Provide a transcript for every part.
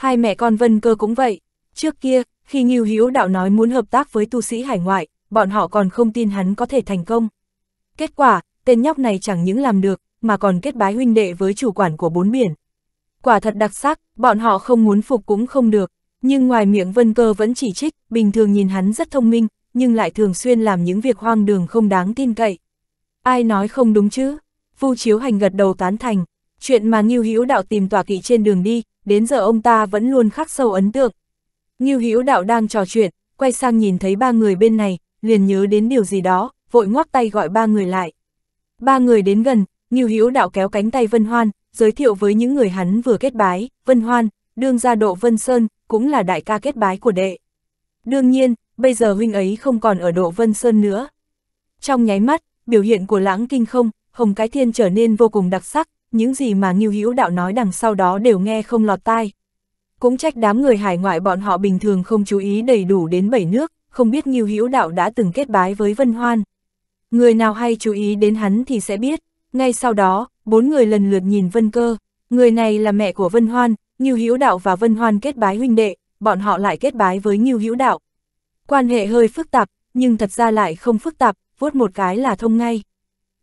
Hai mẹ con Vân Cơ cũng vậy. Trước kia, khi Ngưu Hữu Đạo nói muốn hợp tác với tu sĩ hải ngoại, bọn họ còn không tin hắn có thể thành công. Kết quả, tên nhóc này chẳng những làm được, mà còn kết bái huynh đệ với chủ quản của bốn biển. Quả thật đặc sắc, bọn họ không muốn phục cũng không được, nhưng ngoài miệng Vân Cơ vẫn chỉ trích, bình thường nhìn hắn rất thông minh, nhưng lại thường xuyên làm những việc hoang đường không đáng tin cậy. Ai nói không đúng chứ? Vu Chiếu Hành gật đầu tán thành, chuyện mà Ngưu Hữu Đạo tìm tòa kỵ trên đường đi, đến giờ ông ta vẫn luôn khắc sâu ấn tượng. Ngưu Hữu Đạo đang trò chuyện, quay sang nhìn thấy ba người bên này, liền nhớ đến điều gì đó, vội ngoắc tay gọi ba người lại. Ba người đến gần, Ngưu Hữu Đạo kéo cánh tay Vân Hoan, giới thiệu với những người hắn vừa kết bái, Vân Hoan, đương gia độ Vân Sơn, cũng là đại ca kết bái của đệ. Đương nhiên, bây giờ huynh ấy không còn ở độ Vân Sơn nữa. Trong nháy mắt, biểu hiện của lãng kinh không, Hồng Cái Thiên trở nên vô cùng đặc sắc, những gì mà Ngưu Hữu Đạo nói đằng sau đó đều nghe không lọt tai. Cũng trách đám người hải ngoại bọn họ bình thường không chú ý đầy đủ đến bảy nước, không biết Ngưu Hữu Đạo đã từng kết bái với Vân Hoan. Người nào hay chú ý đến hắn thì sẽ biết. Ngay sau đó, bốn người lần lượt nhìn Vân Cơ. Người này là mẹ của Vân Hoan, Ngưu Hữu Đạo và Vân Hoan kết bái huynh đệ, bọn họ lại kết bái với Ngưu Hữu Đạo. Quan hệ hơi phức tạp, nhưng thật ra lại không phức tạp, vuốt một cái là thông ngay.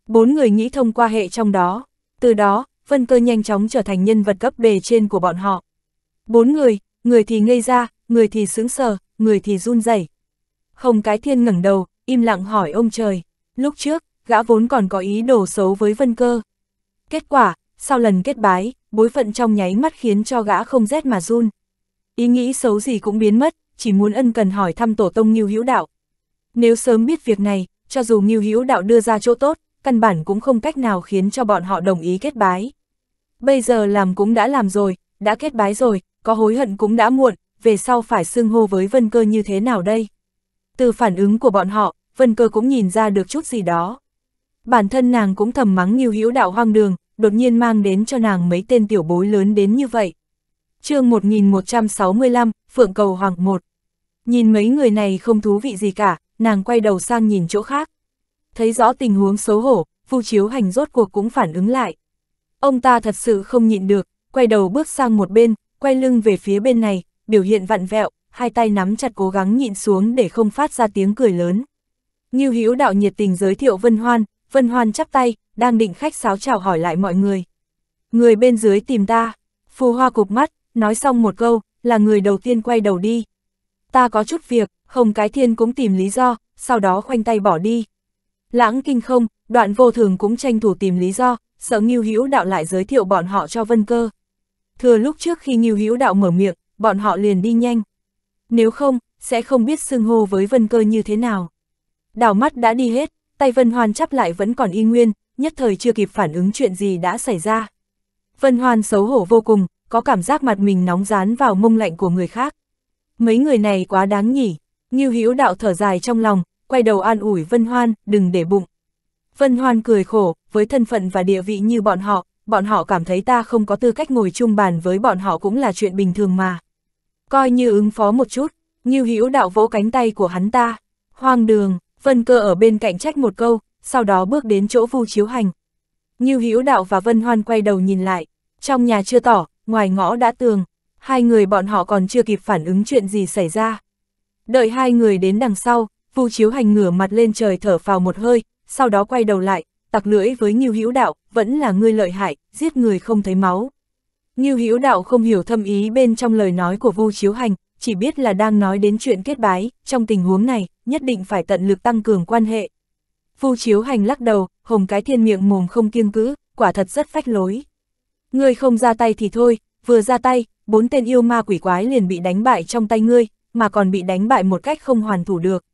Bốn người nghĩ thông qua hệ trong đó. Từ đó, Vân Cơ nhanh chóng trở thành nhân vật cấp bề trên của bọn họ. Bốn người, người thì ngây ra, người thì sững sờ, người thì run rẩy. Không cái thiên ngẩng đầu, im lặng hỏi ông trời. Lúc trước, gã vốn còn có ý đồ xấu với Vân Cơ. Kết quả, sau lần kết bái, bối phận trong nháy mắt khiến cho gã không rét mà run. Ý nghĩ xấu gì cũng biến mất, chỉ muốn ân cần hỏi thăm tổ tông nghiêu Hữu Đạo. Nếu sớm biết việc này, cho dù nghiêu Hữu Đạo đưa ra chỗ tốt, căn bản cũng không cách nào khiến cho bọn họ đồng ý kết bái. Bây giờ làm cũng đã làm rồi, đã kết bái rồi, có hối hận cũng đã muộn, về sau phải xưng hô với Vân Cơ như thế nào đây? Từ phản ứng của bọn họ, Vân Cơ cũng nhìn ra được chút gì đó. Bản thân nàng cũng thầm mắng như hữu đạo hoang đường, đột nhiên mang đến cho nàng mấy tên tiểu bối lớn đến như vậy. chương 1165, Phượng Cầu Hoàng 1 Nhìn mấy người này không thú vị gì cả, nàng quay đầu sang nhìn chỗ khác thấy rõ tình huống xấu hổ, Phu Chiếu Hành rốt cuộc cũng phản ứng lại. Ông ta thật sự không nhịn được, quay đầu bước sang một bên, quay lưng về phía bên này, biểu hiện vặn vẹo, hai tay nắm chặt cố gắng nhịn xuống để không phát ra tiếng cười lớn. Như Hữu đạo nhiệt tình giới thiệu Vân Hoan, Vân Hoan chắp tay, đang định khách sáo chào hỏi lại mọi người. Người bên dưới tìm ta, Phu Hoa cụp mắt, nói xong một câu, là người đầu tiên quay đầu đi. Ta có chút việc, Hồng Cái Thiên cũng tìm lý do, sau đó khoanh tay bỏ đi, Lãng kinh không, đoạn vô thường cũng tranh thủ tìm lý do, sợ Ngưu Hữu Đạo lại giới thiệu bọn họ cho Vân Cơ. Thừa lúc trước khi Ngưu Hữu Đạo mở miệng, bọn họ liền đi nhanh. Nếu không, sẽ không biết xưng hô với Vân Cơ như thế nào. Đảo mắt đã đi hết, tay Vân Hoan chắp lại vẫn còn y nguyên, nhất thời chưa kịp phản ứng chuyện gì đã xảy ra. Vân Hoan xấu hổ vô cùng, có cảm giác mặt mình nóng rán vào mông lạnh của người khác. Mấy người này quá đáng nhỉ, Ngưu Hữu Đạo thở dài trong lòng, quay đầu an ủi Vân Hoan, đừng để bụng. Vân Hoan cười khổ, với thân phận và địa vị như bọn họ, bọn họ cảm thấy ta không có tư cách ngồi chung bàn với bọn họ cũng là chuyện bình thường mà. Coi như ứng phó một chút, như Hữu đạo vỗ cánh tay của hắn ta. Hoang đường, Vân Cơ ở bên cạnh trách một câu, sau đó bước đến chỗ Vu Chiếu Hành. như Hữu đạo và Vân Hoan quay đầu nhìn lại, trong nhà chưa tỏ, ngoài ngõ đã tường, hai người bọn họ còn chưa kịp phản ứng chuyện gì xảy ra. Đợi hai người đến đằng sau, Vu chiếu hành ngửa mặt lên trời thở phào một hơi, sau đó quay đầu lại, tặc lưỡi với Ngưu Hữu Đạo, vẫn là ngươi lợi hại, giết người không thấy máu. Ngưu Hữu Đạo không hiểu thâm ý bên trong lời nói của Vu chiếu hành, chỉ biết là đang nói đến chuyện kết bái, trong tình huống này, nhất định phải tận lực tăng cường quan hệ. Vu chiếu hành lắc đầu, hồng cái thiên miệng mồm không kiêng cữ, quả thật rất phách lối. Ngươi không ra tay thì thôi, vừa ra tay, bốn tên yêu ma quỷ quái liền bị đánh bại trong tay ngươi, mà còn bị đánh bại một cách không hoàn thủ được,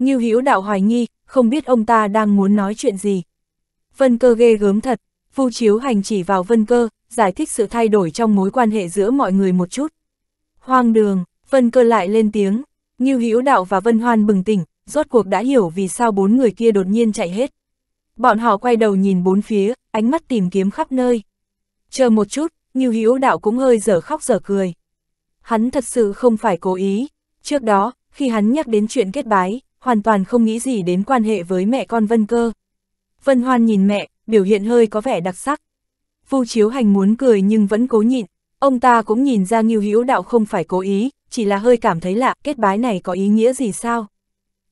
Ngưu Hữu Đạo hoài nghi, không biết ông ta đang muốn nói chuyện gì. Vân Cơ ghê gớm thật, Vu Chiếu Hành chỉ vào Vân Cơ, giải thích sự thay đổi trong mối quan hệ giữa mọi người một chút. Hoang đường, Vân Cơ lại lên tiếng, Ngưu Hữu Đạo và Vân Hoan bừng tỉnh, rốt cuộc đã hiểu vì sao bốn người kia đột nhiên chạy hết. Bọn họ quay đầu nhìn bốn phía, ánh mắt tìm kiếm khắp nơi. Chờ một chút, Ngưu Hữu Đạo cũng hơi dở khóc dở cười. Hắn thật sự không phải cố ý, trước đó, khi hắn nhắc đến chuyện kết bái, hoàn toàn không nghĩ gì đến quan hệ với mẹ con Vân Cơ. Vân Hoan nhìn mẹ, biểu hiện hơi có vẻ đặc sắc. Vu Chiếu Hành muốn cười nhưng vẫn cố nhịn, ông ta cũng nhìn ra Ngưu Hữu Đạo không phải cố ý, chỉ là hơi cảm thấy lạ, kết bái này có ý nghĩa gì sao?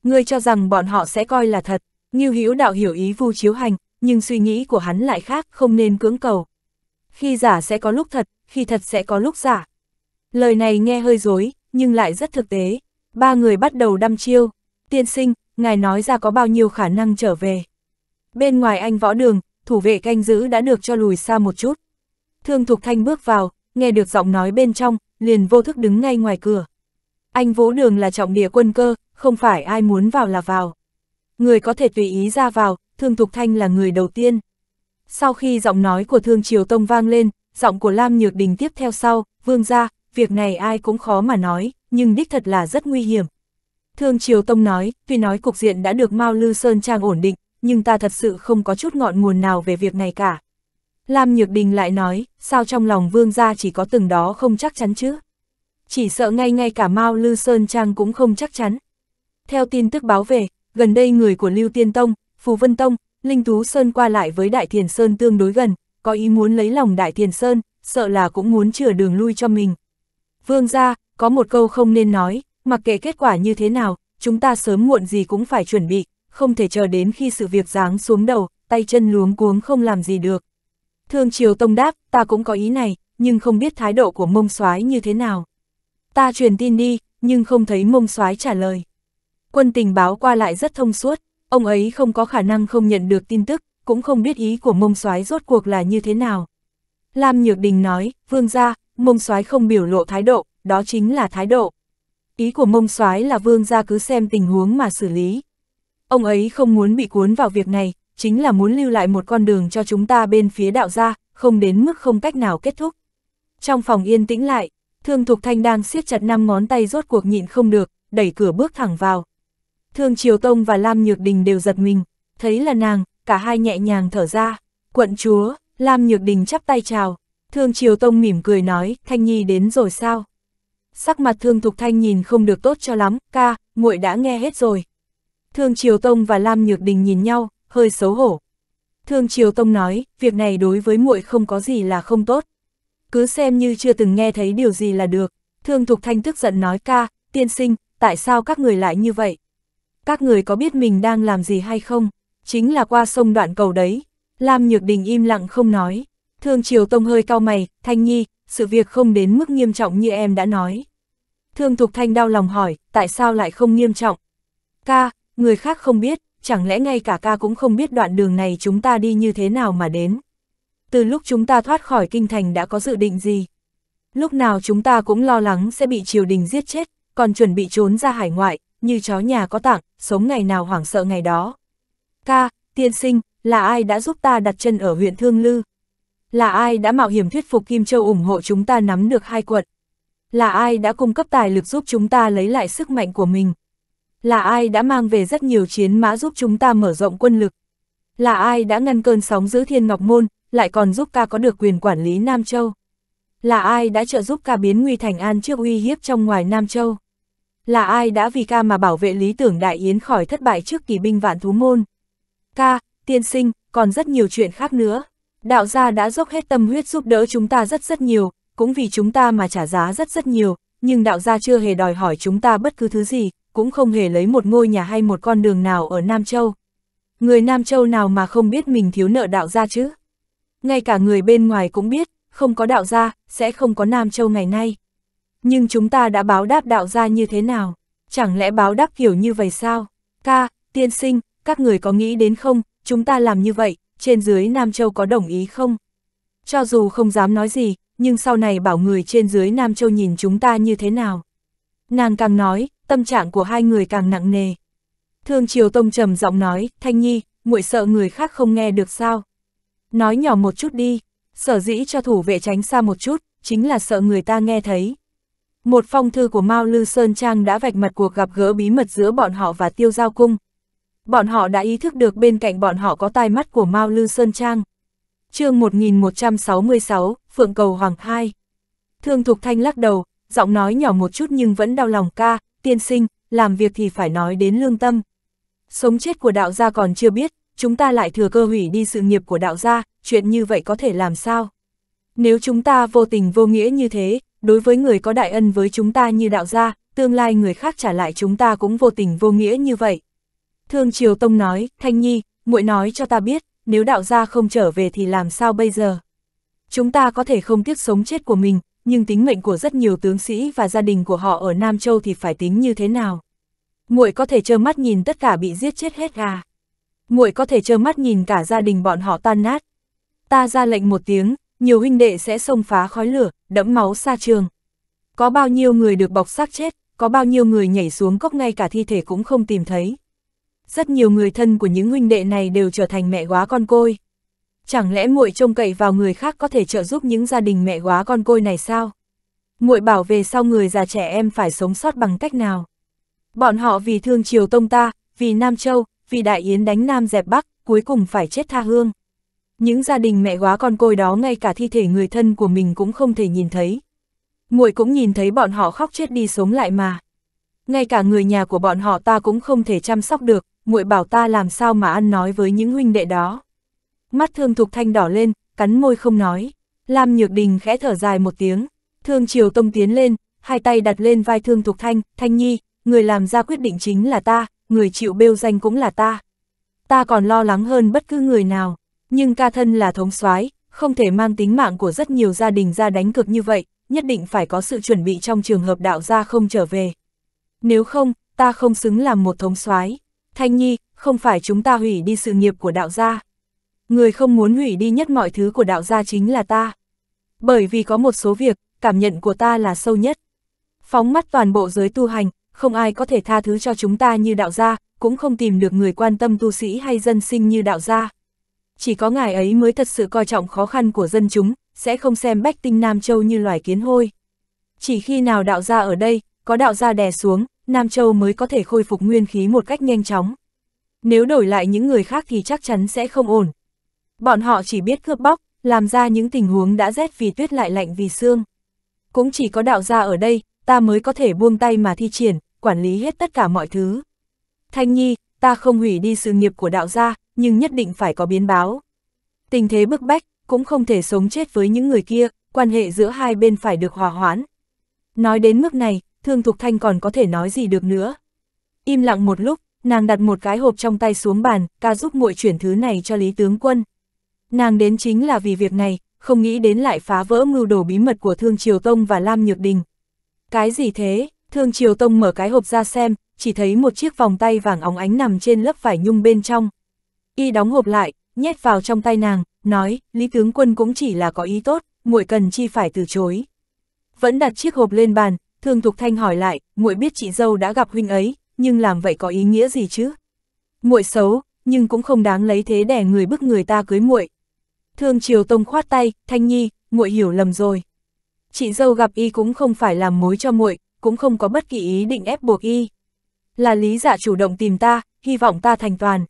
Ngươi cho rằng bọn họ sẽ coi là thật, Ngưu Hữu Đạo hiểu ý Vu Chiếu Hành, nhưng suy nghĩ của hắn lại khác, không nên cưỡng cầu. Khi giả sẽ có lúc thật, khi thật sẽ có lúc giả. Lời này nghe hơi dối, nhưng lại rất thực tế. Ba người bắt đầu đăm chiêu, tiên sinh, ngài nói ra có bao nhiêu khả năng trở về. Bên ngoài anh võ đường, thủ vệ canh giữ đã được cho lùi xa một chút. Thương Thục Thanh bước vào, nghe được giọng nói bên trong, liền vô thức đứng ngay ngoài cửa. Anh Vũ đường là trọng địa quân cơ, không phải ai muốn vào là vào. Người có thể tùy ý ra vào, Thương Thục Thanh là người đầu tiên. Sau khi giọng nói của Thương Triều Tông vang lên, giọng của Lam Nhược Đình tiếp theo sau, vương ra, việc này ai cũng khó mà nói, nhưng đích thật là rất nguy hiểm, Thương Triều Tông nói, tuy nói cục diện đã được Mao Lư Sơn Trang ổn định, nhưng ta thật sự không có chút ngọn nguồn nào về việc này cả. Lam Nhược Đình lại nói, sao trong lòng vương gia chỉ có từng đó không chắc chắn chứ? Chỉ sợ ngay ngay cả Mao Lư Sơn Trang cũng không chắc chắn. Theo tin tức báo về, gần đây người của Lưu Tiên Tông, Phù Vân Tông, Linh Tú Sơn qua lại với Đại Thiền Sơn tương đối gần, có ý muốn lấy lòng Đại Thiền Sơn, sợ là cũng muốn chừa đường lui cho mình. Vương gia, có một câu không nên nói, mặc kệ kết quả như thế nào, chúng ta sớm muộn gì cũng phải chuẩn bị, không thể chờ đến khi sự việc giáng xuống đầu, tay chân luống cuống không làm gì được. Thương Triều Tông đáp, ta cũng có ý này, nhưng không biết thái độ của mông soái như thế nào. Ta truyền tin đi, nhưng không thấy mông soái trả lời. Quân tình báo qua lại rất thông suốt, ông ấy không có khả năng không nhận được tin tức, cũng không biết ý của mông soái rốt cuộc là như thế nào. Lam Nhược Đình nói, vương gia, mông soái không biểu lộ thái độ, đó chính là thái độ. Ý của mông soái là vương gia cứ xem tình huống mà xử lý. Ông ấy không muốn bị cuốn vào việc này, chính là muốn lưu lại một con đường cho chúng ta bên phía đạo gia, không đến mức không cách nào kết thúc. Trong phòng yên tĩnh lại, Thương Thục Thanh đang siết chặt năm ngón tay rốt cuộc nhịn không được, đẩy cửa bước thẳng vào. Thương Triều Tông và Lam Nhược Đình đều giật mình, thấy là nàng, cả hai nhẹ nhàng thở ra. Quận chúa, Lam Nhược Đình chắp tay chào. Thương Triều Tông mỉm cười nói, Thanh Nhi đến rồi sao? sắc mặt Thương Thục Thanh nhìn không được tốt cho lắm, ca, muội đã nghe hết rồi. Thương Triều Tông và Lam Nhược Đình nhìn nhau, hơi xấu hổ. Thương Triều Tông nói, việc này đối với muội không có gì là không tốt. Cứ xem như chưa từng nghe thấy điều gì là được. Thương Thục Thanh tức giận nói ca, tiên sinh, tại sao các người lại như vậy? Các người có biết mình đang làm gì hay không? Chính là qua sông đoạn cầu đấy. Lam Nhược Đình im lặng không nói. Thương Triều Tông hơi cau mày, Thanh Nhi, sự việc không đến mức nghiêm trọng như em đã nói. Thương Thục Thanh đau lòng hỏi, tại sao lại không nghiêm trọng? Ca, người khác không biết, chẳng lẽ ngay cả ca cũng không biết đoạn đường này chúng ta đi như thế nào mà đến? Từ lúc chúng ta thoát khỏi kinh thành đã có dự định gì? Lúc nào chúng ta cũng lo lắng sẽ bị triều đình giết chết, còn chuẩn bị trốn ra hải ngoại, như chó nhà có tặng, sống ngày nào hoảng sợ ngày đó. Ca, tiên sinh, là ai đã giúp ta đặt chân ở huyện Thương Lư? Là ai đã mạo hiểm thuyết phục Kim Châu ủng hộ chúng ta nắm được hai quận? Là ai đã cung cấp tài lực giúp chúng ta lấy lại sức mạnh của mình? Là ai đã mang về rất nhiều chiến mã giúp chúng ta mở rộng quân lực? Là ai đã ngăn cơn sóng giữ Thiên Ngọc Môn, lại còn giúp ca có được quyền quản lý Nam Châu? Là ai đã trợ giúp ca biến nguy thành an trước uy hiếp trong ngoài Nam Châu? Là ai đã vì ca mà bảo vệ lý tưởng Đại Yến khỏi thất bại trước kỳ binh vạn thú môn? Ca, tiên sinh, còn rất nhiều chuyện khác nữa. Đạo gia đã dốc hết tâm huyết giúp đỡ chúng ta rất rất nhiều, cũng vì chúng ta mà trả giá rất rất nhiều, nhưng đạo gia chưa hề đòi hỏi chúng ta bất cứ thứ gì, cũng không hề lấy một ngôi nhà hay một con đường nào ở Nam Châu. Người Nam Châu nào mà không biết mình thiếu nợ đạo gia chứ? Ngay cả người bên ngoài cũng biết, không có đạo gia, sẽ không có Nam Châu ngày nay. Nhưng chúng ta đã báo đáp đạo gia như thế nào? Chẳng lẽ báo đáp kiểu như vậy sao? Ca, tiên sinh, các người có nghĩ đến không, chúng ta làm như vậy, trên dưới Nam Châu có đồng ý không? Cho dù không dám nói gì, nhưng sau này bảo người trên dưới Nam Châu nhìn chúng ta như thế nào? Nàng càng nói, tâm trạng của hai người càng nặng nề. Thương Triều Tông trầm giọng nói, Thanh Nhi, muội sợ người khác không nghe được sao? Nói nhỏ một chút đi, sở dĩ cho thủ vệ tránh xa một chút, chính là sợ người ta nghe thấy. Một phong thư của Mao Lư Sơn Trang đã vạch mặt cuộc gặp gỡ bí mật giữa bọn họ và tiêu giao cung, bọn họ đã ý thức được bên cạnh bọn họ có tai mắt của Mao Lư Sơn Trang. chương 1166, Phượng Cầu Hoàng Hai. Thương Thục Thanh lắc đầu, giọng nói nhỏ một chút nhưng vẫn đau lòng ca, tiên sinh, làm việc thì phải nói đến lương tâm. Sống chết của đạo gia còn chưa biết, chúng ta lại thừa cơ hủy đi sự nghiệp của đạo gia, chuyện như vậy có thể làm sao? Nếu chúng ta vô tình vô nghĩa như thế, đối với người có đại ân với chúng ta như đạo gia, tương lai người khác trả lại chúng ta cũng vô tình vô nghĩa như vậy. Thương Triều Tông nói, Thanh Nhi, muội nói cho ta biết, nếu đạo gia không trở về thì làm sao bây giờ? Chúng ta có thể không tiếc sống chết của mình, nhưng tính mệnh của rất nhiều tướng sĩ và gia đình của họ ở Nam Châu thì phải tính như thế nào? Muội có thể trơ mắt nhìn tất cả bị giết chết hết à? Muội có thể trơ mắt nhìn cả gia đình bọn họ tan nát. Ta ra lệnh một tiếng, nhiều huynh đệ sẽ xông phá khói lửa, đẫm máu xa trường. Có bao nhiêu người được bọc xác chết, có bao nhiêu người nhảy xuống cốc ngay cả thi thể cũng không tìm thấy rất nhiều người thân của những huynh đệ này đều trở thành mẹ góa con côi. Chẳng lẽ muội trông cậy vào người khác có thể trợ giúp những gia đình mẹ góa con côi này sao? Muội bảo về sau người già trẻ em phải sống sót bằng cách nào? Bọn họ vì thương triều tông ta, vì Nam Châu, vì Đại Yến đánh Nam dẹp Bắc, cuối cùng phải chết tha hương. Những gia đình mẹ góa con côi đó ngay cả thi thể người thân của mình cũng không thể nhìn thấy. Muội cũng nhìn thấy bọn họ khóc chết đi sống lại mà. Ngay cả người nhà của bọn họ ta cũng không thể chăm sóc được, muội bảo ta làm sao mà ăn nói với những huynh đệ đó. Mắt thương thục thanh đỏ lên, cắn môi không nói. Lam Nhược Đình khẽ thở dài một tiếng. Thương Triều Tông tiến lên, hai tay đặt lên vai thương thục thanh, thanh nhi, người làm ra quyết định chính là ta, người chịu bêu danh cũng là ta. Ta còn lo lắng hơn bất cứ người nào, nhưng ca thân là thống soái không thể mang tính mạng của rất nhiều gia đình ra đánh cực như vậy, nhất định phải có sự chuẩn bị trong trường hợp đạo gia không trở về. Nếu không, ta không xứng làm một thống soái Thanh Nhi, không phải chúng ta hủy đi sự nghiệp của đạo gia. Người không muốn hủy đi nhất mọi thứ của đạo gia chính là ta. Bởi vì có một số việc, cảm nhận của ta là sâu nhất. Phóng mắt toàn bộ giới tu hành, không ai có thể tha thứ cho chúng ta như đạo gia, cũng không tìm được người quan tâm tu sĩ hay dân sinh như đạo gia. Chỉ có ngài ấy mới thật sự coi trọng khó khăn của dân chúng, sẽ không xem bách tinh Nam Châu như loài kiến hôi. Chỉ khi nào đạo gia ở đây, có đạo gia đè xuống, Nam Châu mới có thể khôi phục nguyên khí một cách nhanh chóng. Nếu đổi lại những người khác thì chắc chắn sẽ không ổn. Bọn họ chỉ biết cướp bóc, làm ra những tình huống đã rét vì tuyết lại lạnh vì xương. Cũng chỉ có đạo gia ở đây, ta mới có thể buông tay mà thi triển, quản lý hết tất cả mọi thứ. Thanh Nhi, ta không hủy đi sự nghiệp của đạo gia, nhưng nhất định phải có biến báo. Tình thế bức bách, cũng không thể sống chết với những người kia, quan hệ giữa hai bên phải được hòa hoãn. Nói đến mức này, Thương Thục Thanh còn có thể nói gì được nữa. Im lặng một lúc, nàng đặt một cái hộp trong tay xuống bàn, ca giúp muội chuyển thứ này cho Lý Tướng Quân. Nàng đến chính là vì việc này, không nghĩ đến lại phá vỡ mưu đồ bí mật của Thương Triều Tông và Lam Nhược Đình. Cái gì thế? Thương Triều Tông mở cái hộp ra xem, chỉ thấy một chiếc vòng tay vàng óng ánh nằm trên lớp vải nhung bên trong. Y đóng hộp lại, nhét vào trong tay nàng, nói, Lý Tướng Quân cũng chỉ là có ý tốt, muội cần chi phải từ chối. Vẫn đặt chiếc hộp lên bàn, Thương Thục Thanh hỏi lại, muội biết chị dâu đã gặp huynh ấy, nhưng làm vậy có ý nghĩa gì chứ? Muội xấu, nhưng cũng không đáng lấy thế đè người bức người ta cưới muội. Thương Triều Tông khoát tay, Thanh Nhi, muội hiểu lầm rồi. Chị dâu gặp y cũng không phải làm mối cho muội, cũng không có bất kỳ ý định ép buộc y. Là lý giả dạ chủ động tìm ta, hy vọng ta thành toàn.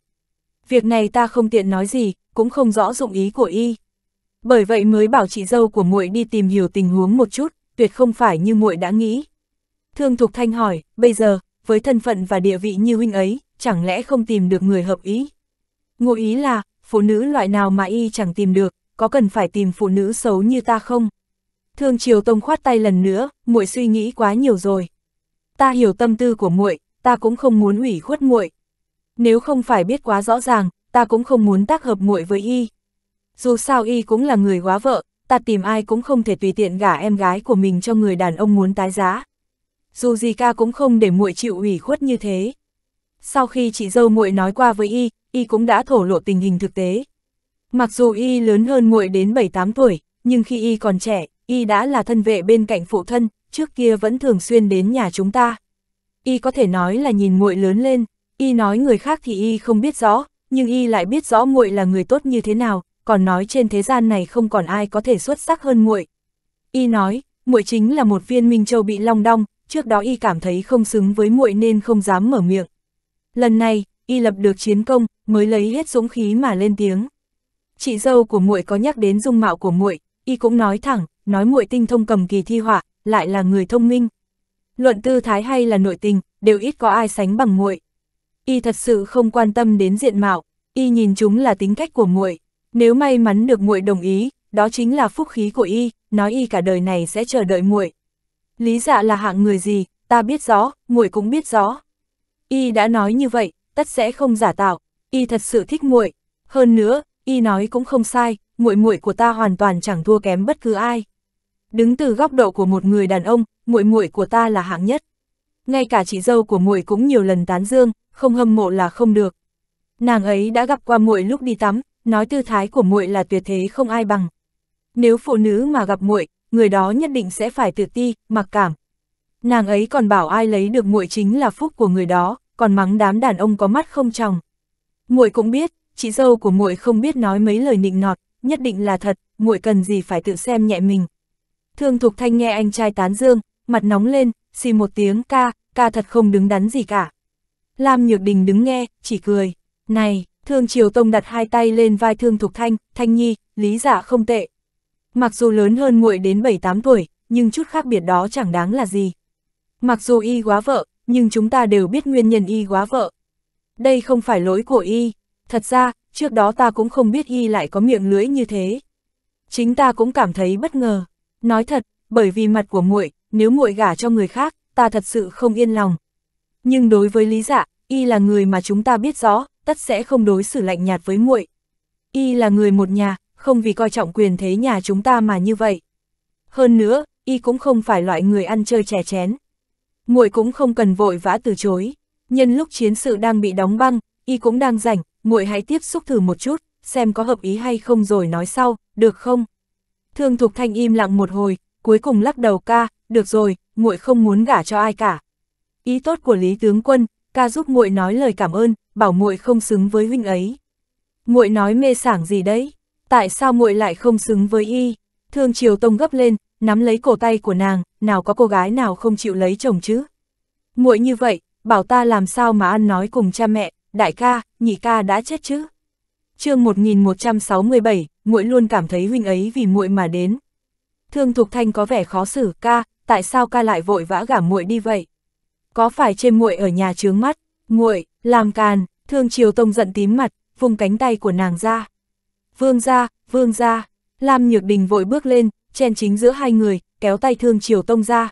Việc này ta không tiện nói gì, cũng không rõ dụng ý của y. Bởi vậy mới bảo chị dâu của muội đi tìm hiểu tình huống một chút tuyệt không phải như muội đã nghĩ. Thương Thục Thanh hỏi, bây giờ, với thân phận và địa vị như huynh ấy, chẳng lẽ không tìm được người hợp ý? Ngụ ý là, phụ nữ loại nào mà y chẳng tìm được, có cần phải tìm phụ nữ xấu như ta không? Thương Triều Tông khoát tay lần nữa, muội suy nghĩ quá nhiều rồi. Ta hiểu tâm tư của muội, ta cũng không muốn ủy khuất muội. Nếu không phải biết quá rõ ràng, ta cũng không muốn tác hợp muội với y. Dù sao y cũng là người quá vợ, ta tìm ai cũng không thể tùy tiện gả em gái của mình cho người đàn ông muốn tái giá. Dù gì ca cũng không để muội chịu ủy khuất như thế. Sau khi chị dâu muội nói qua với y, y cũng đã thổ lộ tình hình thực tế. Mặc dù y lớn hơn muội đến 7-8 tuổi, nhưng khi y còn trẻ, y đã là thân vệ bên cạnh phụ thân, trước kia vẫn thường xuyên đến nhà chúng ta. Y có thể nói là nhìn muội lớn lên, y nói người khác thì y không biết rõ, nhưng y lại biết rõ muội là người tốt như thế nào, còn nói trên thế gian này không còn ai có thể xuất sắc hơn muội. Y nói, muội chính là một viên minh châu bị long đong, trước đó y cảm thấy không xứng với muội nên không dám mở miệng. Lần này, y lập được chiến công, mới lấy hết dũng khí mà lên tiếng. Chị dâu của muội có nhắc đến dung mạo của muội, y cũng nói thẳng, nói muội tinh thông cầm kỳ thi họa, lại là người thông minh. Luận tư thái hay là nội tình, đều ít có ai sánh bằng muội. Y thật sự không quan tâm đến diện mạo, y nhìn chúng là tính cách của muội. Nếu may mắn được muội đồng ý, đó chính là phúc khí của y, nói y cả đời này sẽ chờ đợi muội. Lý Dạ là hạng người gì, ta biết rõ, muội cũng biết rõ. Y đã nói như vậy, tất sẽ không giả tạo, y thật sự thích muội, hơn nữa, y nói cũng không sai, muội muội của ta hoàn toàn chẳng thua kém bất cứ ai. Đứng từ góc độ của một người đàn ông, muội muội của ta là hạng nhất. Ngay cả chị dâu của muội cũng nhiều lần tán dương, không hâm mộ là không được. Nàng ấy đã gặp qua muội lúc đi tắm, nói tư thái của muội là tuyệt thế không ai bằng. Nếu phụ nữ mà gặp muội, người đó nhất định sẽ phải tự ti, mặc cảm. Nàng ấy còn bảo ai lấy được muội chính là phúc của người đó, còn mắng đám đàn ông có mắt không tròng. Muội cũng biết, chị dâu của muội không biết nói mấy lời nịnh nọt, nhất định là thật, muội cần gì phải tự xem nhẹ mình. Thương Thục Thanh nghe anh trai tán dương, mặt nóng lên, xì một tiếng ca, ca thật không đứng đắn gì cả. Lam Nhược Đình đứng nghe, chỉ cười, này, Thương Triều Tông đặt hai tay lên vai Thương Thục Thanh, Thanh Nhi, lý giả dạ không tệ. Mặc dù lớn hơn muội đến 7-8 tuổi, nhưng chút khác biệt đó chẳng đáng là gì. Mặc dù y quá vợ, nhưng chúng ta đều biết nguyên nhân y quá vợ. Đây không phải lỗi của y, thật ra, trước đó ta cũng không biết y lại có miệng lưỡi như thế. Chính ta cũng cảm thấy bất ngờ. Nói thật, bởi vì mặt của muội, nếu muội gả cho người khác, ta thật sự không yên lòng. Nhưng đối với Lý Dạ, y là người mà chúng ta biết rõ, tất sẽ không đối xử lạnh nhạt với muội. Y là người một nhà, không vì coi trọng quyền thế nhà chúng ta mà như vậy. Hơn nữa, y cũng không phải loại người ăn chơi chè chén. Muội cũng không cần vội vã từ chối, nhân lúc chiến sự đang bị đóng băng, y cũng đang rảnh, muội hãy tiếp xúc thử một chút, xem có hợp ý hay không rồi nói sau, được không? Thương Thục Thanh im lặng một hồi, cuối cùng lắc đầu ca, được rồi, muội không muốn gả cho ai cả. Ý tốt của Lý tướng quân, ca giúp muội nói lời cảm ơn, bảo muội không xứng với huynh ấy. Muội nói mê sảng gì đấy, tại sao muội lại không xứng với y? Thương Triều Tông gấp lên, nắm lấy cổ tay của nàng, nào có cô gái nào không chịu lấy chồng chứ? Muội như vậy, bảo ta làm sao mà ăn nói cùng cha mẹ, đại ca, nhị ca đã chết chứ? Chương 1167, muội luôn cảm thấy huynh ấy vì muội mà đến. Thương Thục Thanh có vẻ khó xử, ca, tại sao ca lại vội vã gả muội đi vậy? Có phải trên muội ở nhà chướng mắt? Muội, làm càn, thương triều tông giận tím mặt, vùng cánh tay của nàng ra. Vương ra, vương ra, Lam Nhược Đình vội bước lên, chen chính giữa hai người, kéo tay thương triều tông ra.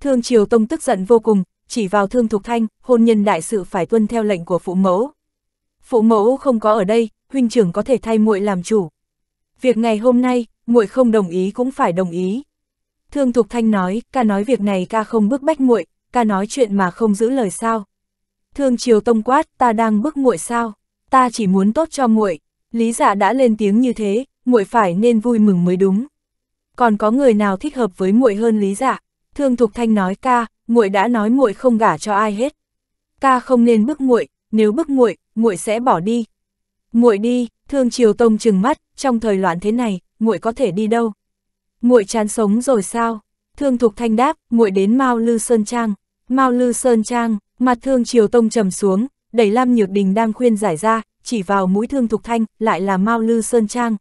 Thương triều tông tức giận vô cùng, chỉ vào thương thục thanh, hôn nhân đại sự phải tuân theo lệnh của phụ mẫu. Phụ mẫu không có ở đây, huynh trưởng có thể thay muội làm chủ. Việc ngày hôm nay, muội không đồng ý cũng phải đồng ý. Thương Thục Thanh nói, ca nói việc này ca không bức bách muội, ca nói chuyện mà không giữ lời sao. Thương Triều Tông quát, ta đang bức muội sao? Ta chỉ muốn tốt cho muội. Lý Dạ đã lên tiếng như thế, muội phải nên vui mừng mới đúng. Còn có người nào thích hợp với muội hơn Lý Dạ? Thương Thục Thanh nói ca, muội đã nói muội không gả cho ai hết. Ca không nên bức muội, nếu bức muội, muội sẽ bỏ đi. Muội đi, Thương Triều Tông trừng mắt, trong thời loạn thế này, muội có thể đi đâu? Muội chán sống rồi sao? Thương Thục Thanh đáp, muội đến Mao Lư Sơn Trang. Mao Lư Sơn Trang, Mặt thương chiều tông trầm xuống, đẩy Lam Nhược Đình đang khuyên giải ra, chỉ vào mũi thương thục thanh, lại là Mao Lư Sơn Trang.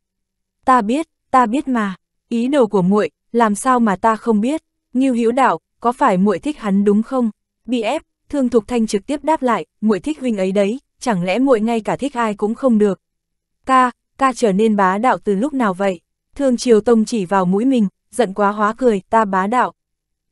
Ta biết, ta biết mà, ý đồ của muội, làm sao mà ta không biết, Như Hữu Đạo, có phải muội thích hắn đúng không? Bị ép, Thương Thục Thanh trực tiếp đáp lại, muội thích huynh ấy đấy, chẳng lẽ muội ngay cả thích ai cũng không được. Ca, ca trở nên bá đạo từ lúc nào vậy? Thương chiều Tông chỉ vào mũi mình, giận quá hóa cười, ta bá đạo.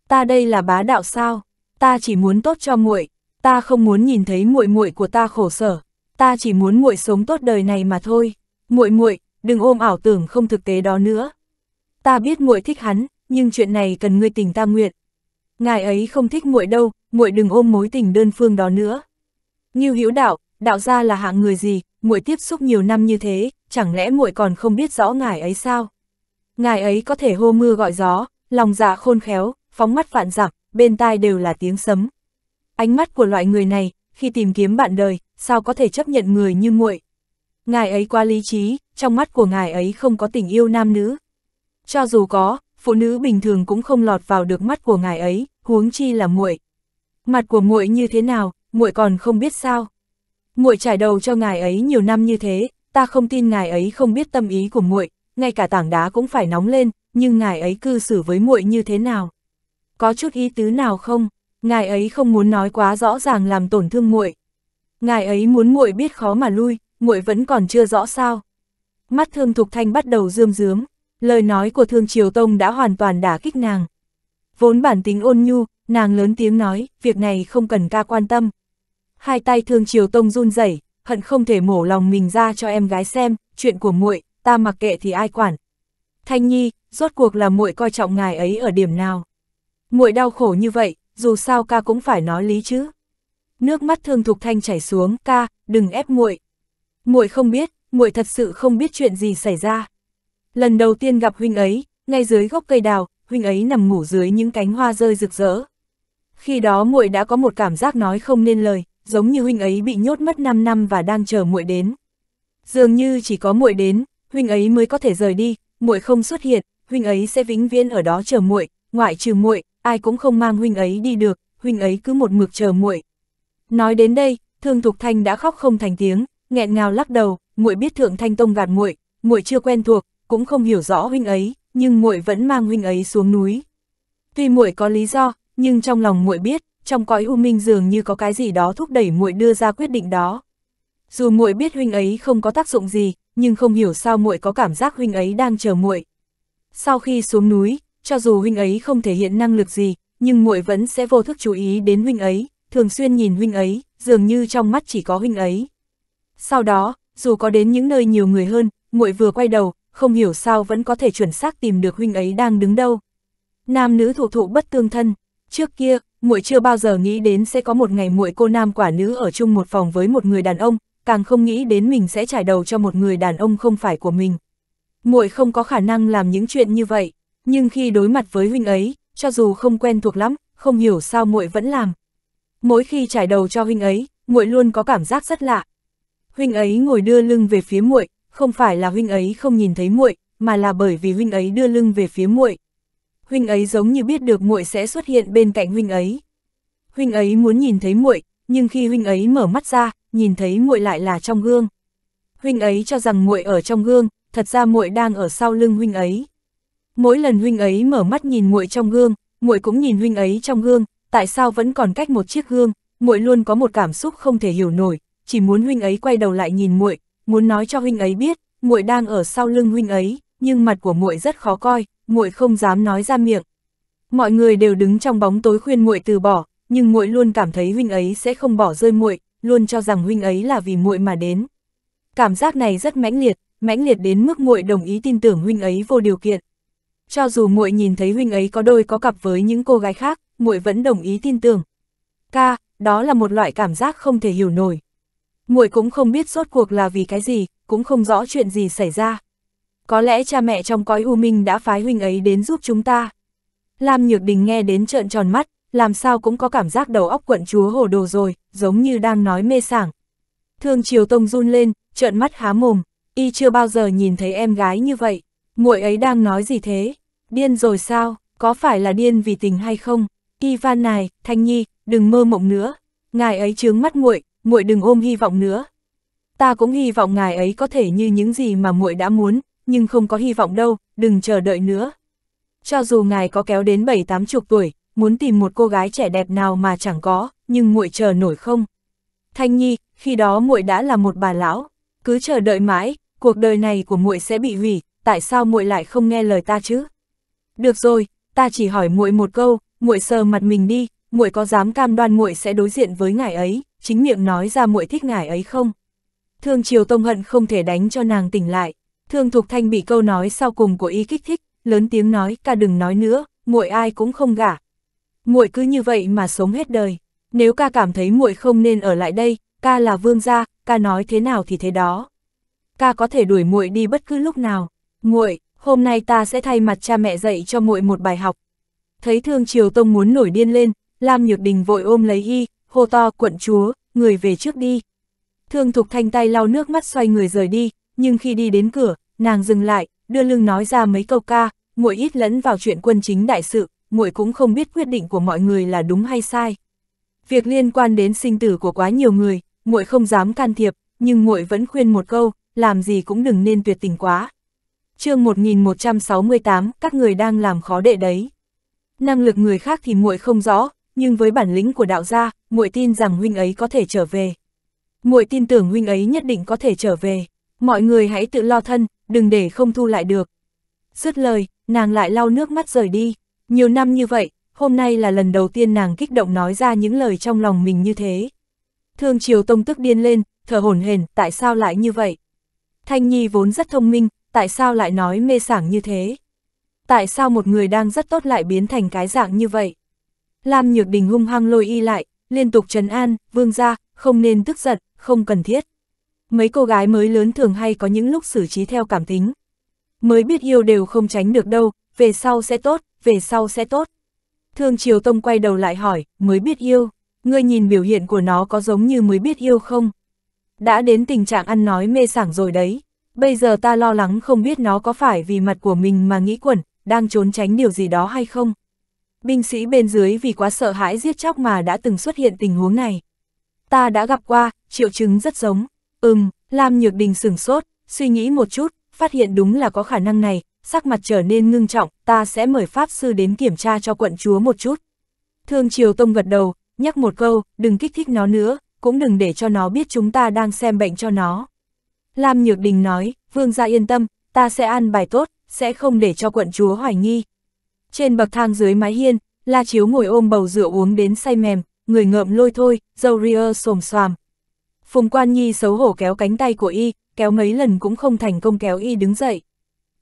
Ta đây là bá đạo sao? Ta chỉ muốn tốt cho muội, ta không muốn nhìn thấy muội muội của ta khổ sở, ta chỉ muốn muội sống tốt đời này mà thôi. Muội muội, đừng ôm ảo tưởng không thực tế đó nữa. Ta biết muội thích hắn, nhưng chuyện này cần ngươi tình ta nguyện. Ngài ấy không thích muội đâu, muội đừng ôm mối tình đơn phương đó nữa. Như Hữu Đạo, đạo gia là hạng người gì, muội tiếp xúc nhiều năm như thế, chẳng lẽ muội còn không biết rõ ngài ấy sao? Ngài ấy có thể hô mưa gọi gió, lòng dạ khôn khéo, phóng mắt phản giặc, bên tai đều là tiếng sấm. Ánh mắt của loại người này, khi tìm kiếm bạn đời, sao có thể chấp nhận người như muội? Ngài ấy quá lý trí, trong mắt của ngài ấy không có tình yêu nam nữ. Cho dù có, phụ nữ bình thường cũng không lọt vào được mắt của ngài ấy, huống chi là muội. Mặt của muội như thế nào, muội còn không biết sao. Muội trải đầu cho ngài ấy nhiều năm như thế, ta không tin ngài ấy không biết tâm ý của muội, ngay cả tảng đá cũng phải nóng lên, nhưng ngài ấy cư xử với muội như thế nào? Có chút ý tứ nào không? ngài ấy không muốn nói quá rõ ràng làm tổn thương muội. Ngài ấy muốn muội biết khó mà lui, muội vẫn còn chưa rõ sao. Mắt Thương Thục Thanh bắt đầu rơm rớm, lời nói của Thương Triều Tông đã hoàn toàn đả kích nàng. Vốn bản tính ôn nhu, nàng lớn tiếng nói, việc này không cần ca quan tâm. Hai tay Thương Triều Tông run rẩy, hận không thể mổ lòng mình ra cho em gái xem, chuyện của muội, ta mặc kệ thì ai quản. Thanh Nhi, rốt cuộc là muội coi trọng ngài ấy ở điểm nào? Muội đau khổ như vậy, dù sao ca cũng phải nói lý chứ. Nước mắt thương thục thanh chảy xuống, ca, đừng ép muội. Muội không biết, muội thật sự không biết chuyện gì xảy ra. Lần đầu tiên gặp huynh ấy, ngay dưới gốc cây đào, huynh ấy nằm ngủ dưới những cánh hoa rơi rực rỡ. Khi đó muội đã có một cảm giác nói không nên lời, giống như huynh ấy bị nhốt mất 5 năm và đang chờ muội đến. Dường như chỉ có muội đến, huynh ấy mới có thể rời đi, muội không xuất hiện, huynh ấy sẽ vĩnh viễn ở đó chờ muội, ngoại trừ muội, ai cũng không mang huynh ấy đi được, huynh ấy cứ một mực chờ muội. Nói đến đây, Thương Thục Thanh đã khóc không thành tiếng, nghẹn ngào lắc đầu, muội biết Thượng Thanh Tông gạt muội, muội chưa quen thuộc, cũng không hiểu rõ huynh ấy, nhưng muội vẫn mang huynh ấy xuống núi. Tuy muội có lý do, nhưng trong lòng muội biết, trong cõi u minh dường như có cái gì đó thúc đẩy muội đưa ra quyết định đó. Dù muội biết huynh ấy không có tác dụng gì, nhưng không hiểu sao muội có cảm giác huynh ấy đang chờ muội. Sau khi xuống núi, cho dù huynh ấy không thể hiện năng lực gì, nhưng muội vẫn sẽ vô thức chú ý đến huynh ấy, thường xuyên nhìn huynh ấy, dường như trong mắt chỉ có huynh ấy. Sau đó, dù có đến những nơi nhiều người hơn, muội vừa quay đầu, không hiểu sao vẫn có thể chuẩn xác tìm được huynh ấy đang đứng đâu. Nam nữ thụ thụ bất tương thân, trước kia, muội chưa bao giờ nghĩ đến sẽ có một ngày muội cô nam quả nữ ở chung một phòng với một người đàn ông, càng không nghĩ đến mình sẽ trải đầu cho một người đàn ông không phải của mình. Muội không có khả năng làm những chuyện như vậy nhưng khi đối mặt với huynh ấy, cho dù không quen thuộc lắm, không hiểu sao muội vẫn làm. Mỗi khi trải đầu cho huynh ấy, muội luôn có cảm giác rất lạ. Huynh ấy ngồi đưa lưng về phía muội, không phải là huynh ấy không nhìn thấy muội, mà là bởi vì huynh ấy đưa lưng về phía muội. Huynh ấy giống như biết được muội sẽ xuất hiện bên cạnh huynh ấy. Huynh ấy muốn nhìn thấy muội, nhưng khi huynh ấy mở mắt ra, nhìn thấy muội lại là trong gương. Huynh ấy cho rằng muội ở trong gương, thật ra muội đang ở sau lưng huynh ấy mỗi lần huynh ấy mở mắt nhìn muội trong gương, muội cũng nhìn huynh ấy trong gương, tại sao vẫn còn cách một chiếc gương, muội luôn có một cảm xúc không thể hiểu nổi, chỉ muốn huynh ấy quay đầu lại nhìn muội, muốn nói cho huynh ấy biết, muội đang ở sau lưng huynh ấy, nhưng mặt của muội rất khó coi, muội không dám nói ra miệng. Mọi người đều đứng trong bóng tối khuyên muội từ bỏ, nhưng muội luôn cảm thấy huynh ấy sẽ không bỏ rơi muội, luôn cho rằng huynh ấy là vì muội mà đến. Cảm giác này rất mãnh liệt, mãnh liệt đến mức muội đồng ý tin tưởng huynh ấy vô điều kiện cho dù muội nhìn thấy huynh ấy có đôi có cặp với những cô gái khác, muội vẫn đồng ý tin tưởng. Ca, đó là một loại cảm giác không thể hiểu nổi. Muội cũng không biết rốt cuộc là vì cái gì, cũng không rõ chuyện gì xảy ra. Có lẽ cha mẹ trong cõi U Minh đã phái huynh ấy đến giúp chúng ta. Lam Nhược Đình nghe đến trợn tròn mắt, làm sao cũng có cảm giác đầu óc quận chúa hồ đồ rồi, giống như đang nói mê sảng. Thương Triều Tông run lên, trợn mắt há mồm, y chưa bao giờ nhìn thấy em gái như vậy muội ấy đang nói gì thế? Điên rồi sao? Có phải là điên vì tình hay không? Ivan này, Thanh Nhi, đừng mơ mộng nữa. Ngài ấy chướng mắt muội, muội đừng ôm hy vọng nữa. Ta cũng hy vọng ngài ấy có thể như những gì mà muội đã muốn, nhưng không có hy vọng đâu, đừng chờ đợi nữa. Cho dù ngài có kéo đến bảy tám chục tuổi, muốn tìm một cô gái trẻ đẹp nào mà chẳng có, nhưng muội chờ nổi không? Thanh Nhi, khi đó muội đã là một bà lão, cứ chờ đợi mãi, cuộc đời này của muội sẽ bị hủy, tại sao muội lại không nghe lời ta chứ? Được rồi, ta chỉ hỏi muội một câu, muội sờ mặt mình đi, muội có dám cam đoan muội sẽ đối diện với ngài ấy, chính miệng nói ra muội thích ngài ấy không? Thương Triều Tông hận không thể đánh cho nàng tỉnh lại. Thương Thục Thanh bị câu nói sau cùng của y kích thích, lớn tiếng nói, "Ca đừng nói nữa, muội ai cũng không gả. Muội cứ như vậy mà sống hết đời. Nếu ca cảm thấy muội không nên ở lại đây, ca là vương gia, ca nói thế nào thì thế đó. Ca có thể đuổi muội đi bất cứ lúc nào." Muội, hôm nay ta sẽ thay mặt cha mẹ dạy cho muội một bài học. Thấy Thương Triều Tông muốn nổi điên lên, Lam Nhược Đình vội ôm lấy y, hô to quận chúa, người về trước đi. Thương Thục Thanh tay lau nước mắt xoay người rời đi, nhưng khi đi đến cửa, nàng dừng lại, đưa lưng nói ra mấy câu ca, muội ít lẫn vào chuyện quân chính đại sự, muội cũng không biết quyết định của mọi người là đúng hay sai. Việc liên quan đến sinh tử của quá nhiều người, muội không dám can thiệp, nhưng muội vẫn khuyên một câu, làm gì cũng đừng nên tuyệt tình quá chương 1168, các người đang làm khó đệ đấy. Năng lực người khác thì muội không rõ, nhưng với bản lĩnh của đạo gia, muội tin rằng huynh ấy có thể trở về. Muội tin tưởng huynh ấy nhất định có thể trở về. Mọi người hãy tự lo thân, đừng để không thu lại được. Dứt lời, nàng lại lau nước mắt rời đi. Nhiều năm như vậy, hôm nay là lần đầu tiên nàng kích động nói ra những lời trong lòng mình như thế. Thương Triều Tông tức điên lên, thở hổn hển, tại sao lại như vậy? Thanh Nhi vốn rất thông minh, tại sao lại nói mê sảng như thế? Tại sao một người đang rất tốt lại biến thành cái dạng như vậy? Lam Nhược Đình hung hăng lôi y lại, liên tục trấn an, vương ra, không nên tức giận, không cần thiết. Mấy cô gái mới lớn thường hay có những lúc xử trí theo cảm tính. Mới biết yêu đều không tránh được đâu, về sau sẽ tốt, về sau sẽ tốt. Thương Triều Tông quay đầu lại hỏi, mới biết yêu, ngươi nhìn biểu hiện của nó có giống như mới biết yêu không? Đã đến tình trạng ăn nói mê sảng rồi đấy. Bây giờ ta lo lắng không biết nó có phải vì mặt của mình mà nghĩ quẩn, đang trốn tránh điều gì đó hay không. Binh sĩ bên dưới vì quá sợ hãi giết chóc mà đã từng xuất hiện tình huống này. Ta đã gặp qua, triệu chứng rất giống. Ừm, Lam Nhược Đình sửng sốt, suy nghĩ một chút, phát hiện đúng là có khả năng này, sắc mặt trở nên ngưng trọng, ta sẽ mời Pháp Sư đến kiểm tra cho quận chúa một chút. Thương Triều Tông gật đầu, nhắc một câu, đừng kích thích nó nữa, cũng đừng để cho nó biết chúng ta đang xem bệnh cho nó. Lam Nhược Đình nói, vương gia yên tâm, ta sẽ an bài tốt, sẽ không để cho quận chúa hoài nghi. Trên bậc thang dưới mái hiên, La Chiếu ngồi ôm bầu rượu uống đến say mềm, người ngợm lôi thôi, dâu ria xồm xoàm. Phùng Quan Nhi xấu hổ kéo cánh tay của y, kéo mấy lần cũng không thành công kéo y đứng dậy.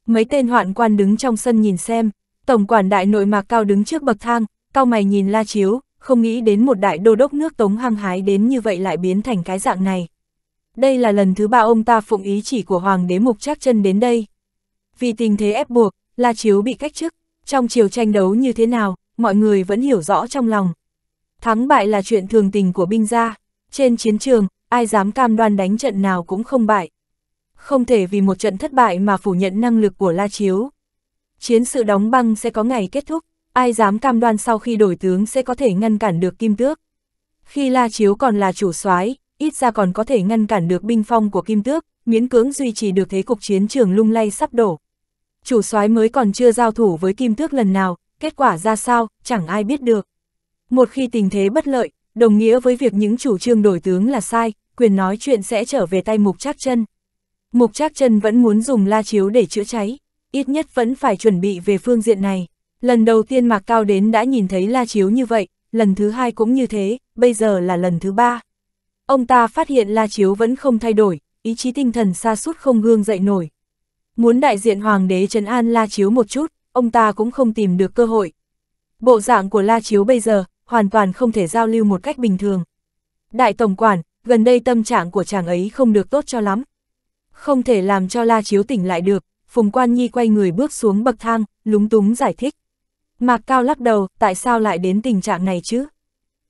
Mấy tên hoạn quan đứng trong sân nhìn xem, tổng quản đại nội mạc cao đứng trước bậc thang, cao mày nhìn La Chiếu, không nghĩ đến một đại đô đốc nước Tống hăng hái đến như vậy lại biến thành cái dạng này đây là lần thứ ba ông ta phụng ý chỉ của Hoàng đế Mục Trác chân đến đây. Vì tình thế ép buộc, La Chiếu bị cách chức, trong chiều tranh đấu như thế nào, mọi người vẫn hiểu rõ trong lòng. Thắng bại là chuyện thường tình của binh gia, trên chiến trường, ai dám cam đoan đánh trận nào cũng không bại. Không thể vì một trận thất bại mà phủ nhận năng lực của La Chiếu. Chiến sự đóng băng sẽ có ngày kết thúc, ai dám cam đoan sau khi đổi tướng sẽ có thể ngăn cản được Kim Tước. Khi La Chiếu còn là chủ soái, ít ra còn có thể ngăn cản được binh phong của Kim Tước, miễn cưỡng duy trì được thế cục chiến trường lung lay sắp đổ. Chủ soái mới còn chưa giao thủ với Kim Tước lần nào, kết quả ra sao, chẳng ai biết được. Một khi tình thế bất lợi, đồng nghĩa với việc những chủ trương đổi tướng là sai, quyền nói chuyện sẽ trở về tay Mục Trác Chân. Mục Trác Chân vẫn muốn dùng la chiếu để chữa cháy, ít nhất vẫn phải chuẩn bị về phương diện này. Lần đầu tiên Mạc Cao đến đã nhìn thấy la chiếu như vậy, lần thứ hai cũng như thế, bây giờ là lần thứ ba. Ông ta phát hiện La Chiếu vẫn không thay đổi, ý chí tinh thần xa sút không gương dậy nổi. Muốn đại diện hoàng đế Trần an La Chiếu một chút, ông ta cũng không tìm được cơ hội. Bộ dạng của La Chiếu bây giờ, hoàn toàn không thể giao lưu một cách bình thường. Đại Tổng Quản, gần đây tâm trạng của chàng ấy không được tốt cho lắm. Không thể làm cho La Chiếu tỉnh lại được, Phùng Quan Nhi quay người bước xuống bậc thang, lúng túng giải thích. Mạc Cao lắc đầu, tại sao lại đến tình trạng này chứ?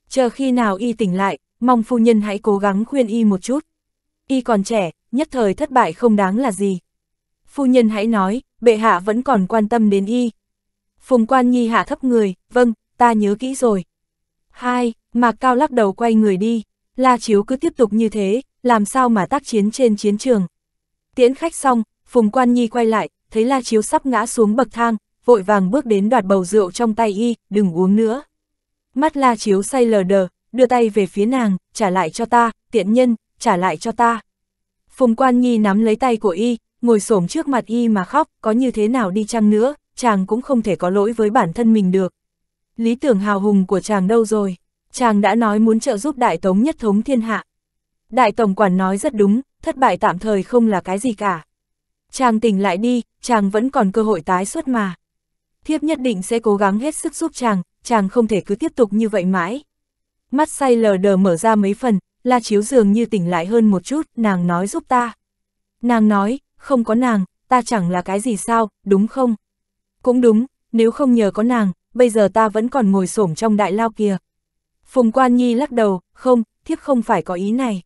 Chờ khi nào y tỉnh lại, mong phu nhân hãy cố gắng khuyên y một chút. Y còn trẻ, nhất thời thất bại không đáng là gì. Phu nhân hãy nói, bệ hạ vẫn còn quan tâm đến y. Phùng quan nhi hạ thấp người, vâng, ta nhớ kỹ rồi. Hai, Mạc Cao lắc đầu quay người đi, La Chiếu cứ tiếp tục như thế, làm sao mà tác chiến trên chiến trường. Tiễn khách xong, Phùng Quan Nhi quay lại, thấy La Chiếu sắp ngã xuống bậc thang, vội vàng bước đến đoạt bầu rượu trong tay y, đừng uống nữa. Mắt La Chiếu say lờ đờ, đưa tay về phía nàng, trả lại cho ta, tiện nhân, trả lại cho ta. Phùng Quan Nhi nắm lấy tay của y, ngồi xổm trước mặt y mà khóc, có như thế nào đi chăng nữa, chàng cũng không thể có lỗi với bản thân mình được. Lý tưởng hào hùng của chàng đâu rồi? Chàng đã nói muốn trợ giúp Đại Tống nhất thống thiên hạ. Đại Tổng Quản nói rất đúng, thất bại tạm thời không là cái gì cả. Chàng tỉnh lại đi, chàng vẫn còn cơ hội tái xuất mà. Thiếp nhất định sẽ cố gắng hết sức giúp chàng, chàng không thể cứ tiếp tục như vậy mãi mắt say lờ đờ mở ra mấy phần, La Chiếu dường như tỉnh lại hơn một chút, nàng nói giúp ta. Nàng nói, không có nàng, ta chẳng là cái gì sao, đúng không? Cũng đúng, nếu không nhờ có nàng, bây giờ ta vẫn còn ngồi xổm trong đại lao kia. Phùng Quan Nhi lắc đầu, không, thiếp không phải có ý này.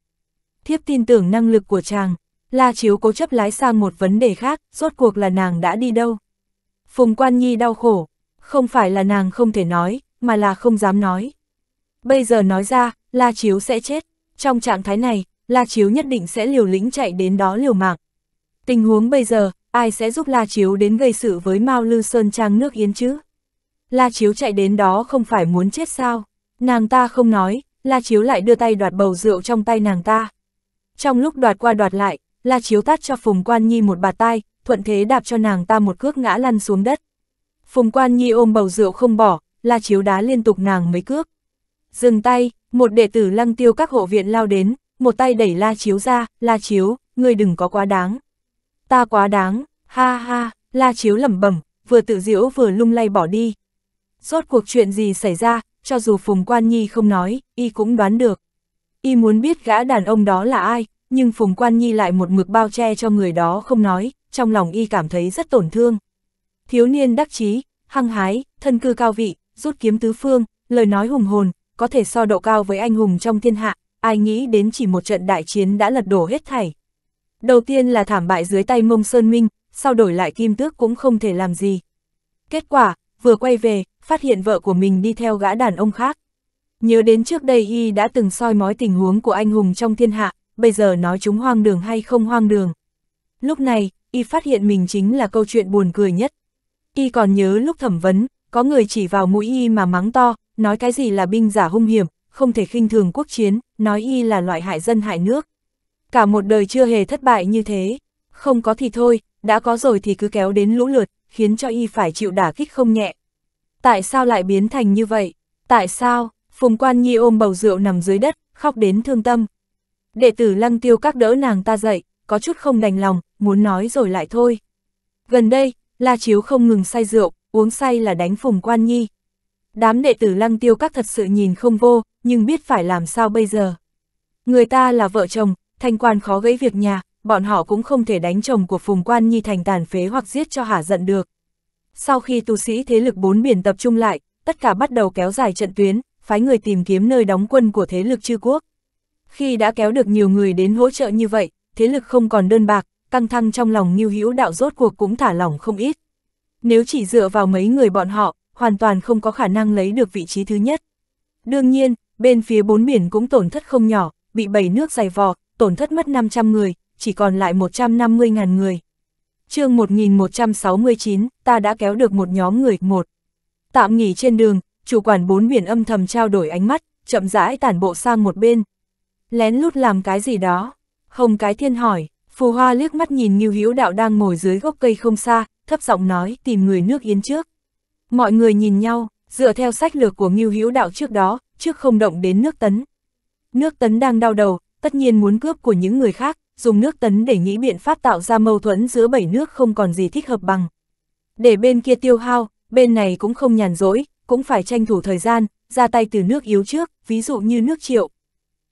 Thiếp tin tưởng năng lực của chàng, La Chiếu cố chấp lái sang một vấn đề khác, rốt cuộc là nàng đã đi đâu. Phùng Quan Nhi đau khổ, không phải là nàng không thể nói, mà là không dám nói. Bây giờ nói ra, La Chiếu sẽ chết. Trong trạng thái này, La Chiếu nhất định sẽ liều lĩnh chạy đến đó liều mạng. Tình huống bây giờ, ai sẽ giúp La Chiếu đến gây sự với Mao Lư Sơn Trang nước Yến chứ? La Chiếu chạy đến đó không phải muốn chết sao? Nàng ta không nói, La Chiếu lại đưa tay đoạt bầu rượu trong tay nàng ta. Trong lúc đoạt qua đoạt lại, La Chiếu tát cho Phùng Quan Nhi một bà tay, thuận thế đạp cho nàng ta một cước ngã lăn xuống đất. Phùng Quan Nhi ôm bầu rượu không bỏ, La Chiếu đá liên tục nàng mấy cước, Dừng tay, một đệ tử lăng tiêu các hộ viện lao đến, một tay đẩy la chiếu ra, la chiếu, ngươi đừng có quá đáng. Ta quá đáng, ha ha, la chiếu lẩm bẩm vừa tự diễu vừa lung lay bỏ đi. Rốt cuộc chuyện gì xảy ra, cho dù Phùng Quan Nhi không nói, y cũng đoán được. Y muốn biết gã đàn ông đó là ai, nhưng Phùng Quan Nhi lại một mực bao che cho người đó không nói, trong lòng y cảm thấy rất tổn thương. Thiếu niên đắc chí, hăng hái, thân cư cao vị, rút kiếm tứ phương, lời nói hùng hồn, có thể so độ cao với anh hùng trong thiên hạ, ai nghĩ đến chỉ một trận đại chiến đã lật đổ hết thảy. Đầu tiên là thảm bại dưới tay mông Sơn Minh, sau đổi lại kim tước cũng không thể làm gì. Kết quả, vừa quay về, phát hiện vợ của mình đi theo gã đàn ông khác. Nhớ đến trước đây y đã từng soi mói tình huống của anh hùng trong thiên hạ, bây giờ nói chúng hoang đường hay không hoang đường. Lúc này, y phát hiện mình chính là câu chuyện buồn cười nhất. Y còn nhớ lúc thẩm vấn, có người chỉ vào mũi y mà mắng to, nói cái gì là binh giả hung hiểm, không thể khinh thường quốc chiến, nói y là loại hại dân hại nước. Cả một đời chưa hề thất bại như thế, không có thì thôi, đã có rồi thì cứ kéo đến lũ lượt, khiến cho y phải chịu đả kích không nhẹ. Tại sao lại biến thành như vậy? Tại sao? Phùng Quan Nhi ôm bầu rượu nằm dưới đất, khóc đến thương tâm. Đệ tử lăng tiêu các đỡ nàng ta dậy, có chút không đành lòng, muốn nói rồi lại thôi. Gần đây, La Chiếu không ngừng say rượu, uống say là đánh Phùng Quan Nhi, Đám đệ tử lăng tiêu các thật sự nhìn không vô, nhưng biết phải làm sao bây giờ. Người ta là vợ chồng, thanh quan khó gãy việc nhà, bọn họ cũng không thể đánh chồng của Phùng Quan Nhi thành tàn phế hoặc giết cho hả giận được. Sau khi tu sĩ thế lực bốn biển tập trung lại, tất cả bắt đầu kéo dài trận tuyến, phái người tìm kiếm nơi đóng quân của thế lực chư quốc. Khi đã kéo được nhiều người đến hỗ trợ như vậy, thế lực không còn đơn bạc, căng thăng trong lòng Ngưu Hữu Đạo rốt cuộc cũng thả lỏng không ít. Nếu chỉ dựa vào mấy người bọn họ, hoàn toàn không có khả năng lấy được vị trí thứ nhất. Đương nhiên, bên phía bốn biển cũng tổn thất không nhỏ, bị bảy nước dày vò, tổn thất mất 500 người, chỉ còn lại 150.000 người. chương 1169, ta đã kéo được một nhóm người, một. Tạm nghỉ trên đường, chủ quản bốn biển âm thầm trao đổi ánh mắt, chậm rãi tản bộ sang một bên. Lén lút làm cái gì đó? Hồng cái thiên hỏi, phù hoa liếc mắt nhìn Ngưu hiếu Đạo đang ngồi dưới gốc cây không xa, thấp giọng nói tìm người nước yến trước. Mọi người nhìn nhau, dựa theo sách lược của Ngưu Hữu Đạo trước đó, trước không động đến nước tấn. Nước tấn đang đau đầu, tất nhiên muốn cướp của những người khác, dùng nước tấn để nghĩ biện pháp tạo ra mâu thuẫn giữa bảy nước không còn gì thích hợp bằng. Để bên kia tiêu hao, bên này cũng không nhàn rỗi, cũng phải tranh thủ thời gian, ra tay từ nước yếu trước, ví dụ như nước triệu.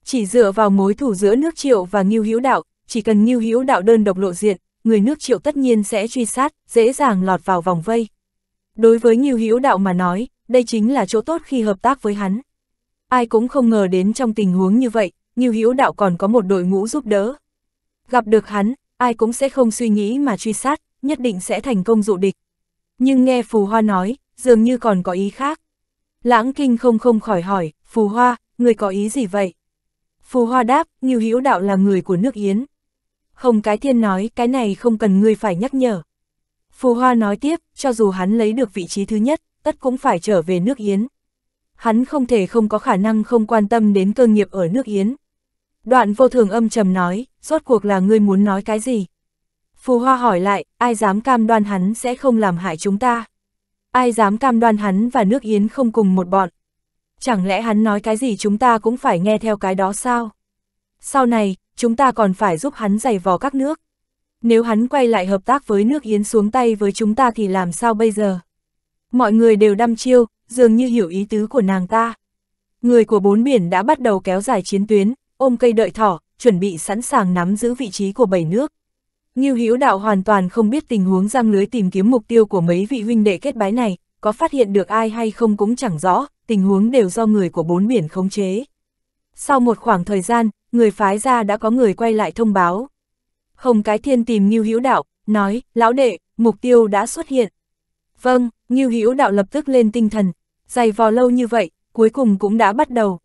Chỉ dựa vào mối thủ giữa nước triệu và Ngưu Hữu Đạo, chỉ cần Ngưu Hữu Đạo đơn độc lộ diện, người nước triệu tất nhiên sẽ truy sát, dễ dàng lọt vào vòng vây. Đối với Nghiêu Hữu Đạo mà nói, đây chính là chỗ tốt khi hợp tác với hắn. Ai cũng không ngờ đến trong tình huống như vậy, Nghiêu Hữu Đạo còn có một đội ngũ giúp đỡ. Gặp được hắn, ai cũng sẽ không suy nghĩ mà truy sát, nhất định sẽ thành công dụ địch. Nhưng nghe Phù Hoa nói, dường như còn có ý khác. Lãng Kinh không không khỏi hỏi, Phù Hoa, người có ý gì vậy? Phù Hoa đáp, Nghiêu Hữu Đạo là người của nước Yến. Không Cái Thiên nói, cái này không cần người phải nhắc nhở. Phù Hoa nói tiếp, cho dù hắn lấy được vị trí thứ nhất, tất cũng phải trở về nước Yến. Hắn không thể không có khả năng không quan tâm đến cơ nghiệp ở nước Yến. Đoạn vô thường âm trầm nói, rốt cuộc là ngươi muốn nói cái gì? Phù Hoa hỏi lại, ai dám cam đoan hắn sẽ không làm hại chúng ta? Ai dám cam đoan hắn và nước Yến không cùng một bọn? Chẳng lẽ hắn nói cái gì chúng ta cũng phải nghe theo cái đó sao? Sau này, chúng ta còn phải giúp hắn giày vò các nước. Nếu hắn quay lại hợp tác với nước Yến xuống tay với chúng ta thì làm sao bây giờ? Mọi người đều đăm chiêu, dường như hiểu ý tứ của nàng ta. Người của bốn biển đã bắt đầu kéo dài chiến tuyến, ôm cây đợi thỏ, chuẩn bị sẵn sàng nắm giữ vị trí của bảy nước. Ngưu Hữu Đạo hoàn toàn không biết tình huống răng lưới tìm kiếm mục tiêu của mấy vị huynh đệ kết bái này, có phát hiện được ai hay không cũng chẳng rõ, tình huống đều do người của bốn biển khống chế. Sau một khoảng thời gian, người phái ra đã có người quay lại thông báo. Hồng Cái Thiên tìm Ngưu Hữu Đạo, nói, lão đệ, mục tiêu đã xuất hiện. Vâng, Ngưu Hữu Đạo lập tức lên tinh thần, dày vò lâu như vậy, cuối cùng cũng đã bắt đầu.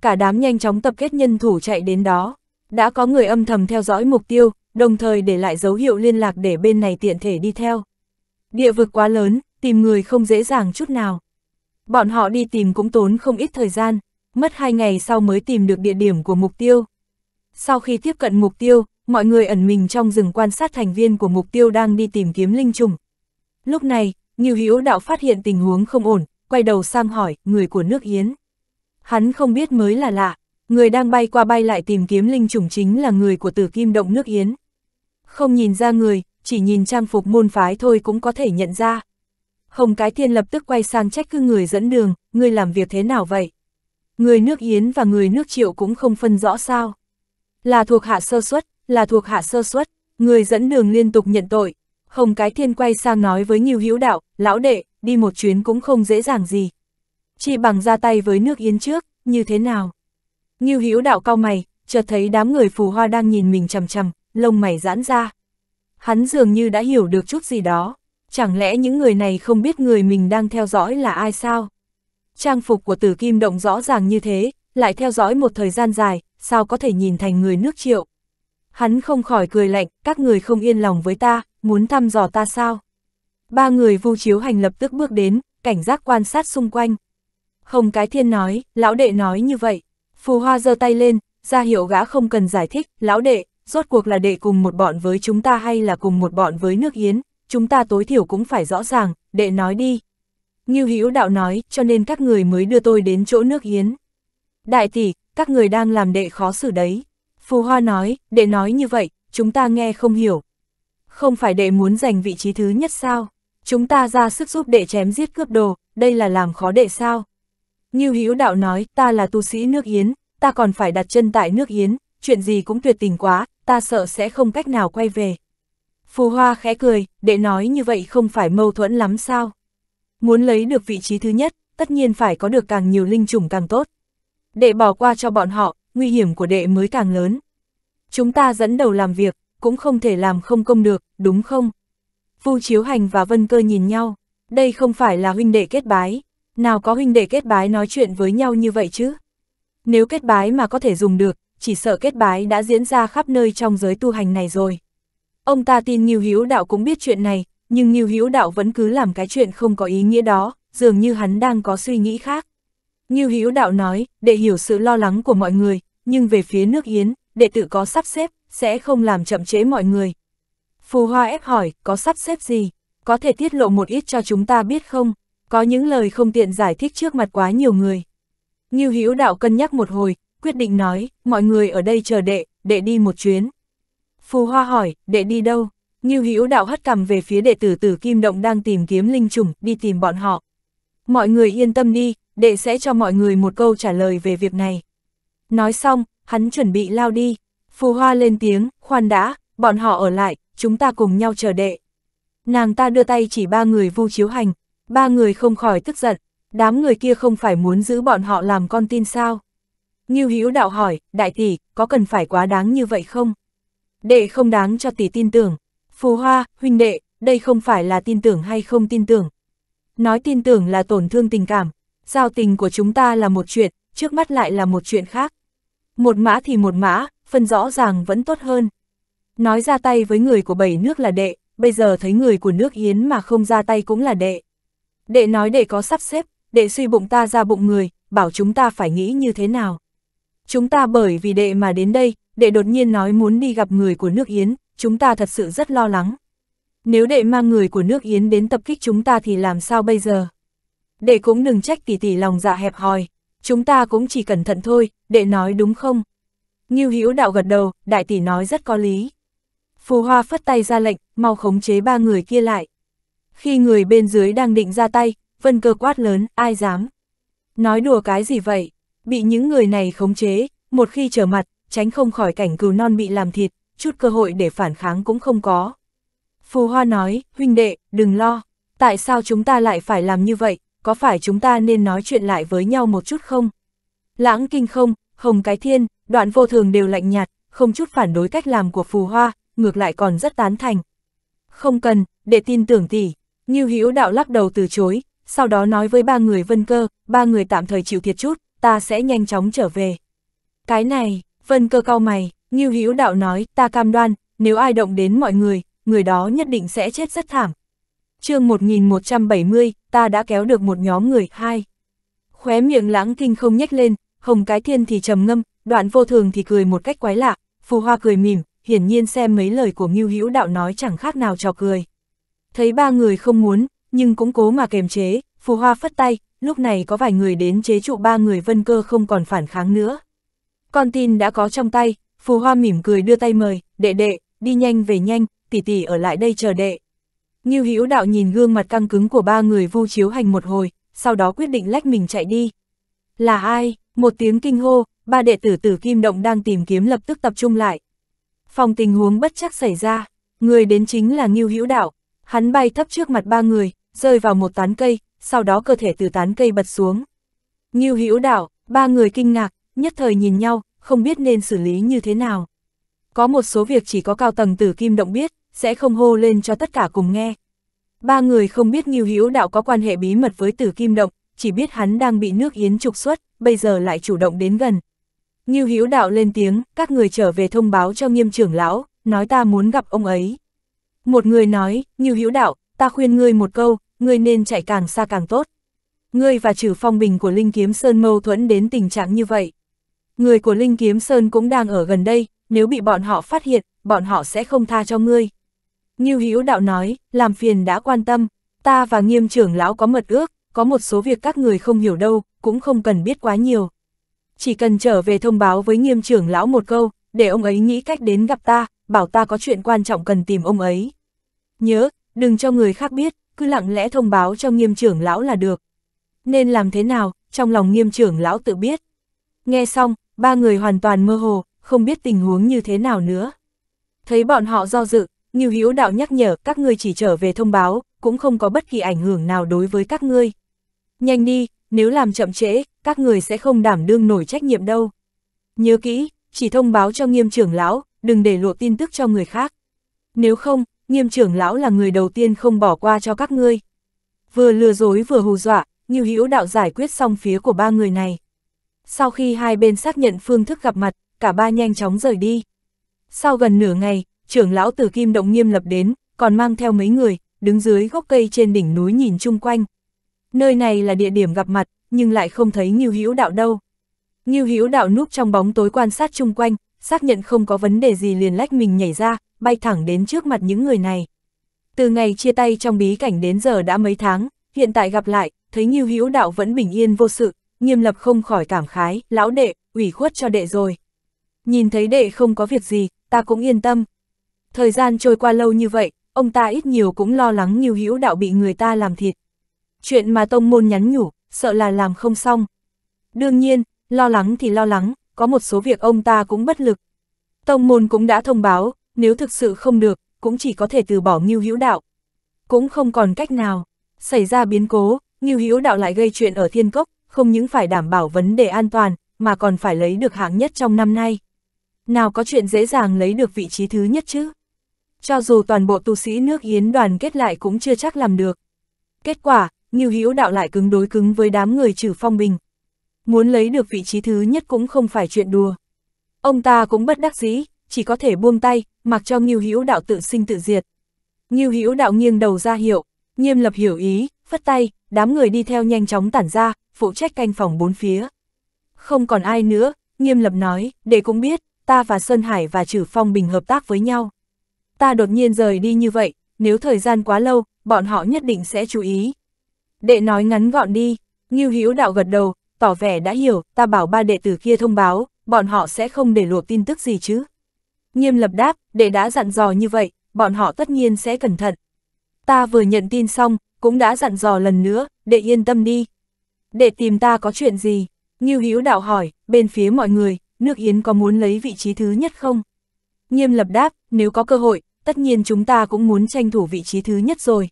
Cả đám nhanh chóng tập kết nhân thủ chạy đến đó. Đã có người âm thầm theo dõi mục tiêu, đồng thời để lại dấu hiệu liên lạc để bên này tiện thể đi theo. Địa vực quá lớn, tìm người không dễ dàng chút nào. Bọn họ đi tìm cũng tốn không ít thời gian, mất hai ngày sau mới tìm được địa điểm của mục tiêu. Sau khi tiếp cận mục tiêu, mọi người ẩn mình trong rừng quan sát thành viên của mục tiêu đang đi tìm kiếm linh trùng. Lúc này, Nghiêu Hữu Đạo phát hiện tình huống không ổn, quay đầu sang hỏi, người của nước Yến. Hắn không biết mới là lạ, người đang bay qua bay lại tìm kiếm linh trùng chính là người của tử kim động nước Yến. Không nhìn ra người, chỉ nhìn trang phục môn phái thôi cũng có thể nhận ra. Hồng Cái Thiên lập tức quay sang trách cứ người dẫn đường, người làm việc thế nào vậy? Người nước Yến và người nước Triệu cũng không phân rõ sao. Là thuộc hạ sơ suất, là thuộc hạ sơ suất, người dẫn đường liên tục nhận tội. Hồng Cái Thiên quay sang nói với Nghiêu Hữu Đạo, lão đệ, đi một chuyến cũng không dễ dàng gì. Chỉ bằng ra tay với nước Yến trước, như thế nào? Nghiêu Hữu Đạo cao mày, chợt thấy đám người phù hoa đang nhìn mình chầm chầm, lông mày giãn ra. Hắn dường như đã hiểu được chút gì đó, chẳng lẽ những người này không biết người mình đang theo dõi là ai sao? Trang phục của tử kim động rõ ràng như thế, lại theo dõi một thời gian dài, sao có thể nhìn thành người nước triệu? Hắn không khỏi cười lạnh, các người không yên lòng với ta, muốn thăm dò ta sao? Ba người vu chiếu hành lập tức bước đến, cảnh giác quan sát xung quanh. Hồng Cái Thiên nói, lão đệ nói như vậy. Phù Hoa giơ tay lên, ra hiệu gã không cần giải thích, lão đệ, rốt cuộc là đệ cùng một bọn với chúng ta hay là cùng một bọn với nước Yến, chúng ta tối thiểu cũng phải rõ ràng, đệ nói đi. Ngưu Hữu Đạo nói, cho nên các người mới đưa tôi đến chỗ nước Yến. Đại tỷ, các người đang làm đệ khó xử đấy. Phù Hoa nói, đệ nói như vậy, chúng ta nghe không hiểu. Không phải đệ muốn giành vị trí thứ nhất sao? Chúng ta ra sức giúp đệ chém giết cướp đồ, đây là làm khó đệ sao? Như Hữu Đạo nói, ta là tu sĩ nước Yến, ta còn phải đặt chân tại nước Yến, chuyện gì cũng tuyệt tình quá, ta sợ sẽ không cách nào quay về. Phù Hoa khẽ cười, đệ nói như vậy không phải mâu thuẫn lắm sao? Muốn lấy được vị trí thứ nhất, tất nhiên phải có được càng nhiều linh trùng càng tốt. Đệ bỏ qua cho bọn họ, nguy hiểm của đệ mới càng lớn. Chúng ta dẫn đầu làm việc, cũng không thể làm không công được, đúng không? Vu Chiếu Hành và Vân Cơ nhìn nhau, đây không phải là huynh đệ kết bái, nào có huynh đệ kết bái nói chuyện với nhau như vậy chứ? Nếu kết bái mà có thể dùng được, chỉ sợ kết bái đã diễn ra khắp nơi trong giới tu hành này rồi. Ông ta tin Nghiêu Hữu Đạo cũng biết chuyện này, nhưng Nghiêu Hữu Đạo vẫn cứ làm cái chuyện không có ý nghĩa đó, dường như hắn đang có suy nghĩ khác. Ngưu Hữu Đạo nói, để hiểu sự lo lắng của mọi người, nhưng về phía nước Yến, đệ tử có sắp xếp, sẽ không làm chậm chế mọi người. Phù Hoa ép hỏi, có sắp xếp gì? Có thể tiết lộ một ít cho chúng ta biết không? Có những lời không tiện giải thích trước mặt quá nhiều người. Ngưu Hữu Đạo cân nhắc một hồi, quyết định nói, mọi người ở đây chờ đệ, đệ đi một chuyến. Phù Hoa hỏi, đệ đi đâu? Ngưu Hữu Đạo hất cằm về phía đệ tử Tử Kim Động đang tìm kiếm linh trùng, đi tìm bọn họ mọi người yên tâm đi, đệ sẽ cho mọi người một câu trả lời về việc này. Nói xong, hắn chuẩn bị lao đi, phù hoa lên tiếng, khoan đã, bọn họ ở lại, chúng ta cùng nhau chờ đệ. Nàng ta đưa tay chỉ ba người vu chiếu hành, ba người không khỏi tức giận, đám người kia không phải muốn giữ bọn họ làm con tin sao. Nghiêu Hữu đạo hỏi, đại tỷ, có cần phải quá đáng như vậy không? Đệ không đáng cho tỷ tin tưởng. Phù hoa, huynh đệ, đây không phải là tin tưởng hay không tin tưởng, Nói tin tưởng là tổn thương tình cảm, giao tình của chúng ta là một chuyện, trước mắt lại là một chuyện khác. Một mã thì một mã, phân rõ ràng vẫn tốt hơn. Nói ra tay với người của bảy nước là đệ, bây giờ thấy người của nước Yến mà không ra tay cũng là đệ. Đệ nói đệ có sắp xếp, đệ suy bụng ta ra bụng người, bảo chúng ta phải nghĩ như thế nào. Chúng ta bởi vì đệ mà đến đây, đệ đột nhiên nói muốn đi gặp người của nước Yến, chúng ta thật sự rất lo lắng nếu đệ mang người của nước Yến đến tập kích chúng ta thì làm sao bây giờ? Đệ cũng đừng trách tỷ tỷ lòng dạ hẹp hòi, chúng ta cũng chỉ cẩn thận thôi, đệ nói đúng không? Ngưu Hữu đạo gật đầu, đại tỷ nói rất có lý. Phù Hoa phất tay ra lệnh, mau khống chế ba người kia lại. Khi người bên dưới đang định ra tay, vân cơ quát lớn, ai dám? Nói đùa cái gì vậy? Bị những người này khống chế, một khi trở mặt, tránh không khỏi cảnh cừu non bị làm thịt, chút cơ hội để phản kháng cũng không có. Phù Hoa nói, huynh đệ, đừng lo, tại sao chúng ta lại phải làm như vậy, có phải chúng ta nên nói chuyện lại với nhau một chút không? Lãng kinh không, hồng cái thiên, đoạn vô thường đều lạnh nhạt, không chút phản đối cách làm của Phù Hoa, ngược lại còn rất tán thành. Không cần, để tin tưởng tỷ, Như Hữu đạo lắc đầu từ chối, sau đó nói với ba người vân cơ, ba người tạm thời chịu thiệt chút, ta sẽ nhanh chóng trở về. Cái này, vân cơ cau mày, Như Hữu đạo nói, ta cam đoan, nếu ai động đến mọi người, người đó nhất định sẽ chết rất thảm. chương 1170, ta đã kéo được một nhóm người, hai. Khóe miệng lãng kinh không nhếch lên, hồng cái thiên thì trầm ngâm, đoạn vô thường thì cười một cách quái lạ, phù hoa cười mỉm, hiển nhiên xem mấy lời của Ngưu Hữu Đạo nói chẳng khác nào trò cười. Thấy ba người không muốn, nhưng cũng cố mà kềm chế, phù hoa phất tay, lúc này có vài người đến chế trụ ba người vân cơ không còn phản kháng nữa. Con tin đã có trong tay, phù hoa mỉm cười đưa tay mời, đệ đệ, đi nhanh về nhanh, tỷ tỷ ở lại đây chờ đệ. Ngưu Hữu Đạo nhìn gương mặt căng cứng của ba người Vu Chiếu Hành một hồi, sau đó quyết định lách mình chạy đi. Là ai? Một tiếng kinh hô, ba đệ tử Tử Kim Động đang tìm kiếm lập tức tập trung lại. Phòng tình huống bất chắc xảy ra, người đến chính là Ngưu Hữu Đạo, hắn bay thấp trước mặt ba người, rơi vào một tán cây, sau đó cơ thể từ tán cây bật xuống. Ngưu Hữu Đạo, ba người kinh ngạc, nhất thời nhìn nhau, không biết nên xử lý như thế nào. Có một số việc chỉ có cao tầng Tử Kim Động biết, sẽ không hô lên cho tất cả cùng nghe. Ba người không biết Ngưu Hữu Đạo có quan hệ bí mật với Tử Kim Động, chỉ biết hắn đang bị nước Yến trục xuất, bây giờ lại chủ động đến gần. Ngưu Hữu Đạo lên tiếng, các người trở về thông báo cho Nghiêm trưởng lão, nói ta muốn gặp ông ấy. Một người nói, Ngưu Hữu Đạo, ta khuyên ngươi một câu, ngươi nên chạy càng xa càng tốt. Ngươi và trừ phong bình của Linh Kiếm Sơn mâu thuẫn đến tình trạng như vậy. Người của Linh Kiếm Sơn cũng đang ở gần đây, nếu bị bọn họ phát hiện, bọn họ sẽ không tha cho ngươi. Ngưu Hữu Đạo nói, làm phiền đã quan tâm, ta và nghiêm trưởng lão có mật ước, có một số việc các người không hiểu đâu, cũng không cần biết quá nhiều. Chỉ cần trở về thông báo với nghiêm trưởng lão một câu, để ông ấy nghĩ cách đến gặp ta, bảo ta có chuyện quan trọng cần tìm ông ấy. Nhớ, đừng cho người khác biết, cứ lặng lẽ thông báo cho nghiêm trưởng lão là được. Nên làm thế nào, trong lòng nghiêm trưởng lão tự biết. Nghe xong, ba người hoàn toàn mơ hồ, không biết tình huống như thế nào nữa. Thấy bọn họ do dự, Ngưu Hữu Đạo nhắc nhở các ngươi chỉ trở về thông báo, cũng không có bất kỳ ảnh hưởng nào đối với các ngươi. Nhanh đi, nếu làm chậm trễ, các người sẽ không đảm đương nổi trách nhiệm đâu. Nhớ kỹ, chỉ thông báo cho nghiêm trưởng lão, đừng để lộ tin tức cho người khác. Nếu không, nghiêm trưởng lão là người đầu tiên không bỏ qua cho các ngươi. Vừa lừa dối vừa hù dọa, Ngưu Hữu Đạo giải quyết xong phía của ba người này. Sau khi hai bên xác nhận phương thức gặp mặt, cả ba nhanh chóng rời đi. Sau gần nửa ngày, trưởng lão từ kim động nghiêm lập đến, còn mang theo mấy người, đứng dưới gốc cây trên đỉnh núi nhìn chung quanh. Nơi này là địa điểm gặp mặt, nhưng lại không thấy Ngưu Hữu Đạo đâu. Ngưu Hữu Đạo núp trong bóng tối quan sát chung quanh, xác nhận không có vấn đề gì liền lách mình nhảy ra, bay thẳng đến trước mặt những người này. Từ ngày chia tay trong bí cảnh đến giờ đã mấy tháng, hiện tại gặp lại, thấy Ngưu Hữu Đạo vẫn bình yên vô sự, Nghiêm Lập không khỏi cảm khái, lão đệ, ủy khuất cho đệ rồi. Nhìn thấy đệ không có việc gì, ta cũng yên tâm, Thời gian trôi qua lâu như vậy, ông ta ít nhiều cũng lo lắng Ngưu Hữu Đạo bị người ta làm thịt. Chuyện mà tông môn nhắn nhủ, sợ là làm không xong. Đương nhiên, lo lắng thì lo lắng, có một số việc ông ta cũng bất lực. Tông môn cũng đã thông báo, nếu thực sự không được, cũng chỉ có thể từ bỏ Ngưu Hữu Đạo. Cũng không còn cách nào. Xảy ra biến cố, Ngưu Hữu Đạo lại gây chuyện ở Thiên Cốc, không những phải đảm bảo vấn đề an toàn, mà còn phải lấy được hạng nhất trong năm nay. Nào có chuyện dễ dàng lấy được vị trí thứ nhất chứ? cho dù toàn bộ tu sĩ nước Yến đoàn kết lại cũng chưa chắc làm được. Kết quả, Ngưu Hữu Đạo lại cứng đối cứng với đám người trừ phong bình. Muốn lấy được vị trí thứ nhất cũng không phải chuyện đùa. Ông ta cũng bất đắc dĩ, chỉ có thể buông tay, mặc cho Ngưu Hữu Đạo tự sinh tự diệt. Ngưu Hữu Đạo nghiêng đầu ra hiệu, Nghiêm Lập hiểu ý, phất tay, đám người đi theo nhanh chóng tản ra, phụ trách canh phòng bốn phía. Không còn ai nữa, Nghiêm Lập nói, để cũng biết, ta và Sơn Hải và trừ Phong Bình hợp tác với nhau ta đột nhiên rời đi như vậy, nếu thời gian quá lâu, bọn họ nhất định sẽ chú ý. Đệ nói ngắn gọn đi, Ngưu Hữu đạo gật đầu, tỏ vẻ đã hiểu, ta bảo ba đệ tử kia thông báo, bọn họ sẽ không để luộc tin tức gì chứ. Nghiêm lập đáp, đệ đã dặn dò như vậy, bọn họ tất nhiên sẽ cẩn thận. Ta vừa nhận tin xong, cũng đã dặn dò lần nữa, đệ yên tâm đi. Đệ tìm ta có chuyện gì? Ngưu Hữu đạo hỏi, bên phía mọi người, nước Yến có muốn lấy vị trí thứ nhất không? Nghiêm lập đáp, nếu có cơ hội, tất nhiên chúng ta cũng muốn tranh thủ vị trí thứ nhất rồi.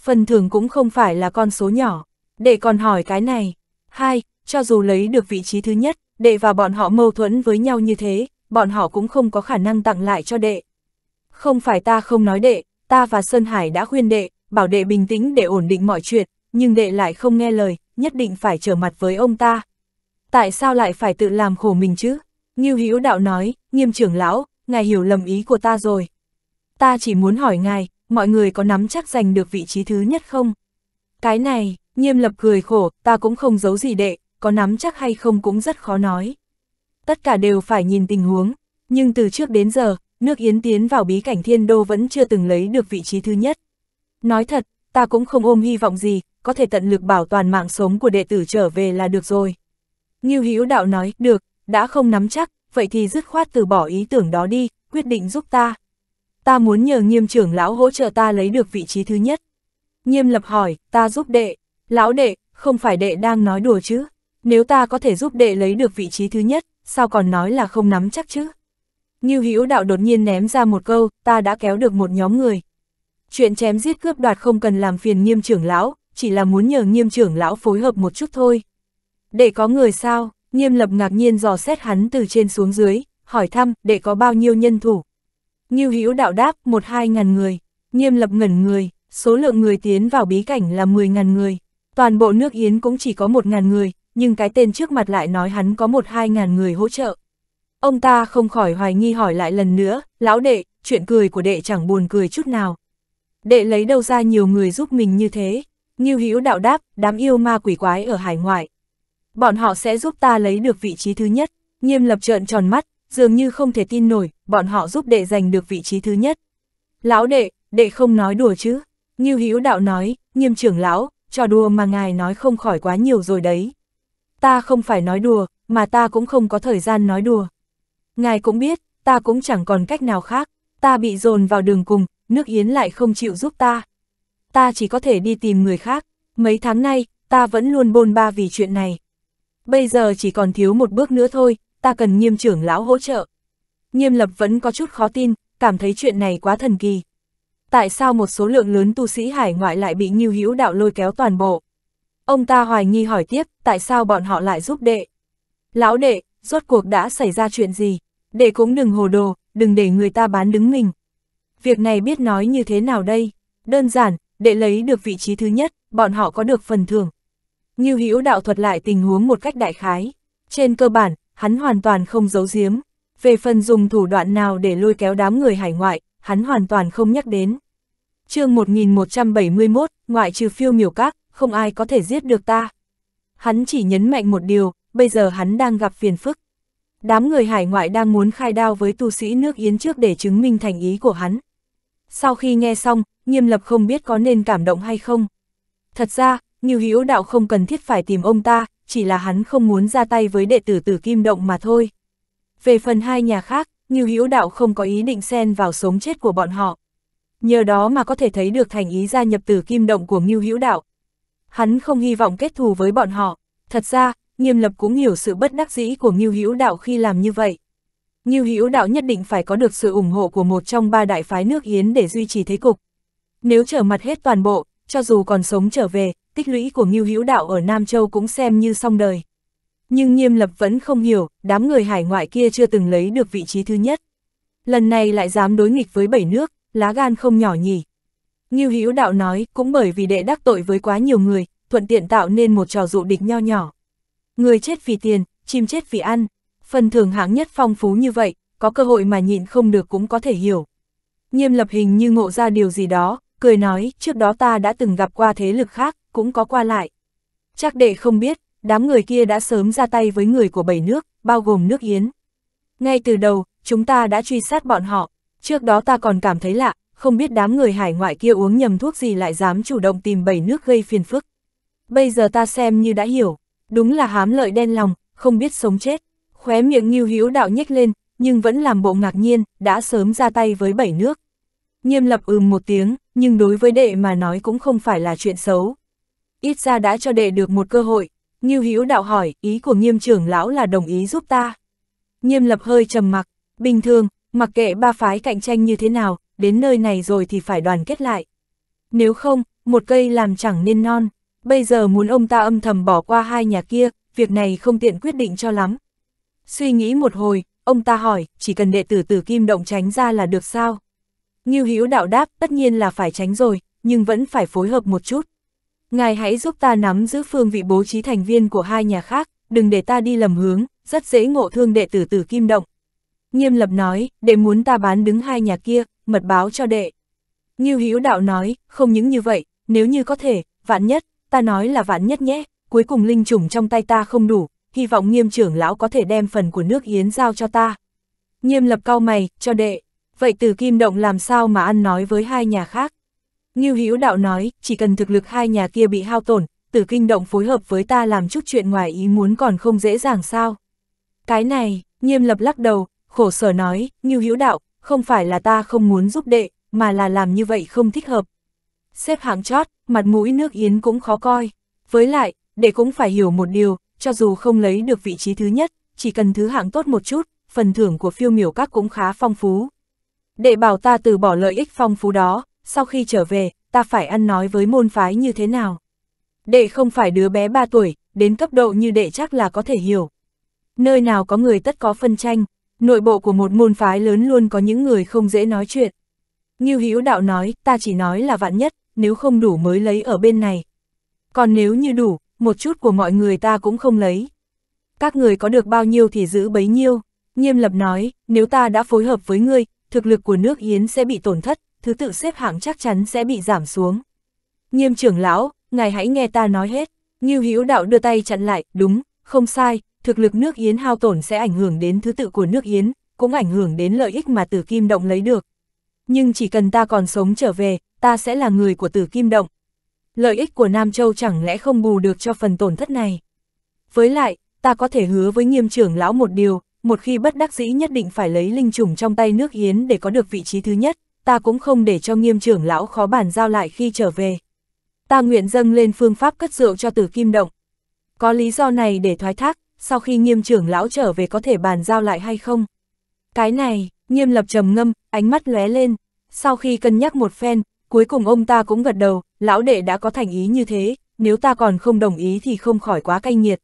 Phần thưởng cũng không phải là con số nhỏ, để còn hỏi cái này. Hai, cho dù lấy được vị trí thứ nhất, đệ và bọn họ mâu thuẫn với nhau như thế, bọn họ cũng không có khả năng tặng lại cho đệ. Không phải ta không nói đệ, ta và Sơn Hải đã khuyên đệ, bảo đệ bình tĩnh để ổn định mọi chuyện, nhưng đệ lại không nghe lời, nhất định phải trở mặt với ông ta. Tại sao lại phải tự làm khổ mình chứ? Ngưu Hữu Đạo nói, nghiêm trưởng lão, ngài hiểu lầm ý của ta rồi ta chỉ muốn hỏi ngài, mọi người có nắm chắc giành được vị trí thứ nhất không? Cái này, nghiêm lập cười khổ, ta cũng không giấu gì đệ, có nắm chắc hay không cũng rất khó nói. Tất cả đều phải nhìn tình huống, nhưng từ trước đến giờ, nước Yến tiến vào bí cảnh thiên đô vẫn chưa từng lấy được vị trí thứ nhất. Nói thật, ta cũng không ôm hy vọng gì, có thể tận lực bảo toàn mạng sống của đệ tử trở về là được rồi. Ngưu Hữu Đạo nói, được, đã không nắm chắc, vậy thì dứt khoát từ bỏ ý tưởng đó đi, quyết định giúp ta, ta muốn nhờ nghiêm trưởng lão hỗ trợ ta lấy được vị trí thứ nhất. Nghiêm lập hỏi, ta giúp đệ, lão đệ, không phải đệ đang nói đùa chứ, nếu ta có thể giúp đệ lấy được vị trí thứ nhất, sao còn nói là không nắm chắc chứ? Như hữu đạo đột nhiên ném ra một câu, ta đã kéo được một nhóm người. Chuyện chém giết cướp đoạt không cần làm phiền nghiêm trưởng lão, chỉ là muốn nhờ nghiêm trưởng lão phối hợp một chút thôi. Để có người sao, nghiêm lập ngạc nhiên dò xét hắn từ trên xuống dưới, hỏi thăm, để có bao nhiêu nhân thủ. Ngưu Hữu đạo đáp một hai ngàn người, nghiêm lập ngẩn người, số lượng người tiến vào bí cảnh là 10.000 người. Toàn bộ nước Yến cũng chỉ có 1.000 người, nhưng cái tên trước mặt lại nói hắn có một hai ngàn người hỗ trợ. Ông ta không khỏi hoài nghi hỏi lại lần nữa, lão đệ, chuyện cười của đệ chẳng buồn cười chút nào. Đệ lấy đâu ra nhiều người giúp mình như thế, Ngưu hữu đạo đáp, đám yêu ma quỷ quái ở hải ngoại. Bọn họ sẽ giúp ta lấy được vị trí thứ nhất, nghiêm lập trợn tròn mắt, dường như không thể tin nổi, bọn họ giúp đệ giành được vị trí thứ nhất. Lão đệ, đệ không nói đùa chứ. như hiếu Đạo nói, nghiêm trưởng lão, trò đùa mà ngài nói không khỏi quá nhiều rồi đấy. Ta không phải nói đùa, mà ta cũng không có thời gian nói đùa. Ngài cũng biết, ta cũng chẳng còn cách nào khác, ta bị dồn vào đường cùng, nước Yến lại không chịu giúp ta. Ta chỉ có thể đi tìm người khác, mấy tháng nay, ta vẫn luôn bôn ba vì chuyện này. Bây giờ chỉ còn thiếu một bước nữa thôi, ta cần nghiêm trưởng lão hỗ trợ nghiêm lập vẫn có chút khó tin, cảm thấy chuyện này quá thần kỳ. Tại sao một số lượng lớn tu sĩ hải ngoại lại bị nghiêu hữu đạo lôi kéo toàn bộ? Ông ta hoài nghi hỏi tiếp, tại sao bọn họ lại giúp đệ? Lão đệ, rốt cuộc đã xảy ra chuyện gì? Đệ cũng đừng hồ đồ, đừng để người ta bán đứng mình. Việc này biết nói như thế nào đây? Đơn giản, để lấy được vị trí thứ nhất, bọn họ có được phần thưởng. Nghiêu hữu đạo thuật lại tình huống một cách đại khái. Trên cơ bản, hắn hoàn toàn không giấu giếm về phần dùng thủ đoạn nào để lôi kéo đám người hải ngoại, hắn hoàn toàn không nhắc đến. chương 1171, ngoại trừ phiêu miểu các, không ai có thể giết được ta. Hắn chỉ nhấn mạnh một điều, bây giờ hắn đang gặp phiền phức. Đám người hải ngoại đang muốn khai đao với tu sĩ nước Yến trước để chứng minh thành ý của hắn. Sau khi nghe xong, nghiêm lập không biết có nên cảm động hay không. Thật ra, Nghiêu Hữu Đạo không cần thiết phải tìm ông ta, chỉ là hắn không muốn ra tay với đệ tử tử Kim Động mà thôi. Về phần hai nhà khác, Ngưu Hữu Đạo không có ý định xen vào sống chết của bọn họ. Nhờ đó mà có thể thấy được thành ý gia nhập từ kim động của Ngưu Hữu Đạo. Hắn không hy vọng kết thù với bọn họ, thật ra, Nghiêm Lập cũng hiểu sự bất đắc dĩ của Ngưu Hữu Đạo khi làm như vậy. Ngưu Hữu Đạo nhất định phải có được sự ủng hộ của một trong ba đại phái nước Yến để duy trì thế cục. Nếu trở mặt hết toàn bộ, cho dù còn sống trở về, tích lũy của Ngưu Hữu Đạo ở Nam Châu cũng xem như xong đời. Nhưng nghiêm lập vẫn không hiểu, đám người hải ngoại kia chưa từng lấy được vị trí thứ nhất. Lần này lại dám đối nghịch với bảy nước, lá gan không nhỏ nhỉ. Nghiêu Hữu Đạo nói, cũng bởi vì đệ đắc tội với quá nhiều người, thuận tiện tạo nên một trò dụ địch nho nhỏ. Người chết vì tiền, chim chết vì ăn, phần thưởng hạng nhất phong phú như vậy, có cơ hội mà nhịn không được cũng có thể hiểu. Nghiêm lập hình như ngộ ra điều gì đó, cười nói, trước đó ta đã từng gặp qua thế lực khác, cũng có qua lại. Chắc đệ không biết, đám người kia đã sớm ra tay với người của bảy nước, bao gồm nước Yến. Ngay từ đầu, chúng ta đã truy sát bọn họ, trước đó ta còn cảm thấy lạ, không biết đám người hải ngoại kia uống nhầm thuốc gì lại dám chủ động tìm bảy nước gây phiền phức. Bây giờ ta xem như đã hiểu, đúng là hám lợi đen lòng, không biết sống chết. Khóe miệng Ngưu Hữu Đạo nhếch lên, nhưng vẫn làm bộ ngạc nhiên, đã sớm ra tay với bảy nước. Nghiêm lập ừm một tiếng, nhưng đối với đệ mà nói cũng không phải là chuyện xấu. Ít ra đã cho đệ được một cơ hội, Ngưu Hữu đạo hỏi, ý của nghiêm trưởng lão là đồng ý giúp ta. Nghiêm lập hơi trầm mặc, bình thường, mặc kệ ba phái cạnh tranh như thế nào, đến nơi này rồi thì phải đoàn kết lại. Nếu không, một cây làm chẳng nên non, bây giờ muốn ông ta âm thầm bỏ qua hai nhà kia, việc này không tiện quyết định cho lắm. Suy nghĩ một hồi, ông ta hỏi, chỉ cần đệ tử tử kim động tránh ra là được sao? Ngưu Hữu đạo đáp, tất nhiên là phải tránh rồi, nhưng vẫn phải phối hợp một chút. Ngài hãy giúp ta nắm giữ phương vị bố trí thành viên của hai nhà khác, đừng để ta đi lầm hướng, rất dễ ngộ thương đệ tử tử kim động. Nghiêm lập nói, đệ muốn ta bán đứng hai nhà kia, mật báo cho đệ. Ngưu Hữu đạo nói, không những như vậy, nếu như có thể, vạn nhất, ta nói là vạn nhất nhé, cuối cùng linh trùng trong tay ta không đủ, hy vọng nghiêm trưởng lão có thể đem phần của nước yến giao cho ta. Nghiêm lập cao mày, cho đệ, vậy từ kim động làm sao mà ăn nói với hai nhà khác? Ngưu Hữu Đạo nói, chỉ cần thực lực hai nhà kia bị hao tổn, tử kinh động phối hợp với ta làm chút chuyện ngoài ý muốn còn không dễ dàng sao. Cái này, nghiêm lập lắc đầu, khổ sở nói, Ngưu Hữu Đạo, không phải là ta không muốn giúp đệ, mà là làm như vậy không thích hợp. Xếp hạng chót, mặt mũi nước yến cũng khó coi. Với lại, đệ cũng phải hiểu một điều, cho dù không lấy được vị trí thứ nhất, chỉ cần thứ hạng tốt một chút, phần thưởng của phiêu miểu các cũng khá phong phú. Đệ bảo ta từ bỏ lợi ích phong phú đó, sau khi trở về, ta phải ăn nói với môn phái như thế nào. Đệ không phải đứa bé 3 tuổi, đến cấp độ như đệ chắc là có thể hiểu. Nơi nào có người tất có phân tranh, nội bộ của một môn phái lớn luôn có những người không dễ nói chuyện. Như Hữu đạo nói, ta chỉ nói là vạn nhất, nếu không đủ mới lấy ở bên này. Còn nếu như đủ, một chút của mọi người ta cũng không lấy. Các người có được bao nhiêu thì giữ bấy nhiêu. Nghiêm lập nói, nếu ta đã phối hợp với ngươi, thực lực của nước Yến sẽ bị tổn thất, thứ tự xếp hạng chắc chắn sẽ bị giảm xuống. Nghiêm trưởng lão, ngài hãy nghe ta nói hết. như Hữu Đạo đưa tay chặn lại, đúng, không sai, thực lực nước Yến hao tổn sẽ ảnh hưởng đến thứ tự của nước Yến, cũng ảnh hưởng đến lợi ích mà Tử Kim Động lấy được. Nhưng chỉ cần ta còn sống trở về, ta sẽ là người của Tử Kim Động. Lợi ích của Nam Châu chẳng lẽ không bù được cho phần tổn thất này? Với lại, ta có thể hứa với Nghiêm trưởng lão một điều, một khi bất đắc dĩ nhất định phải lấy linh trùng trong tay nước Yến để có được vị trí thứ nhất, ta cũng không để cho nghiêm trưởng lão khó bàn giao lại khi trở về. Ta nguyện dâng lên phương pháp cất rượu cho tử kim động. Có lý do này để thoái thác, sau khi nghiêm trưởng lão trở về có thể bàn giao lại hay không? Cái này, nghiêm lập trầm ngâm, ánh mắt lóe lên. Sau khi cân nhắc một phen, cuối cùng ông ta cũng gật đầu, lão đệ đã có thành ý như thế, nếu ta còn không đồng ý thì không khỏi quá cay nghiệt.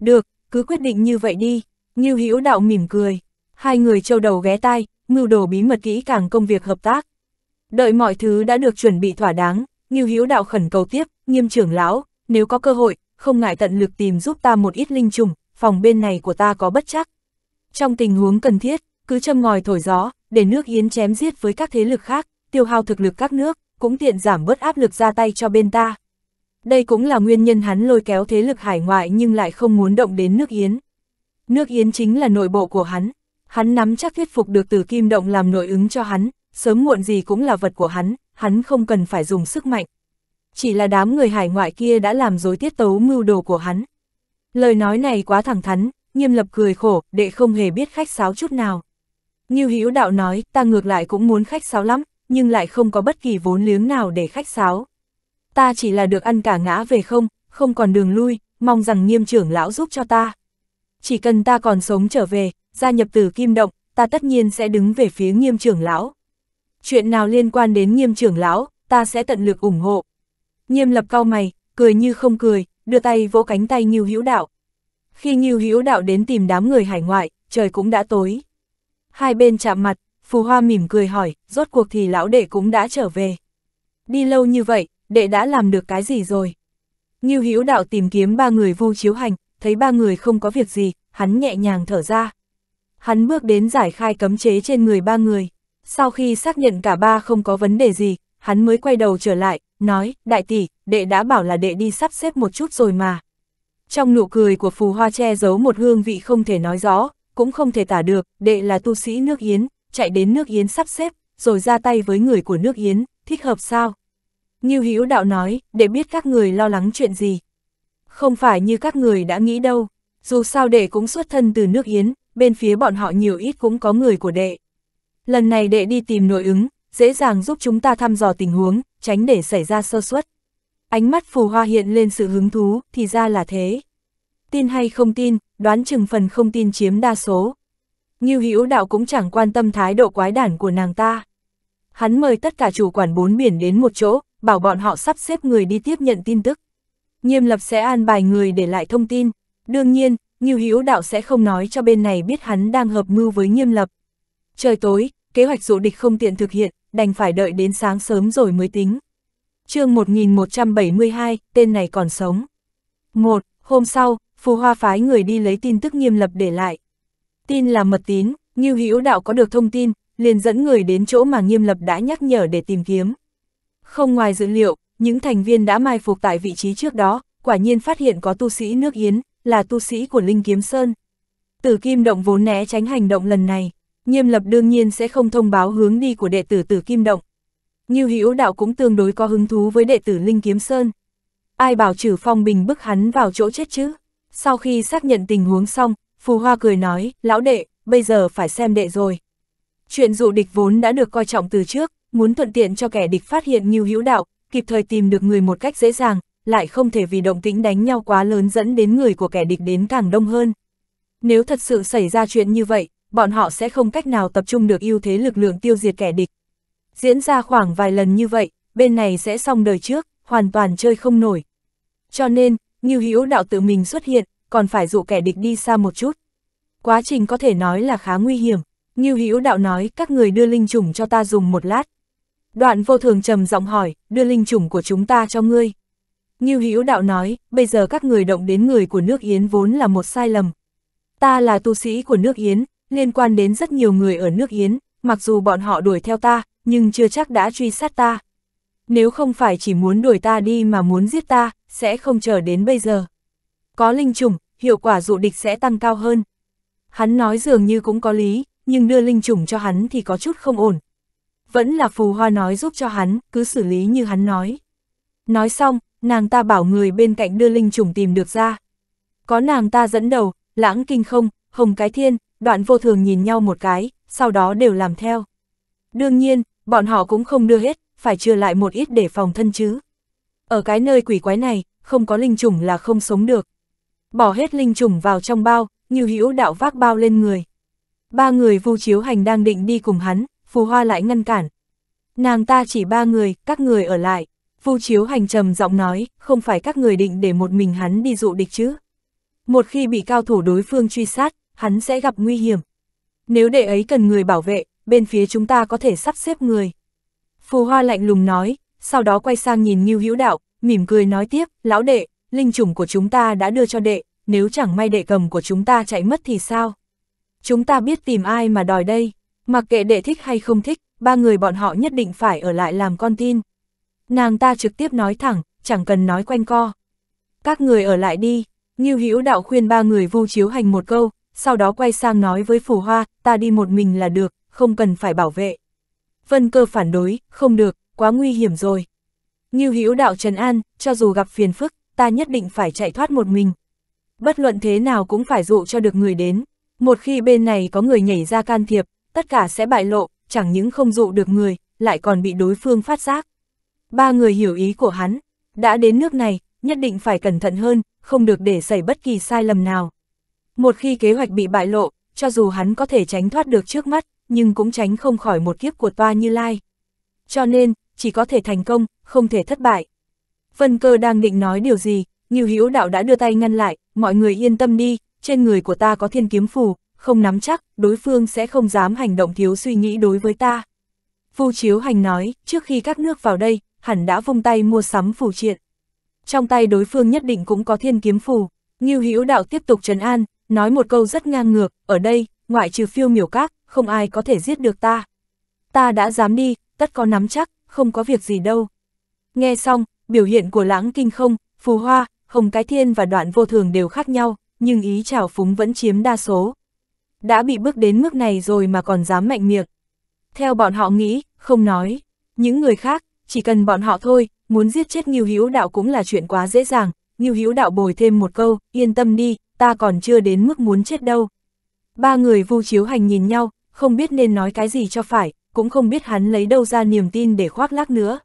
Được, cứ quyết định như vậy đi, Ngưu Hữu Đạo mỉm cười. Hai người trâu đầu ghé tai, mưu đồ bí mật kỹ càng công việc hợp tác. Đợi mọi thứ đã được chuẩn bị thỏa đáng, Ngưu Hữu Đạo khẩn cầu tiếp, nghiêm trưởng lão, nếu có cơ hội, không ngại tận lực tìm giúp ta một ít linh trùng, phòng bên này của ta có bất chắc. Trong tình huống cần thiết, cứ châm ngòi thổi gió, để nước Yến chém giết với các thế lực khác, tiêu hao thực lực các nước, cũng tiện giảm bớt áp lực ra tay cho bên ta. Đây cũng là nguyên nhân hắn lôi kéo thế lực hải ngoại nhưng lại không muốn động đến nước Yến. Nước Yến chính là nội bộ của hắn, Hắn nắm chắc thuyết phục được từ kim động làm nội ứng cho hắn, sớm muộn gì cũng là vật của hắn, hắn không cần phải dùng sức mạnh. Chỉ là đám người hải ngoại kia đã làm dối tiết tấu mưu đồ của hắn. Lời nói này quá thẳng thắn, nghiêm lập cười khổ, đệ không hề biết khách sáo chút nào. Như hữu đạo nói, ta ngược lại cũng muốn khách sáo lắm, nhưng lại không có bất kỳ vốn liếng nào để khách sáo. Ta chỉ là được ăn cả ngã về không, không còn đường lui, mong rằng nghiêm trưởng lão giúp cho ta. Chỉ cần ta còn sống trở về, gia nhập từ kim động, ta tất nhiên sẽ đứng về phía nghiêm trưởng lão. Chuyện nào liên quan đến nghiêm trưởng lão, ta sẽ tận lực ủng hộ. Nghiêm lập cao mày, cười như không cười, đưa tay vỗ cánh tay Ngưu Hữu Đạo. Khi Ngưu Hữu Đạo đến tìm đám người hải ngoại, trời cũng đã tối. Hai bên chạm mặt, Phù Hoa mỉm cười hỏi, rốt cuộc thì lão đệ cũng đã trở về. Đi lâu như vậy, đệ đã làm được cái gì rồi? Ngưu Hữu Đạo tìm kiếm ba người vô chiếu hành, thấy ba người không có việc gì, hắn nhẹ nhàng thở ra hắn bước đến giải khai cấm chế trên người ba người. Sau khi xác nhận cả ba không có vấn đề gì, hắn mới quay đầu trở lại, nói, đại tỷ, đệ đã bảo là đệ đi sắp xếp một chút rồi mà. Trong nụ cười của phù hoa che giấu một hương vị không thể nói rõ, cũng không thể tả được, đệ là tu sĩ nước Yến, chạy đến nước Yến sắp xếp, rồi ra tay với người của nước Yến, thích hợp sao? Nghiêu Hữu đạo nói, đệ biết các người lo lắng chuyện gì. Không phải như các người đã nghĩ đâu, dù sao đệ cũng xuất thân từ nước Yến, bên phía bọn họ nhiều ít cũng có người của đệ. Lần này đệ đi tìm nội ứng, dễ dàng giúp chúng ta thăm dò tình huống, tránh để xảy ra sơ suất. Ánh mắt phù hoa hiện lên sự hứng thú, thì ra là thế. Tin hay không tin, đoán chừng phần không tin chiếm đa số. Nghiêu hữu đạo cũng chẳng quan tâm thái độ quái đản của nàng ta. Hắn mời tất cả chủ quản bốn biển đến một chỗ, bảo bọn họ sắp xếp người đi tiếp nhận tin tức. Nghiêm lập sẽ an bài người để lại thông tin. Đương nhiên, Ngưu Hữu Đạo sẽ không nói cho bên này biết hắn đang hợp mưu với Nghiêm Lập. Trời tối, kế hoạch dụ địch không tiện thực hiện, đành phải đợi đến sáng sớm rồi mới tính. chương 1172, tên này còn sống. một Hôm sau, Phù Hoa phái người đi lấy tin tức Nghiêm Lập để lại. Tin là mật tín, Ngưu Hữu Đạo có được thông tin, liền dẫn người đến chỗ mà Nghiêm Lập đã nhắc nhở để tìm kiếm. Không ngoài dữ liệu, những thành viên đã mai phục tại vị trí trước đó, quả nhiên phát hiện có tu sĩ nước Yến, là tu sĩ của Linh Kiếm Sơn. Tử Kim Động vốn né tránh hành động lần này, nghiêm lập đương nhiên sẽ không thông báo hướng đi của đệ tử Tử Kim Động. Như Hữu Đạo cũng tương đối có hứng thú với đệ tử Linh Kiếm Sơn. Ai bảo trừ phong bình bức hắn vào chỗ chết chứ? Sau khi xác nhận tình huống xong, Phù Hoa cười nói, lão đệ, bây giờ phải xem đệ rồi. Chuyện dụ địch vốn đã được coi trọng từ trước, muốn thuận tiện cho kẻ địch phát hiện Ngưu Hữu Đạo, kịp thời tìm được người một cách dễ dàng, lại không thể vì động tính đánh nhau quá lớn dẫn đến người của kẻ địch đến càng đông hơn. Nếu thật sự xảy ra chuyện như vậy, bọn họ sẽ không cách nào tập trung được ưu thế lực lượng tiêu diệt kẻ địch. Diễn ra khoảng vài lần như vậy, bên này sẽ xong đời trước, hoàn toàn chơi không nổi. Cho nên, Ngưu Hữu đạo tự mình xuất hiện, còn phải dụ kẻ địch đi xa một chút. Quá trình có thể nói là khá nguy hiểm, Ngưu Hữu đạo nói các người đưa linh trùng cho ta dùng một lát. Đoạn vô thường trầm giọng hỏi, đưa linh trùng của chúng ta cho ngươi. Ngưu Hữu Đạo nói, bây giờ các người động đến người của nước Yến vốn là một sai lầm. Ta là tu sĩ của nước Yến, liên quan đến rất nhiều người ở nước Yến, mặc dù bọn họ đuổi theo ta, nhưng chưa chắc đã truy sát ta. Nếu không phải chỉ muốn đuổi ta đi mà muốn giết ta, sẽ không chờ đến bây giờ. Có linh trùng, hiệu quả dụ địch sẽ tăng cao hơn. Hắn nói dường như cũng có lý, nhưng đưa linh trùng cho hắn thì có chút không ổn. Vẫn là phù hoa nói giúp cho hắn, cứ xử lý như hắn nói. Nói xong, nàng ta bảo người bên cạnh đưa linh trùng tìm được ra. Có nàng ta dẫn đầu, lãng kinh không, hồng cái thiên, đoạn vô thường nhìn nhau một cái, sau đó đều làm theo. Đương nhiên, bọn họ cũng không đưa hết, phải trừ lại một ít để phòng thân chứ. Ở cái nơi quỷ quái này, không có linh trùng là không sống được. Bỏ hết linh trùng vào trong bao, như hữu đạo vác bao lên người. Ba người vu chiếu hành đang định đi cùng hắn, phù hoa lại ngăn cản. Nàng ta chỉ ba người, các người ở lại. Vu Chiếu Hành trầm giọng nói, không phải các người định để một mình hắn đi dụ địch chứ. Một khi bị cao thủ đối phương truy sát, hắn sẽ gặp nguy hiểm. Nếu đệ ấy cần người bảo vệ, bên phía chúng ta có thể sắp xếp người. Phù Hoa lạnh lùng nói, sau đó quay sang nhìn Ngưu Hữu Đạo, mỉm cười nói tiếp, lão đệ, linh chủng của chúng ta đã đưa cho đệ, nếu chẳng may đệ cầm của chúng ta chạy mất thì sao? Chúng ta biết tìm ai mà đòi đây, mặc kệ đệ thích hay không thích, ba người bọn họ nhất định phải ở lại làm con tin nàng ta trực tiếp nói thẳng, chẳng cần nói quanh co. Các người ở lại đi, Ngưu Hữu Đạo khuyên ba người vu chiếu hành một câu, sau đó quay sang nói với Phù Hoa, ta đi một mình là được, không cần phải bảo vệ. Vân cơ phản đối, không được, quá nguy hiểm rồi. Ngưu Hữu Đạo Trần An, cho dù gặp phiền phức, ta nhất định phải chạy thoát một mình. Bất luận thế nào cũng phải dụ cho được người đến. Một khi bên này có người nhảy ra can thiệp, tất cả sẽ bại lộ, chẳng những không dụ được người, lại còn bị đối phương phát giác ba người hiểu ý của hắn, đã đến nước này, nhất định phải cẩn thận hơn, không được để xảy bất kỳ sai lầm nào. Một khi kế hoạch bị bại lộ, cho dù hắn có thể tránh thoát được trước mắt, nhưng cũng tránh không khỏi một kiếp của toa như lai. Cho nên, chỉ có thể thành công, không thể thất bại. Vân cơ đang định nói điều gì, Nghiêu Hữu đạo đã đưa tay ngăn lại, mọi người yên tâm đi, trên người của ta có thiên kiếm phù, không nắm chắc, đối phương sẽ không dám hành động thiếu suy nghĩ đối với ta. Vu Chiếu Hành nói, trước khi các nước vào đây, hẳn đã vung tay mua sắm phù triện. Trong tay đối phương nhất định cũng có thiên kiếm phù, Ngưu Hữu Đạo tiếp tục trấn an, nói một câu rất ngang ngược, ở đây, ngoại trừ phiêu miểu các, không ai có thể giết được ta. Ta đã dám đi, tất có nắm chắc, không có việc gì đâu. Nghe xong, biểu hiện của lãng kinh không, phù hoa, hồng cái thiên và đoạn vô thường đều khác nhau, nhưng ý trào phúng vẫn chiếm đa số. Đã bị bước đến mức này rồi mà còn dám mạnh miệng. Theo bọn họ nghĩ, không nói. Những người khác, chỉ cần bọn họ thôi, muốn giết chết Ngưu Hữu Đạo cũng là chuyện quá dễ dàng, Ngưu Hữu Đạo bồi thêm một câu, yên tâm đi, ta còn chưa đến mức muốn chết đâu. Ba người Vu Chiếu Hành nhìn nhau, không biết nên nói cái gì cho phải, cũng không biết hắn lấy đâu ra niềm tin để khoác lác nữa.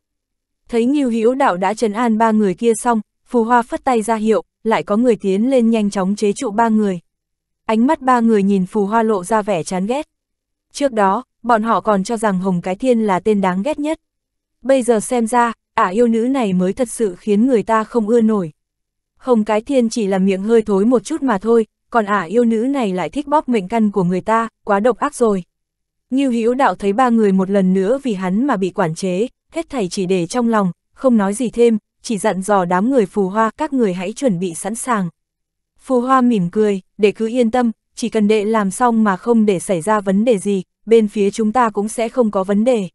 Thấy Ngưu Hữu Đạo đã trấn an ba người kia xong, Phù Hoa phất tay ra hiệu, lại có người tiến lên nhanh chóng chế trụ ba người. Ánh mắt ba người nhìn Phù Hoa lộ ra vẻ chán ghét. Trước đó, bọn họ còn cho rằng Hồng Cái Thiên là tên đáng ghét nhất. Bây giờ xem ra, ả yêu nữ này mới thật sự khiến người ta không ưa nổi. Hồng Cái Thiên chỉ là miệng hơi thối một chút mà thôi, còn ả yêu nữ này lại thích bóp mệnh căn của người ta, quá độc ác rồi. Như Hữu Đạo thấy ba người một lần nữa vì hắn mà bị quản chế, hết thầy chỉ để trong lòng, không nói gì thêm, chỉ dặn dò đám người phù hoa các người hãy chuẩn bị sẵn sàng. Phù hoa mỉm cười, để cứ yên tâm, chỉ cần đệ làm xong mà không để xảy ra vấn đề gì, bên phía chúng ta cũng sẽ không có vấn đề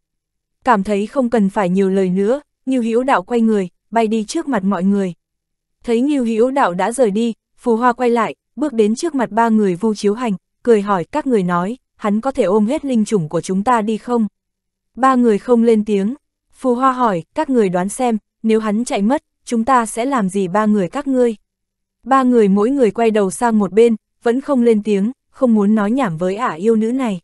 cảm thấy không cần phải nhiều lời nữa, Ngưu Hữu Đạo quay người, bay đi trước mặt mọi người. Thấy Ngưu Hữu Đạo đã rời đi, Phù Hoa quay lại, bước đến trước mặt ba người Vu Chiếu Hành, cười hỏi các người nói, hắn có thể ôm hết linh chủng của chúng ta đi không? Ba người không lên tiếng. Phù Hoa hỏi, các người đoán xem, nếu hắn chạy mất, chúng ta sẽ làm gì ba người các ngươi? Ba người mỗi người quay đầu sang một bên, vẫn không lên tiếng, không muốn nói nhảm với ả yêu nữ này.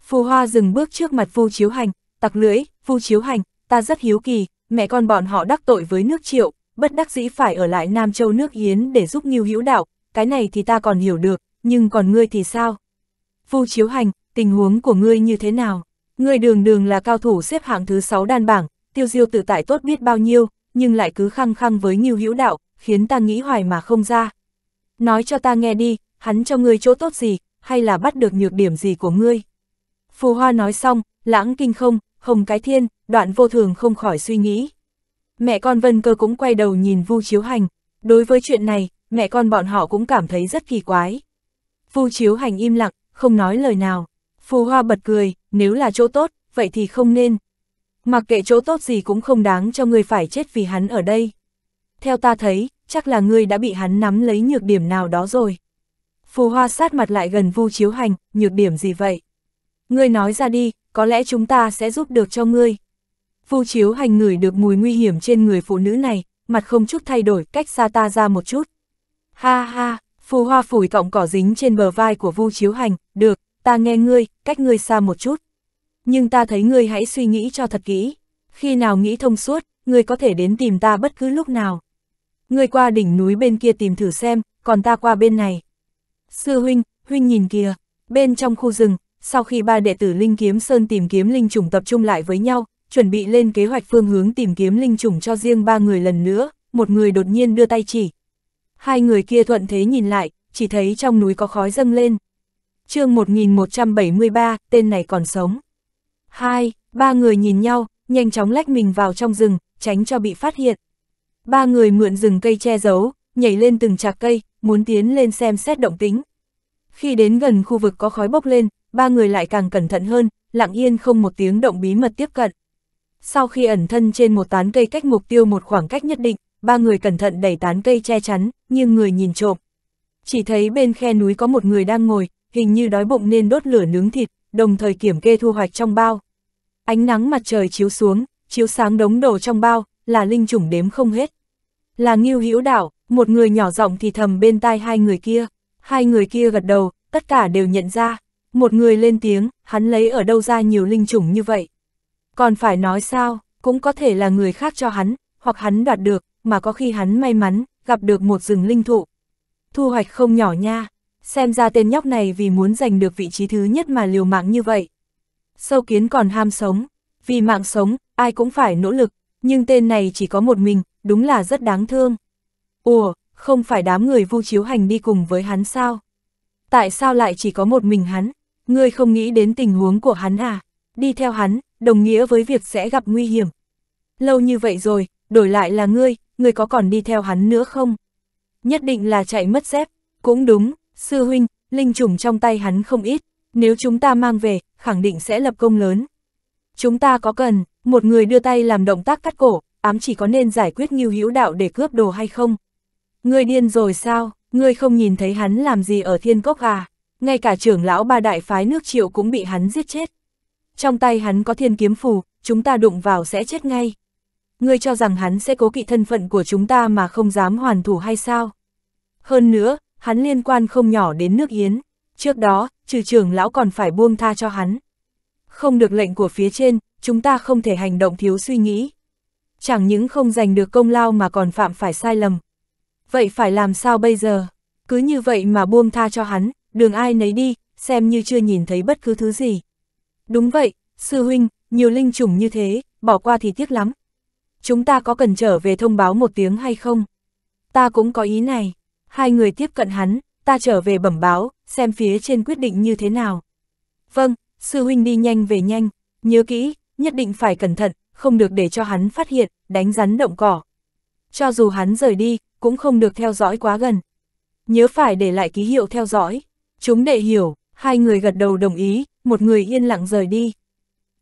Phù Hoa dừng bước trước mặt Vu Chiếu Hành, tặc lưỡi, vu chiếu hành, ta rất hiếu kỳ, mẹ con bọn họ đắc tội với nước triệu, bất đắc dĩ phải ở lại Nam Châu nước Yến để giúp Ngưu Hữu Đạo, cái này thì ta còn hiểu được, nhưng còn ngươi thì sao? Vu chiếu hành, tình huống của ngươi như thế nào? Ngươi đường đường là cao thủ xếp hạng thứ 6 đan bảng, tiêu diêu tự tại tốt biết bao nhiêu, nhưng lại cứ khăng khăng với Ngưu Hữu Đạo, khiến ta nghĩ hoài mà không ra. Nói cho ta nghe đi, hắn cho ngươi chỗ tốt gì, hay là bắt được nhược điểm gì của ngươi? Phù Hoa nói xong, lãng kinh không, Hồng Cái Thiên, đoạn vô thường không khỏi suy nghĩ. Mẹ con Vân Cơ cũng quay đầu nhìn Vu Chiếu Hành, đối với chuyện này, mẹ con bọn họ cũng cảm thấy rất kỳ quái. Vu Chiếu Hành im lặng, không nói lời nào. Phù Hoa bật cười, nếu là chỗ tốt, vậy thì không nên. Mặc kệ chỗ tốt gì cũng không đáng cho người phải chết vì hắn ở đây. Theo ta thấy, chắc là ngươi đã bị hắn nắm lấy nhược điểm nào đó rồi. Phù Hoa sát mặt lại gần Vu Chiếu Hành, nhược điểm gì vậy? Ngươi nói ra đi, có lẽ chúng ta sẽ giúp được cho ngươi. Vu chiếu hành ngửi được mùi nguy hiểm trên người phụ nữ này, mặt không chút thay đổi cách xa ta ra một chút. Ha ha, phù hoa phủi cọng cỏ dính trên bờ vai của vu chiếu hành, được, ta nghe ngươi, cách ngươi xa một chút. Nhưng ta thấy ngươi hãy suy nghĩ cho thật kỹ, khi nào nghĩ thông suốt, ngươi có thể đến tìm ta bất cứ lúc nào. Ngươi qua đỉnh núi bên kia tìm thử xem, còn ta qua bên này. Sư huynh, huynh nhìn kìa, bên trong khu rừng, sau khi ba đệ tử Linh Kiếm Sơn tìm kiếm Linh Trùng tập trung lại với nhau, chuẩn bị lên kế hoạch phương hướng tìm kiếm Linh Trùng cho riêng ba người lần nữa, một người đột nhiên đưa tay chỉ. Hai người kia thuận thế nhìn lại, chỉ thấy trong núi có khói dâng lên. chương 1173, tên này còn sống. Hai, ba người nhìn nhau, nhanh chóng lách mình vào trong rừng, tránh cho bị phát hiện. Ba người mượn rừng cây che giấu, nhảy lên từng chạc cây, muốn tiến lên xem xét động tính. Khi đến gần khu vực có khói bốc lên, ba người lại càng cẩn thận hơn, lặng yên không một tiếng động bí mật tiếp cận. Sau khi ẩn thân trên một tán cây cách mục tiêu một khoảng cách nhất định, ba người cẩn thận đẩy tán cây che chắn, nhưng người nhìn trộm. Chỉ thấy bên khe núi có một người đang ngồi, hình như đói bụng nên đốt lửa nướng thịt, đồng thời kiểm kê thu hoạch trong bao. Ánh nắng mặt trời chiếu xuống, chiếu sáng đống đồ trong bao, là linh chủng đếm không hết. Là nghiêu Hữu Đảo, một người nhỏ giọng thì thầm bên tai hai người kia, hai người kia gật đầu, tất cả đều nhận ra. Một người lên tiếng, hắn lấy ở đâu ra nhiều linh chủng như vậy. Còn phải nói sao, cũng có thể là người khác cho hắn, hoặc hắn đoạt được, mà có khi hắn may mắn, gặp được một rừng linh thụ. Thu hoạch không nhỏ nha, xem ra tên nhóc này vì muốn giành được vị trí thứ nhất mà liều mạng như vậy. Sâu kiến còn ham sống, vì mạng sống, ai cũng phải nỗ lực, nhưng tên này chỉ có một mình, đúng là rất đáng thương. Ủa, không phải đám người vu chiếu hành đi cùng với hắn sao? Tại sao lại chỉ có một mình hắn? Ngươi không nghĩ đến tình huống của hắn à? Đi theo hắn, đồng nghĩa với việc sẽ gặp nguy hiểm. Lâu như vậy rồi, đổi lại là ngươi, ngươi có còn đi theo hắn nữa không? Nhất định là chạy mất dép, cũng đúng, sư huynh, linh trùng trong tay hắn không ít, nếu chúng ta mang về, khẳng định sẽ lập công lớn. Chúng ta có cần, một người đưa tay làm động tác cắt cổ, ám chỉ có nên giải quyết nghiêu hữu đạo để cướp đồ hay không? Ngươi điên rồi sao, ngươi không nhìn thấy hắn làm gì ở thiên cốc à? ngay cả trưởng lão ba đại phái nước triệu cũng bị hắn giết chết. Trong tay hắn có thiên kiếm phù, chúng ta đụng vào sẽ chết ngay. Ngươi cho rằng hắn sẽ cố kỵ thân phận của chúng ta mà không dám hoàn thủ hay sao? Hơn nữa, hắn liên quan không nhỏ đến nước Yến. Trước đó, trừ trưởng lão còn phải buông tha cho hắn. Không được lệnh của phía trên, chúng ta không thể hành động thiếu suy nghĩ. Chẳng những không giành được công lao mà còn phạm phải sai lầm. Vậy phải làm sao bây giờ? Cứ như vậy mà buông tha cho hắn, đường ai nấy đi, xem như chưa nhìn thấy bất cứ thứ gì. Đúng vậy, sư huynh, nhiều linh trùng như thế, bỏ qua thì tiếc lắm. Chúng ta có cần trở về thông báo một tiếng hay không? Ta cũng có ý này. Hai người tiếp cận hắn, ta trở về bẩm báo, xem phía trên quyết định như thế nào. Vâng, sư huynh đi nhanh về nhanh, nhớ kỹ, nhất định phải cẩn thận, không được để cho hắn phát hiện, đánh rắn động cỏ. Cho dù hắn rời đi, cũng không được theo dõi quá gần. Nhớ phải để lại ký hiệu theo dõi. Chúng đệ hiểu, hai người gật đầu đồng ý, một người yên lặng rời đi.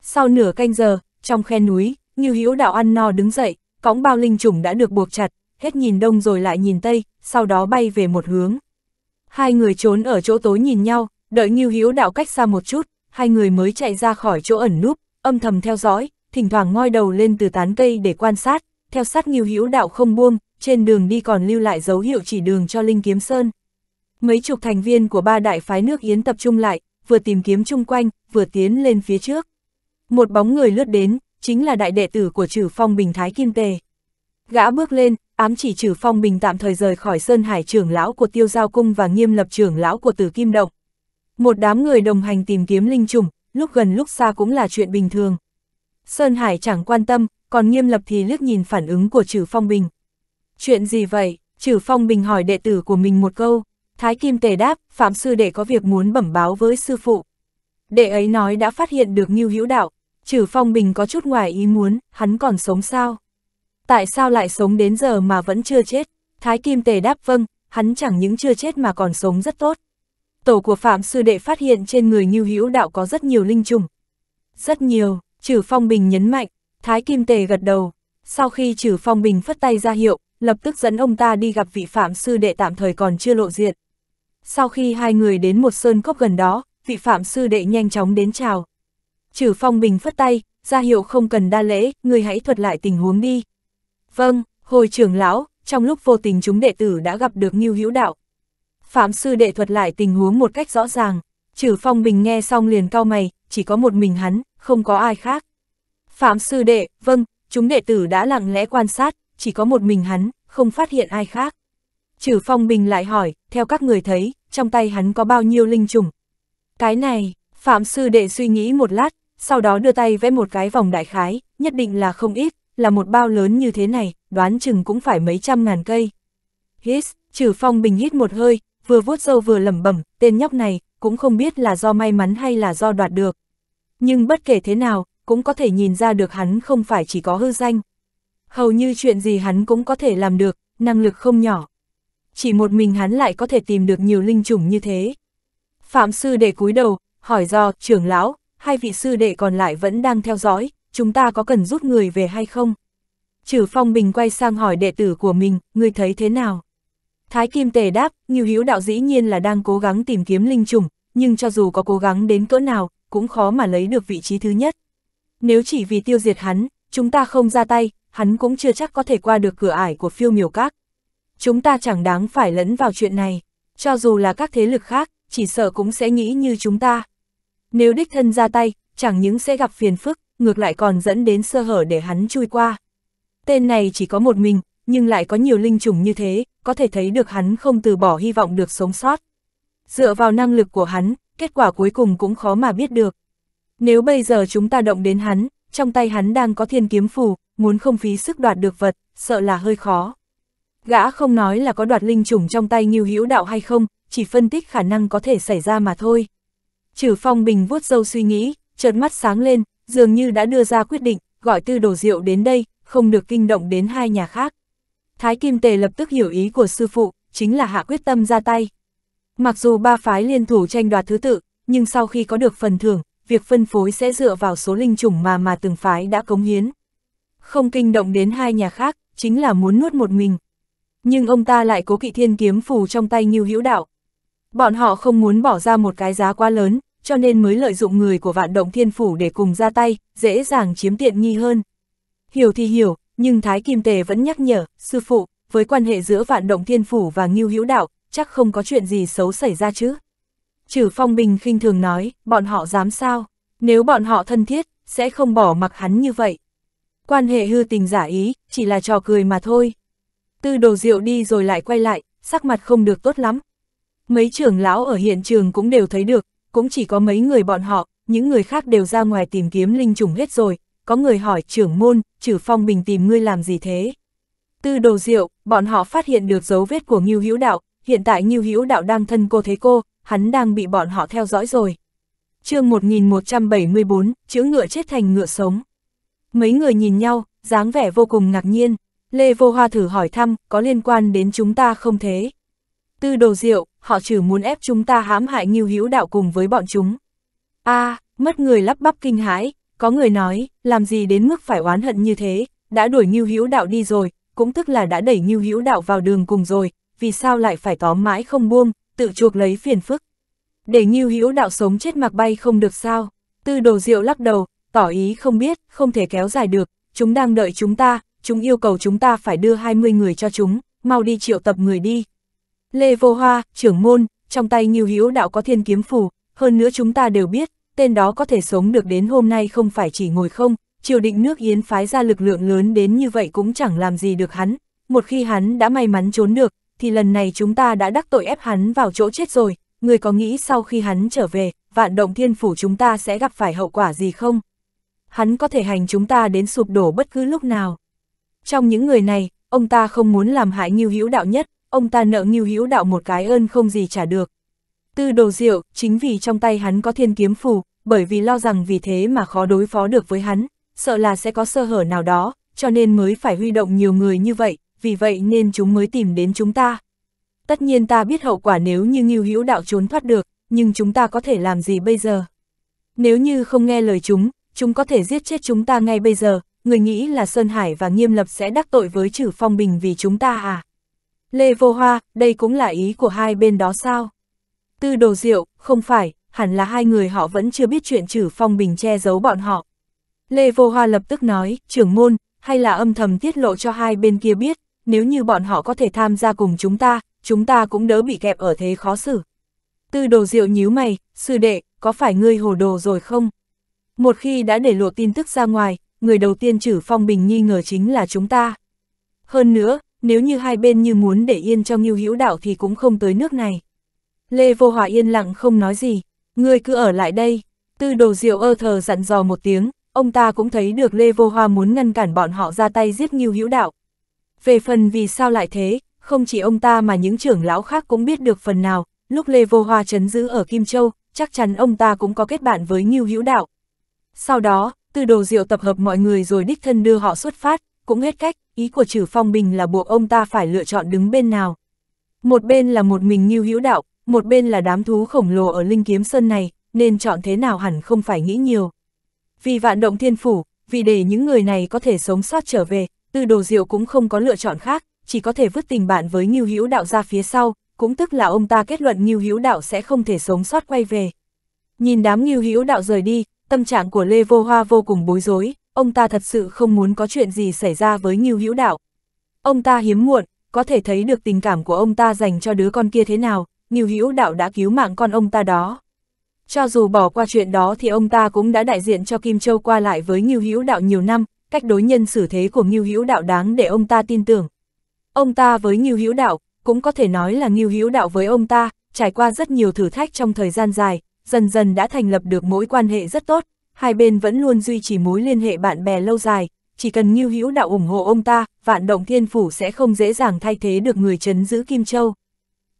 Sau nửa canh giờ, trong khe núi, như hữu đạo ăn no đứng dậy, cõng bao linh trùng đã được buộc chặt, hết nhìn đông rồi lại nhìn tây, sau đó bay về một hướng. Hai người trốn ở chỗ tối nhìn nhau, đợi Ngưu Hữu đạo cách xa một chút, hai người mới chạy ra khỏi chỗ ẩn núp, âm thầm theo dõi, thỉnh thoảng ngoi đầu lên từ tán cây để quan sát, theo sát Ngưu Hữu đạo không buông, trên đường đi còn lưu lại dấu hiệu chỉ đường cho Linh Kiếm Sơn. Mấy chục thành viên của ba đại phái nước Yến tập trung lại, vừa tìm kiếm chung quanh, vừa tiến lên phía trước. Một bóng người lướt đến, chính là đại đệ tử của Trử Phong Bình Thái Kim Tề. Gã bước lên, ám chỉ Trử Phong Bình tạm thời rời khỏi Sơn Hải trưởng lão của Tiêu Giao Cung và nghiêm lập trưởng lão của Tử Kim Động. Một đám người đồng hành tìm kiếm linh trùng, lúc gần lúc xa cũng là chuyện bình thường. Sơn Hải chẳng quan tâm, còn nghiêm lập thì liếc nhìn phản ứng của Trử Phong Bình. Chuyện gì vậy? Trử Phong Bình hỏi đệ tử của mình một câu. Thái Kim Tề đáp, Phạm Sư Đệ có việc muốn bẩm báo với sư phụ. Đệ ấy nói đã phát hiện được Ngưu Hữu Đạo, trừ Phong Bình có chút ngoài ý muốn, hắn còn sống sao? Tại sao lại sống đến giờ mà vẫn chưa chết? Thái Kim Tề đáp vâng, hắn chẳng những chưa chết mà còn sống rất tốt. Tổ của Phạm Sư Đệ phát hiện trên người Ngưu Hữu Đạo có rất nhiều linh trùng. Rất nhiều, trừ Phong Bình nhấn mạnh, Thái Kim Tề gật đầu. Sau khi trừ Phong Bình phất tay ra hiệu, lập tức dẫn ông ta đi gặp vị Phạm Sư Đệ tạm thời còn chưa lộ diện. Sau khi hai người đến một sơn cốc gần đó, vị phạm sư đệ nhanh chóng đến chào. Trừ phong bình phất tay, ra hiệu không cần đa lễ, người hãy thuật lại tình huống đi. Vâng, hồi trưởng lão, trong lúc vô tình chúng đệ tử đã gặp được Ngưu Hữu Đạo. Phạm sư đệ thuật lại tình huống một cách rõ ràng, trừ phong bình nghe xong liền cao mày, chỉ có một mình hắn, không có ai khác. Phạm sư đệ, vâng, chúng đệ tử đã lặng lẽ quan sát, chỉ có một mình hắn, không phát hiện ai khác. Trừ phong bình lại hỏi, theo các người thấy, trong tay hắn có bao nhiêu linh trùng? Cái này, Phạm sư đệ suy nghĩ một lát, sau đó đưa tay vẽ một cái vòng đại khái, nhất định là không ít, là một bao lớn như thế này, đoán chừng cũng phải mấy trăm ngàn cây. Hít, trừ phong bình hít một hơi, vừa vuốt dâu vừa lẩm bẩm, tên nhóc này, cũng không biết là do may mắn hay là do đoạt được. Nhưng bất kể thế nào, cũng có thể nhìn ra được hắn không phải chỉ có hư danh. Hầu như chuyện gì hắn cũng có thể làm được, năng lực không nhỏ chỉ một mình hắn lại có thể tìm được nhiều linh trùng như thế. Phạm sư đệ cúi đầu, hỏi do, trưởng lão, hai vị sư đệ còn lại vẫn đang theo dõi, chúng ta có cần rút người về hay không? Trừ phong bình quay sang hỏi đệ tử của mình, người thấy thế nào? Thái Kim Tề đáp, Ngưu hiếu Đạo dĩ nhiên là đang cố gắng tìm kiếm linh trùng, nhưng cho dù có cố gắng đến cỡ nào, cũng khó mà lấy được vị trí thứ nhất. Nếu chỉ vì tiêu diệt hắn, chúng ta không ra tay, hắn cũng chưa chắc có thể qua được cửa ải của phiêu miểu các chúng ta chẳng đáng phải lẫn vào chuyện này, cho dù là các thế lực khác, chỉ sợ cũng sẽ nghĩ như chúng ta. Nếu đích thân ra tay, chẳng những sẽ gặp phiền phức, ngược lại còn dẫn đến sơ hở để hắn chui qua. Tên này chỉ có một mình, nhưng lại có nhiều linh trùng như thế, có thể thấy được hắn không từ bỏ hy vọng được sống sót. Dựa vào năng lực của hắn, kết quả cuối cùng cũng khó mà biết được. Nếu bây giờ chúng ta động đến hắn, trong tay hắn đang có thiên kiếm phù, muốn không phí sức đoạt được vật, sợ là hơi khó. Gã không nói là có đoạt linh trùng trong tay Ngưu Hữu Đạo hay không, chỉ phân tích khả năng có thể xảy ra mà thôi. Trừ Phong Bình vuốt râu suy nghĩ, chợt mắt sáng lên, dường như đã đưa ra quyết định, gọi Tư Đồ Diệu đến đây, không được kinh động đến hai nhà khác. Thái Kim Tề lập tức hiểu ý của sư phụ, chính là hạ quyết tâm ra tay. Mặc dù ba phái liên thủ tranh đoạt thứ tự, nhưng sau khi có được phần thưởng, việc phân phối sẽ dựa vào số linh chủng mà mà từng phái đã cống hiến. Không kinh động đến hai nhà khác, chính là muốn nuốt một mình, nhưng ông ta lại cố kỵ thiên kiếm phù trong tay Ngưu Hữu Đạo. Bọn họ không muốn bỏ ra một cái giá quá lớn, cho nên mới lợi dụng người của vạn động thiên phủ để cùng ra tay, dễ dàng chiếm tiện nghi hơn. Hiểu thì hiểu, nhưng Thái Kim Tề vẫn nhắc nhở, sư phụ, với quan hệ giữa vạn động thiên phủ và Ngưu Hữu Đạo, chắc không có chuyện gì xấu xảy ra chứ. Trừ Phong Bình khinh thường nói, bọn họ dám sao, nếu bọn họ thân thiết, sẽ không bỏ mặc hắn như vậy. Quan hệ hư tình giả ý, chỉ là trò cười mà thôi. Tư đồ diệu đi rồi lại quay lại, sắc mặt không được tốt lắm. Mấy trưởng lão ở hiện trường cũng đều thấy được, cũng chỉ có mấy người bọn họ, những người khác đều ra ngoài tìm kiếm linh trùng hết rồi, có người hỏi trưởng môn, trừ phong bình tìm ngươi làm gì thế. Tư đồ diệu, bọn họ phát hiện được dấu vết của Ngưu Hữu Đạo, hiện tại Ngưu Hữu Đạo đang thân cô thế cô, hắn đang bị bọn họ theo dõi rồi. chương 1174, chữ ngựa chết thành ngựa sống. Mấy người nhìn nhau, dáng vẻ vô cùng ngạc nhiên. Lê Vô Hoa thử hỏi thăm, có liên quan đến chúng ta không thế? Tư đồ diệu, họ chỉ muốn ép chúng ta hãm hại nghiêu hữu đạo cùng với bọn chúng. a à, mất người lắp bắp kinh hãi, có người nói, làm gì đến mức phải oán hận như thế, đã đuổi nghiêu hữu đạo đi rồi, cũng tức là đã đẩy nghiêu hữu đạo vào đường cùng rồi, vì sao lại phải tóm mãi không buông, tự chuộc lấy phiền phức. Để nghiêu hữu đạo sống chết mặc bay không được sao, tư đồ diệu lắc đầu, tỏ ý không biết, không thể kéo dài được, chúng đang đợi chúng ta, chúng yêu cầu chúng ta phải đưa 20 người cho chúng, mau đi triệu tập người đi. Lê Vô Hoa, trưởng môn, trong tay Ngưu Hữu đạo có thiên kiếm phù, hơn nữa chúng ta đều biết, tên đó có thể sống được đến hôm nay không phải chỉ ngồi không, triều định nước Yến phái ra lực lượng lớn đến như vậy cũng chẳng làm gì được hắn, một khi hắn đã may mắn trốn được, thì lần này chúng ta đã đắc tội ép hắn vào chỗ chết rồi, người có nghĩ sau khi hắn trở về, vạn động thiên phủ chúng ta sẽ gặp phải hậu quả gì không? Hắn có thể hành chúng ta đến sụp đổ bất cứ lúc nào. Trong những người này, ông ta không muốn làm hại Ngưu Hữu Đạo nhất, ông ta nợ Ngưu Hữu Đạo một cái ơn không gì trả được. Tư đồ diệu, chính vì trong tay hắn có thiên kiếm phù, bởi vì lo rằng vì thế mà khó đối phó được với hắn, sợ là sẽ có sơ hở nào đó, cho nên mới phải huy động nhiều người như vậy, vì vậy nên chúng mới tìm đến chúng ta. Tất nhiên ta biết hậu quả nếu như Ngưu Hữu Đạo trốn thoát được, nhưng chúng ta có thể làm gì bây giờ? Nếu như không nghe lời chúng, chúng có thể giết chết chúng ta ngay bây giờ, người nghĩ là Sơn Hải và Nghiêm Lập sẽ đắc tội với trừ phong bình vì chúng ta à? Lê Vô Hoa, đây cũng là ý của hai bên đó sao? Tư đồ diệu, không phải, hẳn là hai người họ vẫn chưa biết chuyện trừ phong bình che giấu bọn họ. Lê Vô Hoa lập tức nói, trưởng môn, hay là âm thầm tiết lộ cho hai bên kia biết, nếu như bọn họ có thể tham gia cùng chúng ta, chúng ta cũng đỡ bị kẹp ở thế khó xử. Tư đồ diệu nhíu mày, sư đệ, có phải ngươi hồ đồ rồi không? Một khi đã để lộ tin tức ra ngoài, người đầu tiên trừ phong bình nghi ngờ chính là chúng ta. Hơn nữa, nếu như hai bên như muốn để yên cho Ngưu Hữu Đạo thì cũng không tới nước này. Lê Vô Hòa yên lặng không nói gì, ngươi cứ ở lại đây. Tư đồ diệu ơ thờ dặn dò một tiếng, ông ta cũng thấy được Lê Vô Hoa muốn ngăn cản bọn họ ra tay giết Ngưu Hữu Đạo. Về phần vì sao lại thế, không chỉ ông ta mà những trưởng lão khác cũng biết được phần nào, lúc Lê Vô Hoa chấn giữ ở Kim Châu, chắc chắn ông ta cũng có kết bạn với Ngưu Hữu Đạo. Sau đó, từ đồ diệu tập hợp mọi người rồi đích thân đưa họ xuất phát, cũng hết cách, ý của trừ phong bình là buộc ông ta phải lựa chọn đứng bên nào. Một bên là một mình Ngưu Hữu Đạo, một bên là đám thú khổng lồ ở Linh Kiếm Sơn này, nên chọn thế nào hẳn không phải nghĩ nhiều. Vì vạn động thiên phủ, vì để những người này có thể sống sót trở về, từ đồ diệu cũng không có lựa chọn khác, chỉ có thể vứt tình bạn với Ngưu Hữu Đạo ra phía sau, cũng tức là ông ta kết luận Ngưu Hữu Đạo sẽ không thể sống sót quay về. Nhìn đám Ngưu Hữu Đạo rời đi, tâm trạng của Lê Vô Hoa vô cùng bối rối, ông ta thật sự không muốn có chuyện gì xảy ra với Ngưu Hữu Đạo. Ông ta hiếm muộn, có thể thấy được tình cảm của ông ta dành cho đứa con kia thế nào, Ngưu Hữu Đạo đã cứu mạng con ông ta đó. Cho dù bỏ qua chuyện đó thì ông ta cũng đã đại diện cho Kim Châu qua lại với Ngưu Hữu Đạo nhiều năm, cách đối nhân xử thế của Ngưu Hữu Đạo đáng để ông ta tin tưởng. Ông ta với Ngưu Hữu Đạo, cũng có thể nói là Ngưu Hữu Đạo với ông ta, trải qua rất nhiều thử thách trong thời gian dài, dần dần đã thành lập được mối quan hệ rất tốt, hai bên vẫn luôn duy trì mối liên hệ bạn bè lâu dài, chỉ cần Ngưu Hữu Đạo ủng hộ ông ta, Vạn Động Thiên Phủ sẽ không dễ dàng thay thế được người Trấn giữ Kim Châu.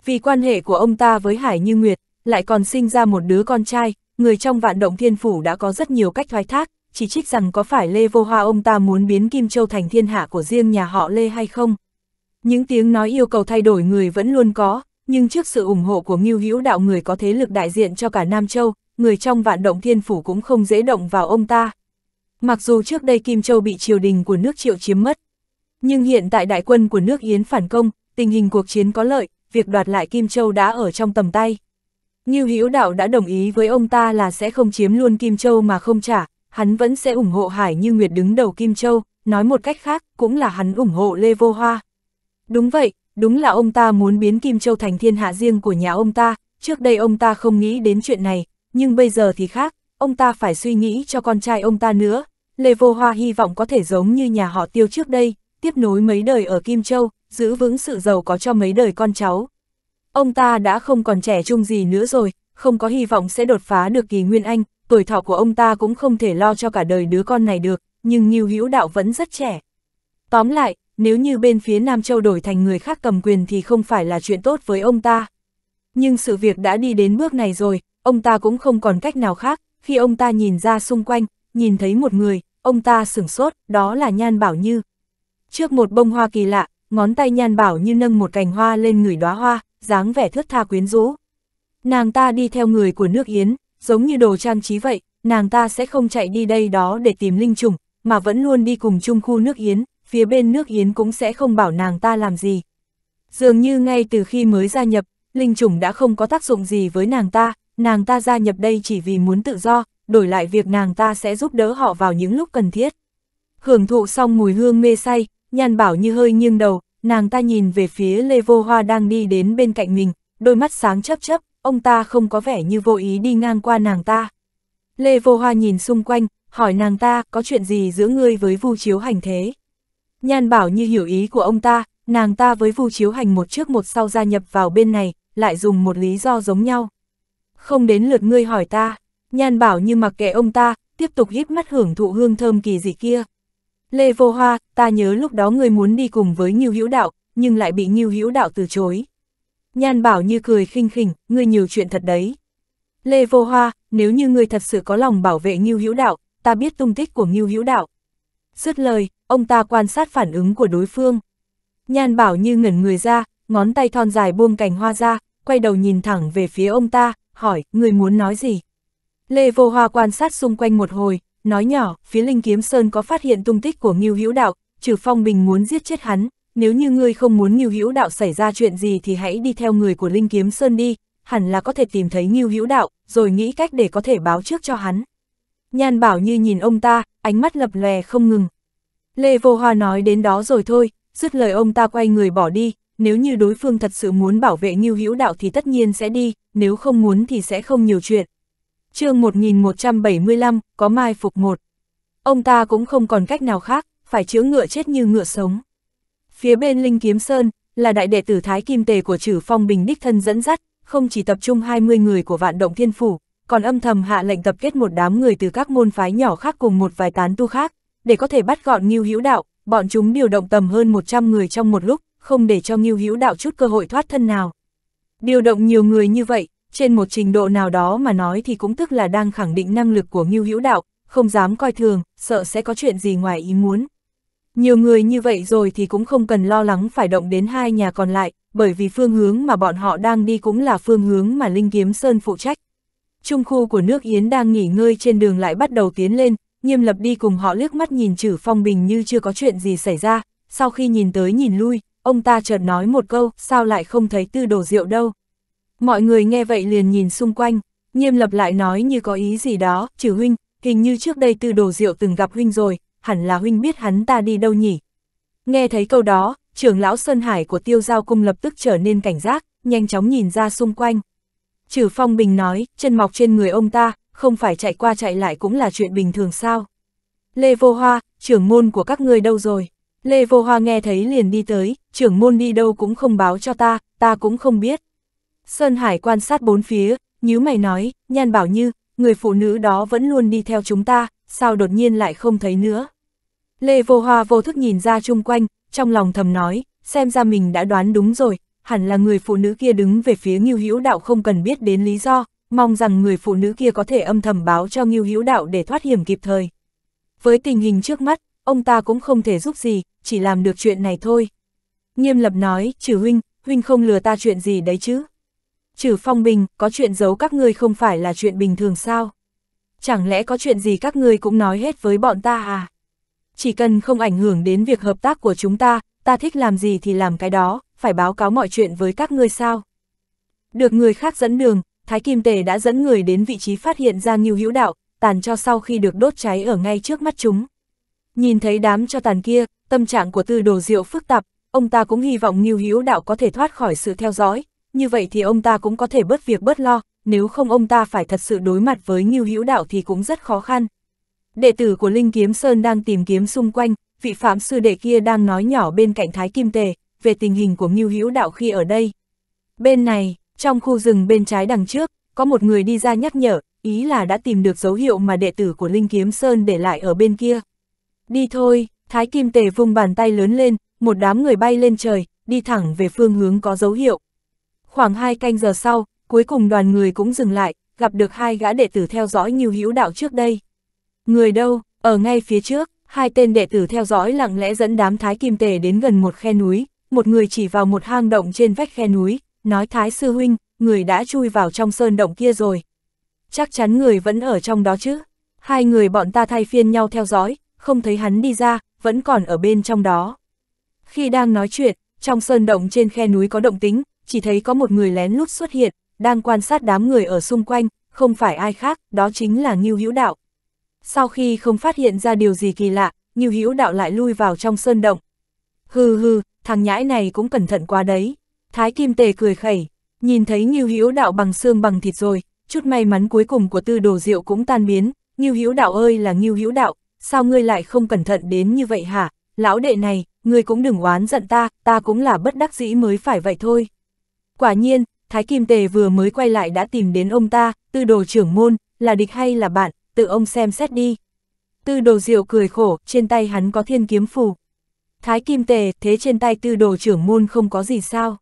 Vì quan hệ của ông ta với Hải Như Nguyệt, lại còn sinh ra một đứa con trai, người trong Vạn Động Thiên Phủ đã có rất nhiều cách thoái thác, chỉ trích rằng có phải Lê Vô Hoa ông ta muốn biến Kim Châu thành thiên hạ của riêng nhà họ Lê hay không. Những tiếng nói yêu cầu thay đổi người vẫn luôn có, nhưng trước sự ủng hộ của Ngưu Hữu đạo người có thế lực đại diện cho cả Nam Châu, người trong vạn động thiên phủ cũng không dễ động vào ông ta. Mặc dù trước đây Kim Châu bị triều đình của nước Triệu chiếm mất, nhưng hiện tại đại quân của nước Yến phản công, tình hình cuộc chiến có lợi, việc đoạt lại Kim Châu đã ở trong tầm tay. Ngưu Hữu đạo đã đồng ý với ông ta là sẽ không chiếm luôn Kim Châu mà không trả, hắn vẫn sẽ ủng hộ Hải Như Nguyệt đứng đầu Kim Châu, nói một cách khác, cũng là hắn ủng hộ Lê Vô Hoa. Đúng vậy, đúng là ông ta muốn biến Kim Châu thành thiên hạ riêng của nhà ông ta, trước đây ông ta không nghĩ đến chuyện này, nhưng bây giờ thì khác, ông ta phải suy nghĩ cho con trai ông ta nữa. Lê Vô Hoa hy vọng có thể giống như nhà họ tiêu trước đây, tiếp nối mấy đời ở Kim Châu, giữ vững sự giàu có cho mấy đời con cháu. Ông ta đã không còn trẻ trung gì nữa rồi, không có hy vọng sẽ đột phá được kỳ nguyên anh, tuổi thọ của ông ta cũng không thể lo cho cả đời đứa con này được, nhưng Nhiêu Hữu Đạo vẫn rất trẻ. Tóm lại, nếu như bên phía Nam Châu đổi thành người khác cầm quyền thì không phải là chuyện tốt với ông ta. Nhưng sự việc đã đi đến bước này rồi, ông ta cũng không còn cách nào khác, khi ông ta nhìn ra xung quanh, nhìn thấy một người, ông ta sửng sốt, đó là Nhan Bảo Như. Trước một bông hoa kỳ lạ, ngón tay Nhan Bảo Như nâng một cành hoa lên người đóa hoa, dáng vẻ thước tha quyến rũ. Nàng ta đi theo người của nước Yến, giống như đồ trang trí vậy, nàng ta sẽ không chạy đi đây đó để tìm linh trùng, mà vẫn luôn đi cùng chung khu nước Yến, phía bên nước Yến cũng sẽ không bảo nàng ta làm gì. Dường như ngay từ khi mới gia nhập, linh chủng đã không có tác dụng gì với nàng ta, nàng ta gia nhập đây chỉ vì muốn tự do, đổi lại việc nàng ta sẽ giúp đỡ họ vào những lúc cần thiết. Hưởng thụ xong mùi hương mê say, nhàn bảo như hơi nghiêng đầu, nàng ta nhìn về phía Lê Vô Hoa đang đi đến bên cạnh mình, đôi mắt sáng chấp chấp, ông ta không có vẻ như vô ý đi ngang qua nàng ta. Lê Vô Hoa nhìn xung quanh, hỏi nàng ta có chuyện gì giữa ngươi với vu chiếu hành thế. Nhan bảo như hiểu ý của ông ta, nàng ta với vu chiếu hành một trước một sau gia nhập vào bên này, lại dùng một lý do giống nhau. Không đến lượt ngươi hỏi ta, nhan bảo như mặc kệ ông ta, tiếp tục hít mắt hưởng thụ hương thơm kỳ dị kia. Lê Vô Hoa, ta nhớ lúc đó ngươi muốn đi cùng với Nhiêu Hữu Đạo, nhưng lại bị Nhiêu Hữu Đạo từ chối. Nhan bảo như cười khinh khỉnh, ngươi nhiều chuyện thật đấy. Lê Vô Hoa, nếu như ngươi thật sự có lòng bảo vệ Nhiêu Hữu Đạo, ta biết tung tích của Nhiêu Hữu Đạo, Dứt lời, ông ta quan sát phản ứng của đối phương. Nhan bảo như ngẩn người ra, ngón tay thon dài buông cành hoa ra, quay đầu nhìn thẳng về phía ông ta, hỏi, người muốn nói gì? Lê Vô Hoa quan sát xung quanh một hồi, nói nhỏ, phía Linh Kiếm Sơn có phát hiện tung tích của Ngưu Hữu Đạo, trừ Phong Bình muốn giết chết hắn, nếu như ngươi không muốn Ngưu Hữu Đạo xảy ra chuyện gì thì hãy đi theo người của Linh Kiếm Sơn đi, hẳn là có thể tìm thấy Ngưu Hữu Đạo, rồi nghĩ cách để có thể báo trước cho hắn. Nhan Bảo Như nhìn ông ta, ánh mắt lập lè không ngừng. Lê Vô Hoa nói đến đó rồi thôi, dứt lời ông ta quay người bỏ đi, nếu như đối phương thật sự muốn bảo vệ Ngưu Hữu Đạo thì tất nhiên sẽ đi, nếu không muốn thì sẽ không nhiều chuyện. chương 1175, có mai phục một. Ông ta cũng không còn cách nào khác, phải chứa ngựa chết như ngựa sống. Phía bên Linh Kiếm Sơn, là đại đệ tử Thái Kim Tề của Trử Phong Bình Đích Thân dẫn dắt, không chỉ tập trung 20 người của vạn động thiên phủ, còn âm thầm hạ lệnh tập kết một đám người từ các môn phái nhỏ khác cùng một vài tán tu khác, để có thể bắt gọn Ngưu Hữu Đạo, bọn chúng điều động tầm hơn 100 người trong một lúc, không để cho Ngưu Hữu Đạo chút cơ hội thoát thân nào. Điều động nhiều người như vậy, trên một trình độ nào đó mà nói thì cũng tức là đang khẳng định năng lực của Ngưu Hữu Đạo, không dám coi thường, sợ sẽ có chuyện gì ngoài ý muốn. Nhiều người như vậy rồi thì cũng không cần lo lắng phải động đến hai nhà còn lại, bởi vì phương hướng mà bọn họ đang đi cũng là phương hướng mà Linh Kiếm Sơn phụ trách, trung khu của nước Yến đang nghỉ ngơi trên đường lại bắt đầu tiến lên, nghiêm lập đi cùng họ liếc mắt nhìn chử phong bình như chưa có chuyện gì xảy ra, sau khi nhìn tới nhìn lui, ông ta chợt nói một câu, sao lại không thấy tư đồ rượu đâu. Mọi người nghe vậy liền nhìn xung quanh, nghiêm lập lại nói như có ý gì đó, trừ huynh, hình như trước đây tư đồ rượu từng gặp huynh rồi, hẳn là huynh biết hắn ta đi đâu nhỉ. Nghe thấy câu đó, trưởng lão Sơn Hải của tiêu giao cung lập tức trở nên cảnh giác, nhanh chóng nhìn ra xung quanh. Trừ Phong Bình nói, chân mọc trên người ông ta, không phải chạy qua chạy lại cũng là chuyện bình thường sao. Lê Vô Hoa, trưởng môn của các ngươi đâu rồi? Lê Vô Hoa nghe thấy liền đi tới, trưởng môn đi đâu cũng không báo cho ta, ta cũng không biết. Sơn Hải quan sát bốn phía, nhíu mày nói, nhan bảo như, người phụ nữ đó vẫn luôn đi theo chúng ta, sao đột nhiên lại không thấy nữa. Lê Vô Hoa vô thức nhìn ra chung quanh, trong lòng thầm nói, xem ra mình đã đoán đúng rồi, hẳn là người phụ nữ kia đứng về phía Ngưu Hữu Đạo không cần biết đến lý do, mong rằng người phụ nữ kia có thể âm thầm báo cho Ngưu Hữu Đạo để thoát hiểm kịp thời. Với tình hình trước mắt, ông ta cũng không thể giúp gì, chỉ làm được chuyện này thôi. Nghiêm lập nói, trừ huynh, huynh không lừa ta chuyện gì đấy chứ. Trừ phong bình, có chuyện giấu các ngươi không phải là chuyện bình thường sao? Chẳng lẽ có chuyện gì các ngươi cũng nói hết với bọn ta à? Chỉ cần không ảnh hưởng đến việc hợp tác của chúng ta, ta thích làm gì thì làm cái đó, phải báo cáo mọi chuyện với các ngươi sao. Được người khác dẫn đường, Thái Kim Tề đã dẫn người đến vị trí phát hiện ra Ngưu Hữu Đạo, tàn cho sau khi được đốt cháy ở ngay trước mắt chúng. Nhìn thấy đám cho tàn kia, tâm trạng của Tư Đồ Diệu phức tạp, ông ta cũng hy vọng Ngưu Hữu Đạo có thể thoát khỏi sự theo dõi, như vậy thì ông ta cũng có thể bớt việc bớt lo, nếu không ông ta phải thật sự đối mặt với Ngưu Hữu Đạo thì cũng rất khó khăn. Đệ tử của Linh Kiếm Sơn đang tìm kiếm xung quanh, vị phạm sư đệ kia đang nói nhỏ bên cạnh Thái Kim Tề, về tình hình của Ngưu Hữu Đạo khi ở đây. Bên này, trong khu rừng bên trái đằng trước, có một người đi ra nhắc nhở, ý là đã tìm được dấu hiệu mà đệ tử của Linh Kiếm Sơn để lại ở bên kia. Đi thôi, Thái Kim Tề vung bàn tay lớn lên, một đám người bay lên trời, đi thẳng về phương hướng có dấu hiệu. Khoảng hai canh giờ sau, cuối cùng đoàn người cũng dừng lại, gặp được hai gã đệ tử theo dõi Ngưu Hữu Đạo trước đây. Người đâu, ở ngay phía trước, hai tên đệ tử theo dõi lặng lẽ dẫn đám thái kim tề đến gần một khe núi, một người chỉ vào một hang động trên vách khe núi, nói thái sư huynh, người đã chui vào trong sơn động kia rồi. Chắc chắn người vẫn ở trong đó chứ. Hai người bọn ta thay phiên nhau theo dõi, không thấy hắn đi ra, vẫn còn ở bên trong đó. Khi đang nói chuyện, trong sơn động trên khe núi có động tính, chỉ thấy có một người lén lút xuất hiện, đang quan sát đám người ở xung quanh, không phải ai khác, đó chính là Ngưu Hữu Đạo, sau khi không phát hiện ra điều gì kỳ lạ, Nhiêu Hữu đạo lại lui vào trong sơn động. Hừ hừ, thằng nhãi này cũng cẩn thận quá đấy. Thái Kim Tề cười khẩy, nhìn thấy Nhiêu Hữu đạo bằng xương bằng thịt rồi, chút may mắn cuối cùng của Tư Đồ Diệu cũng tan biến, Nhiêu Hữu đạo ơi là Nhiêu Hữu đạo, sao ngươi lại không cẩn thận đến như vậy hả? Lão đệ này, ngươi cũng đừng oán giận ta, ta cũng là bất đắc dĩ mới phải vậy thôi. Quả nhiên, Thái Kim Tề vừa mới quay lại đã tìm đến ông ta, Tư Đồ trưởng môn, là địch hay là bạn, tự ông xem xét đi. Tư đồ diệu cười khổ, trên tay hắn có thiên kiếm phù. Thái kim tề, thế trên tay tư đồ trưởng môn không có gì sao.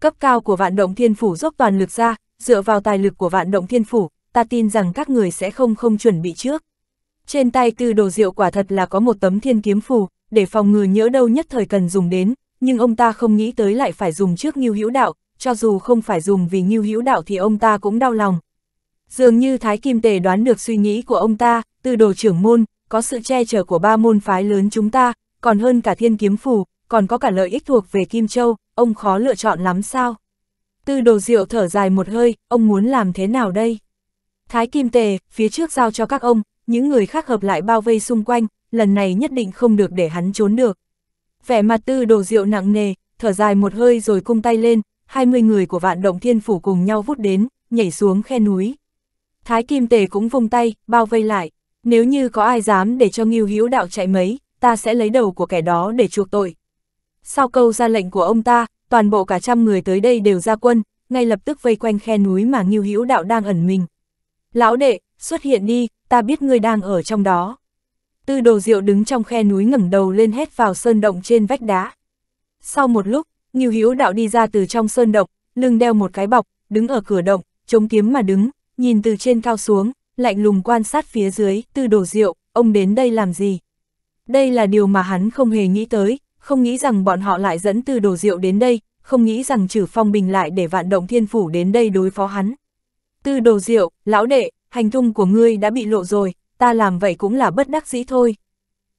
Cấp cao của vạn động thiên phủ dốc toàn lực ra, dựa vào tài lực của vạn động thiên phủ, ta tin rằng các người sẽ không không chuẩn bị trước. Trên tay tư đồ diệu quả thật là có một tấm thiên kiếm phù, để phòng ngừa nhỡ đâu nhất thời cần dùng đến, nhưng ông ta không nghĩ tới lại phải dùng trước nghiêu hữu đạo, cho dù không phải dùng vì nghiêu hữu đạo thì ông ta cũng đau lòng, Dường như Thái Kim Tề đoán được suy nghĩ của ông ta, từ đồ trưởng môn, có sự che chở của ba môn phái lớn chúng ta, còn hơn cả thiên kiếm phủ, còn có cả lợi ích thuộc về Kim Châu, ông khó lựa chọn lắm sao? Tư đồ diệu thở dài một hơi, ông muốn làm thế nào đây? Thái Kim Tề, phía trước giao cho các ông, những người khác hợp lại bao vây xung quanh, lần này nhất định không được để hắn trốn được. Vẻ mặt tư đồ diệu nặng nề, thở dài một hơi rồi cung tay lên, 20 người của vạn động thiên phủ cùng nhau vút đến, nhảy xuống khe núi. Thái Kim Tề cũng vung tay, bao vây lại. Nếu như có ai dám để cho Ngưu Hữu Đạo chạy mấy, ta sẽ lấy đầu của kẻ đó để chuộc tội. Sau câu ra lệnh của ông ta, toàn bộ cả trăm người tới đây đều ra quân, ngay lập tức vây quanh khe núi mà Ngưu Hữu Đạo đang ẩn mình. Lão đệ, xuất hiện đi, ta biết ngươi đang ở trong đó. Tư đồ diệu đứng trong khe núi ngẩng đầu lên hét vào sơn động trên vách đá. Sau một lúc, Ngưu Hữu Đạo đi ra từ trong sơn động, lưng đeo một cái bọc, đứng ở cửa động, chống kiếm mà đứng, nhìn từ trên cao xuống, lạnh lùng quan sát phía dưới, tư đổ rượu, ông đến đây làm gì? Đây là điều mà hắn không hề nghĩ tới, không nghĩ rằng bọn họ lại dẫn tư đồ rượu đến đây, không nghĩ rằng trừ phong bình lại để vạn động thiên phủ đến đây đối phó hắn. Tư đồ rượu, lão đệ, hành tung của ngươi đã bị lộ rồi, ta làm vậy cũng là bất đắc dĩ thôi.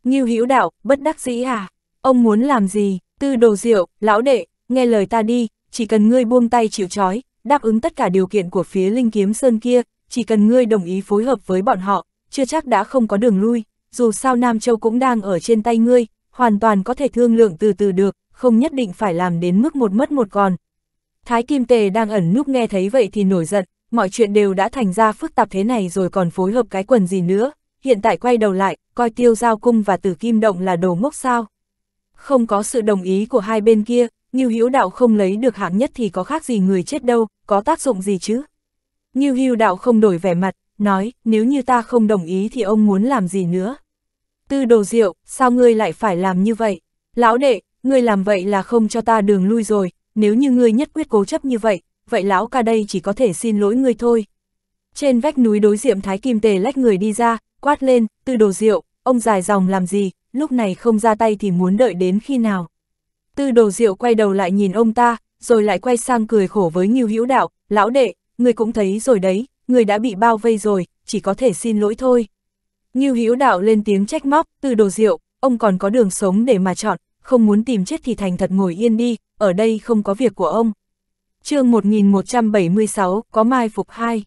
Nghiêu hữu đạo, bất đắc dĩ à? Ông muốn làm gì? Tư đồ rượu, lão đệ, nghe lời ta đi, chỉ cần ngươi buông tay chịu trói, đáp ứng tất cả điều kiện của phía Linh Kiếm Sơn kia, chỉ cần ngươi đồng ý phối hợp với bọn họ, chưa chắc đã không có đường lui, dù sao Nam Châu cũng đang ở trên tay ngươi, hoàn toàn có thể thương lượng từ từ được, không nhất định phải làm đến mức một mất một còn. Thái Kim Tề đang ẩn núp nghe thấy vậy thì nổi giận, mọi chuyện đều đã thành ra phức tạp thế này rồi còn phối hợp cái quần gì nữa, hiện tại quay đầu lại, coi tiêu giao cung và tử kim động là đồ mốc sao. Không có sự đồng ý của hai bên kia, Ngưu Hữu Đạo không lấy được hạng nhất thì có khác gì người chết đâu, có tác dụng gì chứ? Ngưu Hữu Đạo không đổi vẻ mặt, nói, nếu như ta không đồng ý thì ông muốn làm gì nữa? Tư đồ diệu, sao ngươi lại phải làm như vậy? Lão đệ, ngươi làm vậy là không cho ta đường lui rồi, nếu như ngươi nhất quyết cố chấp như vậy, vậy lão ca đây chỉ có thể xin lỗi ngươi thôi. Trên vách núi đối diện Thái Kim Tề lách người đi ra, quát lên, tư đồ diệu, ông dài dòng làm gì, lúc này không ra tay thì muốn đợi đến khi nào. Tư đồ diệu quay đầu lại nhìn ông ta, rồi lại quay sang cười khổ với Ngưu Hữu Đạo, lão đệ, người cũng thấy rồi đấy, người đã bị bao vây rồi, chỉ có thể xin lỗi thôi. Ngưu Hữu Đạo lên tiếng trách móc, Tư đồ diệu, ông còn có đường sống để mà chọn, không muốn tìm chết thì thành thật ngồi yên đi, ở đây không có việc của ông. chương 1176, có mai phục hai.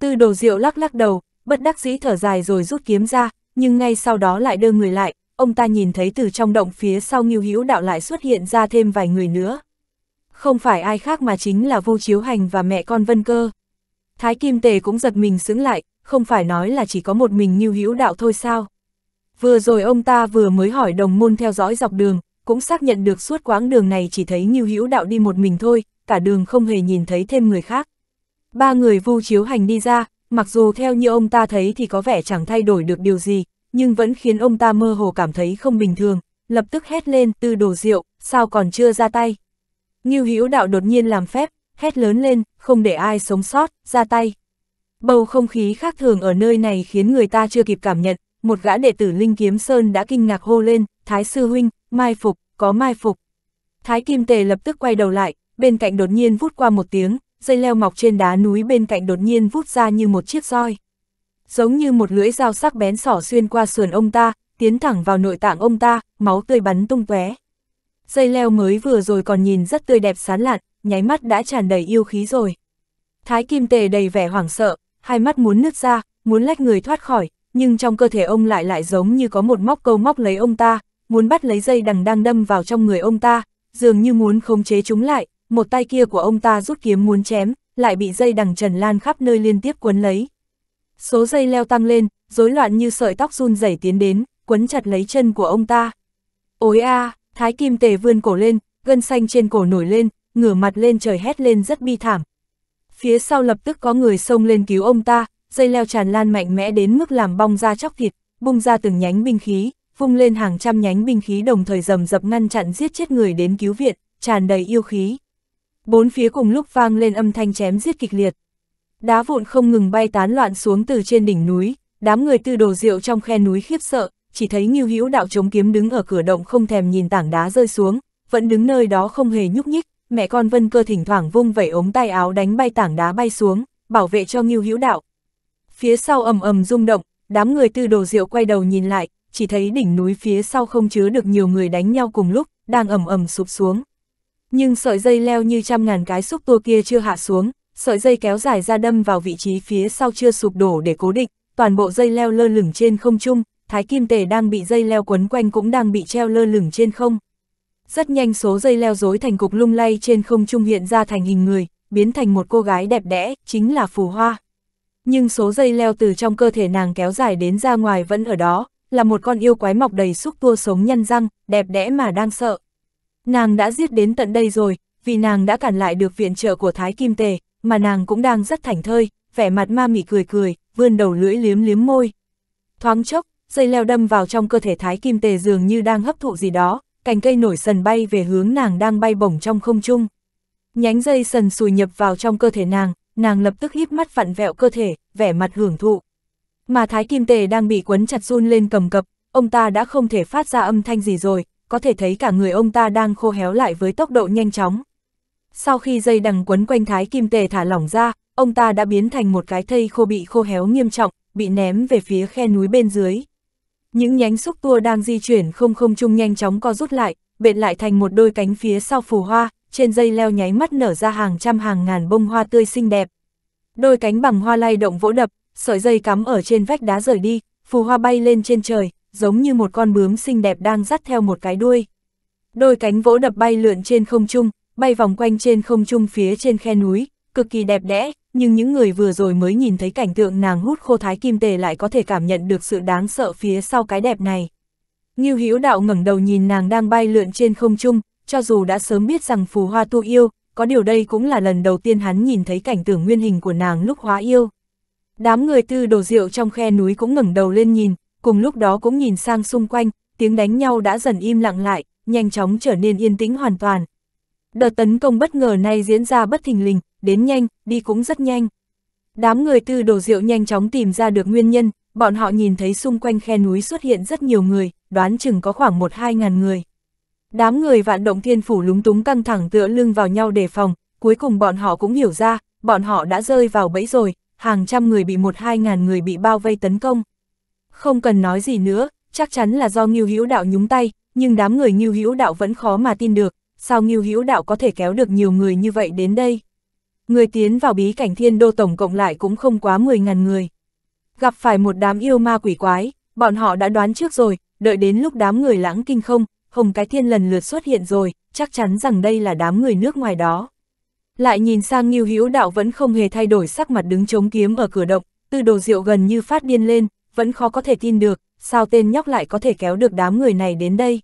Tư đồ diệu lắc lắc đầu, bất đắc dĩ thở dài rồi rút kiếm ra, nhưng ngay sau đó lại đưa người lại, ông ta nhìn thấy từ trong động phía sau Ngưu Hữu Đạo lại xuất hiện ra thêm vài người nữa. Không phải ai khác mà chính là Vu Chiếu Hành và mẹ con Vân Cơ. Thái Kim Tề cũng giật mình sững lại, không phải nói là chỉ có một mình Ngưu Hữu Đạo thôi sao? Vừa rồi ông ta vừa mới hỏi đồng môn theo dõi dọc đường, cũng xác nhận được suốt quãng đường này chỉ thấy Ngưu Hữu Đạo đi một mình thôi, cả đường không hề nhìn thấy thêm người khác. Ba người Vu Chiếu Hành đi ra, mặc dù theo như ông ta thấy thì có vẻ chẳng thay đổi được điều gì, nhưng vẫn khiến ông ta mơ hồ cảm thấy không bình thường, lập tức hét lên từ đồ rượu, sao còn chưa ra tay. Ngưu Hữu đạo đột nhiên làm phép, hét lớn lên, không để ai sống sót, ra tay. Bầu không khí khác thường ở nơi này khiến người ta chưa kịp cảm nhận, một gã đệ tử Linh Kiếm Sơn đã kinh ngạc hô lên, Thái Sư Huynh, mai phục, có mai phục. Thái Kim Tề lập tức quay đầu lại, bên cạnh đột nhiên vút qua một tiếng, dây leo mọc trên đá núi bên cạnh đột nhiên vút ra như một chiếc roi giống như một lưỡi dao sắc bén sỏ xuyên qua sườn ông ta, tiến thẳng vào nội tạng ông ta, máu tươi bắn tung tóe. Dây leo mới vừa rồi còn nhìn rất tươi đẹp sán lạn, nháy mắt đã tràn đầy yêu khí rồi. Thái Kim Tề đầy vẻ hoảng sợ, hai mắt muốn nứt ra, muốn lách người thoát khỏi, nhưng trong cơ thể ông lại lại giống như có một móc câu móc lấy ông ta, muốn bắt lấy dây đằng đang đâm vào trong người ông ta, dường như muốn khống chế chúng lại, một tay kia của ông ta rút kiếm muốn chém, lại bị dây đằng trần lan khắp nơi liên tiếp cuốn lấy. Số dây leo tăng lên, rối loạn như sợi tóc run rẩy tiến đến, quấn chặt lấy chân của ông ta. Ôi a, Thái Kim Tề vươn cổ lên, gân xanh trên cổ nổi lên, ngửa mặt lên trời hét lên rất bi thảm. Phía sau lập tức có người xông lên cứu ông ta, dây leo tràn lan mạnh mẽ đến mức làm bong ra chóc thịt, bung ra từng nhánh binh khí, vung lên hàng trăm nhánh binh khí đồng thời dầm dập ngăn chặn giết chết người đến cứu viện, tràn đầy yêu khí. Bốn phía cùng lúc vang lên âm thanh chém giết kịch liệt. Đá vụn không ngừng bay tán loạn xuống từ trên đỉnh núi, đám người tư đồ rượu trong khe núi khiếp sợ, chỉ thấy Ngưu Hữu đạo chống kiếm đứng ở cửa động không thèm nhìn tảng đá rơi xuống, vẫn đứng nơi đó không hề nhúc nhích, mẹ con Vân Cơ thỉnh thoảng vung vẩy ống tay áo đánh bay tảng đá bay xuống, bảo vệ cho Ngưu Hữu đạo. Phía sau ầm ầm rung động, đám người tư đồ rượu quay đầu nhìn lại, chỉ thấy đỉnh núi phía sau không chứa được nhiều người đánh nhau cùng lúc, đang ầm ầm sụp xuống. Nhưng sợi dây leo như trăm ngàn cái xúc tua kia chưa hạ xuống, sợi dây kéo dài ra đâm vào vị trí phía sau chưa sụp đổ để cố định, toàn bộ dây leo lơ lửng trên không trung, thái kim tề đang bị dây leo quấn quanh cũng đang bị treo lơ lửng trên không. Rất nhanh số dây leo rối thành cục lung lay trên không trung hiện ra thành hình người, biến thành một cô gái đẹp đẽ, chính là phù hoa. Nhưng số dây leo từ trong cơ thể nàng kéo dài đến ra ngoài vẫn ở đó, là một con yêu quái mọc đầy xúc tua sống nhân răng, đẹp đẽ mà đang sợ. Nàng đã giết đến tận đây rồi, vì nàng đã cản lại được viện trợ của Thái Kim Tề, mà nàng cũng đang rất thảnh thơi, vẻ mặt ma mị cười cười, vươn đầu lưỡi liếm liếm môi. Thoáng chốc, dây leo đâm vào trong cơ thể thái kim tề dường như đang hấp thụ gì đó, cành cây nổi sần bay về hướng nàng đang bay bổng trong không trung. Nhánh dây sần sùi nhập vào trong cơ thể nàng, nàng lập tức híp mắt vặn vẹo cơ thể, vẻ mặt hưởng thụ. Mà thái kim tề đang bị quấn chặt run lên cầm cập, ông ta đã không thể phát ra âm thanh gì rồi, có thể thấy cả người ông ta đang khô héo lại với tốc độ nhanh chóng sau khi dây đằng quấn quanh thái kim tề thả lỏng ra, ông ta đã biến thành một cái thây khô bị khô héo nghiêm trọng, bị ném về phía khe núi bên dưới. Những nhánh xúc tua đang di chuyển không không chung nhanh chóng co rút lại, bện lại thành một đôi cánh phía sau phù hoa, trên dây leo nháy mắt nở ra hàng trăm hàng ngàn bông hoa tươi xinh đẹp. Đôi cánh bằng hoa lay động vỗ đập, sợi dây cắm ở trên vách đá rời đi, phù hoa bay lên trên trời, giống như một con bướm xinh đẹp đang dắt theo một cái đuôi. Đôi cánh vỗ đập bay lượn trên không trung, bay vòng quanh trên không trung phía trên khe núi, cực kỳ đẹp đẽ, nhưng những người vừa rồi mới nhìn thấy cảnh tượng nàng hút khô thái kim tề lại có thể cảm nhận được sự đáng sợ phía sau cái đẹp này. Ngưu Hữu Đạo ngẩng đầu nhìn nàng đang bay lượn trên không trung, cho dù đã sớm biết rằng phù hoa tu yêu, có điều đây cũng là lần đầu tiên hắn nhìn thấy cảnh tượng nguyên hình của nàng lúc hóa yêu. Đám người tư đồ rượu trong khe núi cũng ngẩng đầu lên nhìn, cùng lúc đó cũng nhìn sang xung quanh, tiếng đánh nhau đã dần im lặng lại, nhanh chóng trở nên yên tĩnh hoàn toàn. Đợt tấn công bất ngờ này diễn ra bất thình lình, đến nhanh, đi cũng rất nhanh. Đám người tư đồ rượu nhanh chóng tìm ra được nguyên nhân, bọn họ nhìn thấy xung quanh khe núi xuất hiện rất nhiều người, đoán chừng có khoảng 1-2 ngàn người. Đám người vạn động thiên phủ lúng túng căng thẳng tựa lưng vào nhau đề phòng, cuối cùng bọn họ cũng hiểu ra, bọn họ đã rơi vào bẫy rồi, hàng trăm người bị một hai ngàn người bị bao vây tấn công. Không cần nói gì nữa, chắc chắn là do Ngưu Hữu Đạo nhúng tay, nhưng đám người Ngưu Hữu Đạo vẫn khó mà tin được, sao Ngưu Hữu Đạo có thể kéo được nhiều người như vậy đến đây. Người tiến vào bí cảnh thiên đô tổng cộng lại cũng không quá 10.000 người. Gặp phải một đám yêu ma quỷ quái, bọn họ đã đoán trước rồi, đợi đến lúc đám người lãng kinh không, hồng cái thiên lần lượt xuất hiện rồi, chắc chắn rằng đây là đám người nước ngoài đó. Lại nhìn sang Ngưu Hữu Đạo vẫn không hề thay đổi sắc mặt đứng chống kiếm ở cửa động, tư đồ rượu gần như phát điên lên, vẫn khó có thể tin được, sao tên nhóc lại có thể kéo được đám người này đến đây.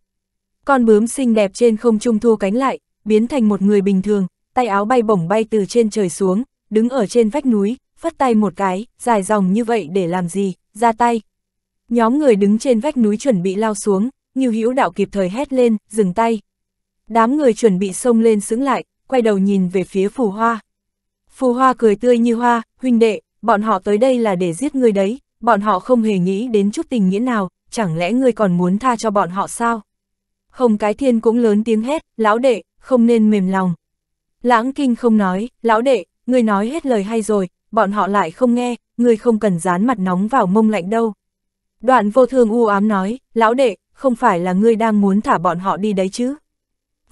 Con bướm xinh đẹp trên không trung thua cánh lại, biến thành một người bình thường, tay áo bay bổng bay từ trên trời xuống, đứng ở trên vách núi, phất tay một cái, dài dòng như vậy để làm gì, ra tay. Nhóm người đứng trên vách núi chuẩn bị lao xuống, như hữu đạo kịp thời hét lên, dừng tay. Đám người chuẩn bị xông lên sững lại, quay đầu nhìn về phía phù hoa. Phù hoa cười tươi như hoa, huynh đệ, bọn họ tới đây là để giết ngươi đấy, bọn họ không hề nghĩ đến chút tình nghĩa nào, chẳng lẽ ngươi còn muốn tha cho bọn họ sao? Hồng Cái Thiên cũng lớn tiếng hét, lão đệ, không nên mềm lòng. Lãng Kinh không nói, lão đệ, người nói hết lời hay rồi, bọn họ lại không nghe, người không cần dán mặt nóng vào mông lạnh đâu. Đoạn vô thường u ám nói, lão đệ, không phải là ngươi đang muốn thả bọn họ đi đấy chứ.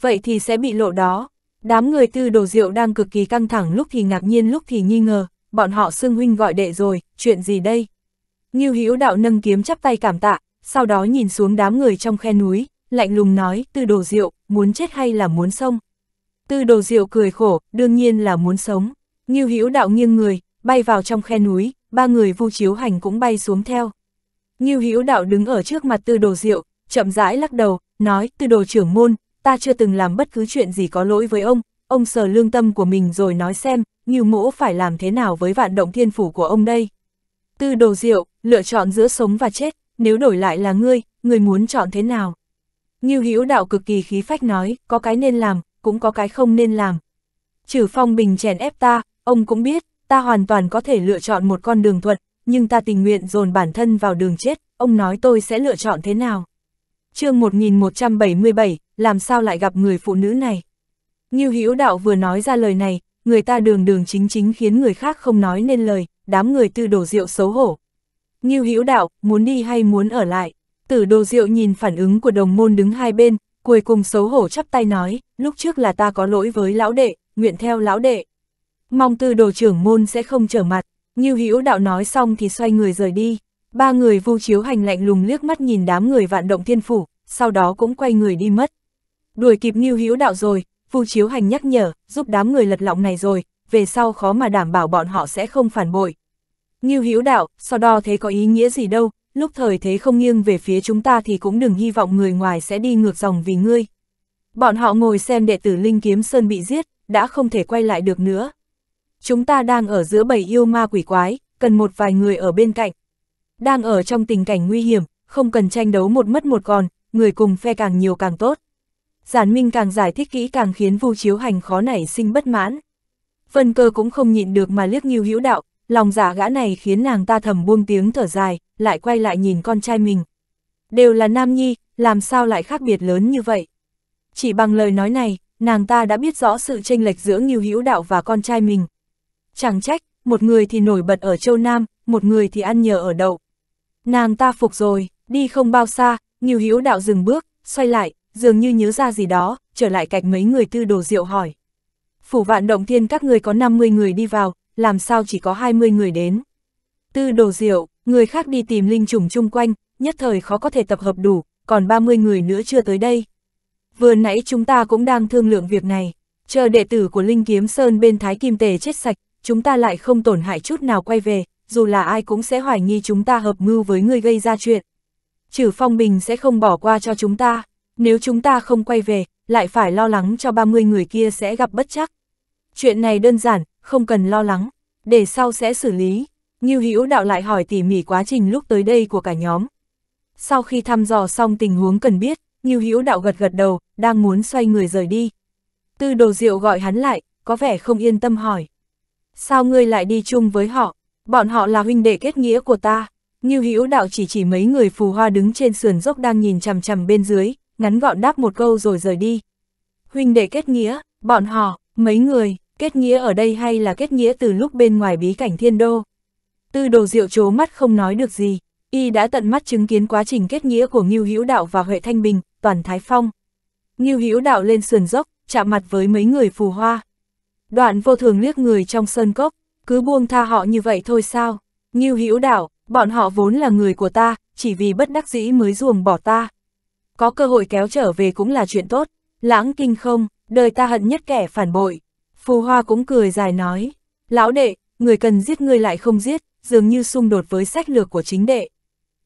Vậy thì sẽ bị lộ đó. Đám người tư đồ rượu đang cực kỳ căng thẳng lúc thì ngạc nhiên lúc thì nghi ngờ, bọn họ xưng huynh gọi đệ rồi, chuyện gì đây? Ngưu Hữu đạo nâng kiếm chắp tay cảm tạ, sau đó nhìn xuống đám người trong khe núi, lạnh lùng nói, tư đồ diệu, muốn chết hay là muốn sống? Tư đồ diệu cười khổ, đương nhiên là muốn sống. Ngưu hữu đạo nghiêng người, bay vào trong khe núi, ba người vu chiếu hành cũng bay xuống theo. Ngưu hữu đạo đứng ở trước mặt tư đồ diệu, chậm rãi lắc đầu, nói, tư đồ trưởng môn, ta chưa từng làm bất cứ chuyện gì có lỗi với ông, ông sờ lương tâm của mình rồi nói xem, Ngưu mỗ phải làm thế nào với vạn động thiên phủ của ông đây. Tư đồ diệu, lựa chọn giữa sống và chết, nếu đổi lại là ngươi, ngươi muốn chọn thế nào? Ngưu Hữu Đạo cực kỳ khí phách nói, có cái nên làm, cũng có cái không nên làm. Trừ Phong Bình chèn ép ta, ông cũng biết, ta hoàn toàn có thể lựa chọn một con đường thuận, nhưng ta tình nguyện dồn bản thân vào đường chết, ông nói tôi sẽ lựa chọn thế nào. chương 1177, làm sao lại gặp người phụ nữ này? Ngưu Hữu Đạo vừa nói ra lời này, người ta đường đường chính chính khiến người khác không nói nên lời, đám người tư đổ rượu xấu hổ. Ngưu Hữu Đạo, muốn đi hay muốn ở lại? Tử đồ rượu nhìn phản ứng của đồng môn đứng hai bên, cuối cùng xấu hổ chắp tay nói, lúc trước là ta có lỗi với lão đệ, nguyện theo lão đệ. Mong tư đồ trưởng môn sẽ không trở mặt, như hữu đạo nói xong thì xoay người rời đi. Ba người vu chiếu hành lạnh lùng liếc mắt nhìn đám người vạn động thiên phủ, sau đó cũng quay người đi mất. Đuổi kịp Ngưu Hữu Đạo rồi, Vu Chiếu Hành nhắc nhở, giúp đám người lật lọng này rồi, về sau khó mà đảm bảo bọn họ sẽ không phản bội. Ngưu Hữu Đạo, so đo thế có ý nghĩa gì đâu, lúc thời thế không nghiêng về phía chúng ta thì cũng đừng hy vọng người ngoài sẽ đi ngược dòng vì ngươi. Bọn họ ngồi xem đệ tử Linh Kiếm Sơn bị giết, đã không thể quay lại được nữa. Chúng ta đang ở giữa bầy yêu ma quỷ quái, cần một vài người ở bên cạnh. Đang ở trong tình cảnh nguy hiểm, không cần tranh đấu một mất một còn, người cùng phe càng nhiều càng tốt. Giản Minh càng giải thích kỹ càng khiến Vu Chiếu Hành khó nảy sinh bất mãn. Vân Cơ cũng không nhịn được mà liếc Ngưu Hữu Đạo, lòng giả dạ gã này khiến nàng ta thầm buông tiếng thở dài, lại quay lại nhìn con trai mình. Đều là nam nhi, làm sao lại khác biệt lớn như vậy? Chỉ bằng lời nói này, nàng ta đã biết rõ sự chênh lệch giữa Ngưu Hữu Đạo và con trai mình. Chẳng trách, một người thì nổi bật ở châu Nam, một người thì ăn nhờ ở đậu. Nàng ta phục rồi, đi không bao xa, Ngưu Hữu Đạo dừng bước, xoay lại, dường như nhớ ra gì đó, trở lại cạnh mấy người tư đồ rượu hỏi. Phủ vạn động thiên các người có 50 người đi vào, làm sao chỉ có 20 người đến? Tư đồ rượu, Người khác đi tìm linh trùng chung quanh, nhất thời khó có thể tập hợp đủ, còn 30 người nữa chưa tới đây. Vừa nãy chúng ta cũng đang thương lượng việc này, chờ đệ tử của Linh Kiếm Sơn bên Thái Kim Tề chết sạch, chúng ta lại không tổn hại chút nào quay về, dù là ai cũng sẽ hoài nghi chúng ta hợp mưu với người gây ra chuyện. Trừ Phong Bình sẽ không bỏ qua cho chúng ta, nếu chúng ta không quay về, lại phải lo lắng cho 30 người kia sẽ gặp bất chắc. Chuyện này đơn giản, không cần lo lắng, để sau sẽ xử lý. Ngưu Hữu Đạo lại hỏi tỉ mỉ quá trình lúc tới đây của cả nhóm. Sau khi thăm dò xong tình huống cần biết, Ngưu Hữu Đạo gật gật đầu, đang muốn xoay người rời đi. Tư Đồ Diệu gọi hắn lại, có vẻ không yên tâm hỏi: "Sao ngươi lại đi chung với họ? Bọn họ là huynh đệ kết nghĩa của ta." Ngưu Hữu Đạo chỉ chỉ mấy người phù hoa đứng trên sườn dốc đang nhìn chằm chằm bên dưới, ngắn gọn đáp một câu rồi rời đi. Huynh đệ kết nghĩa, bọn họ, mấy người, kết nghĩa ở đây hay là kết nghĩa từ lúc bên ngoài bí cảnh thiên đô? Tư đồ diệu trố mắt không nói được gì, y đã tận mắt chứng kiến quá trình kết nghĩa của Ngưu Hữu Đạo và Huệ Thanh Bình, toàn Thái Phong. Ngưu Hữu Đạo lên sườn dốc, chạm mặt với mấy người phù hoa. Đoạn vô thường liếc người trong sơn cốc, cứ buông tha họ như vậy thôi sao? Ngưu Hữu Đạo, bọn họ vốn là người của ta, chỉ vì bất đắc dĩ mới ruồng bỏ ta. Có cơ hội kéo trở về cũng là chuyện tốt, lãng kinh không, đời ta hận nhất kẻ phản bội. Phù Hoa cũng cười dài nói, lão đệ, người cần giết ngươi lại không giết, dường như xung đột với sách lược của chính đệ.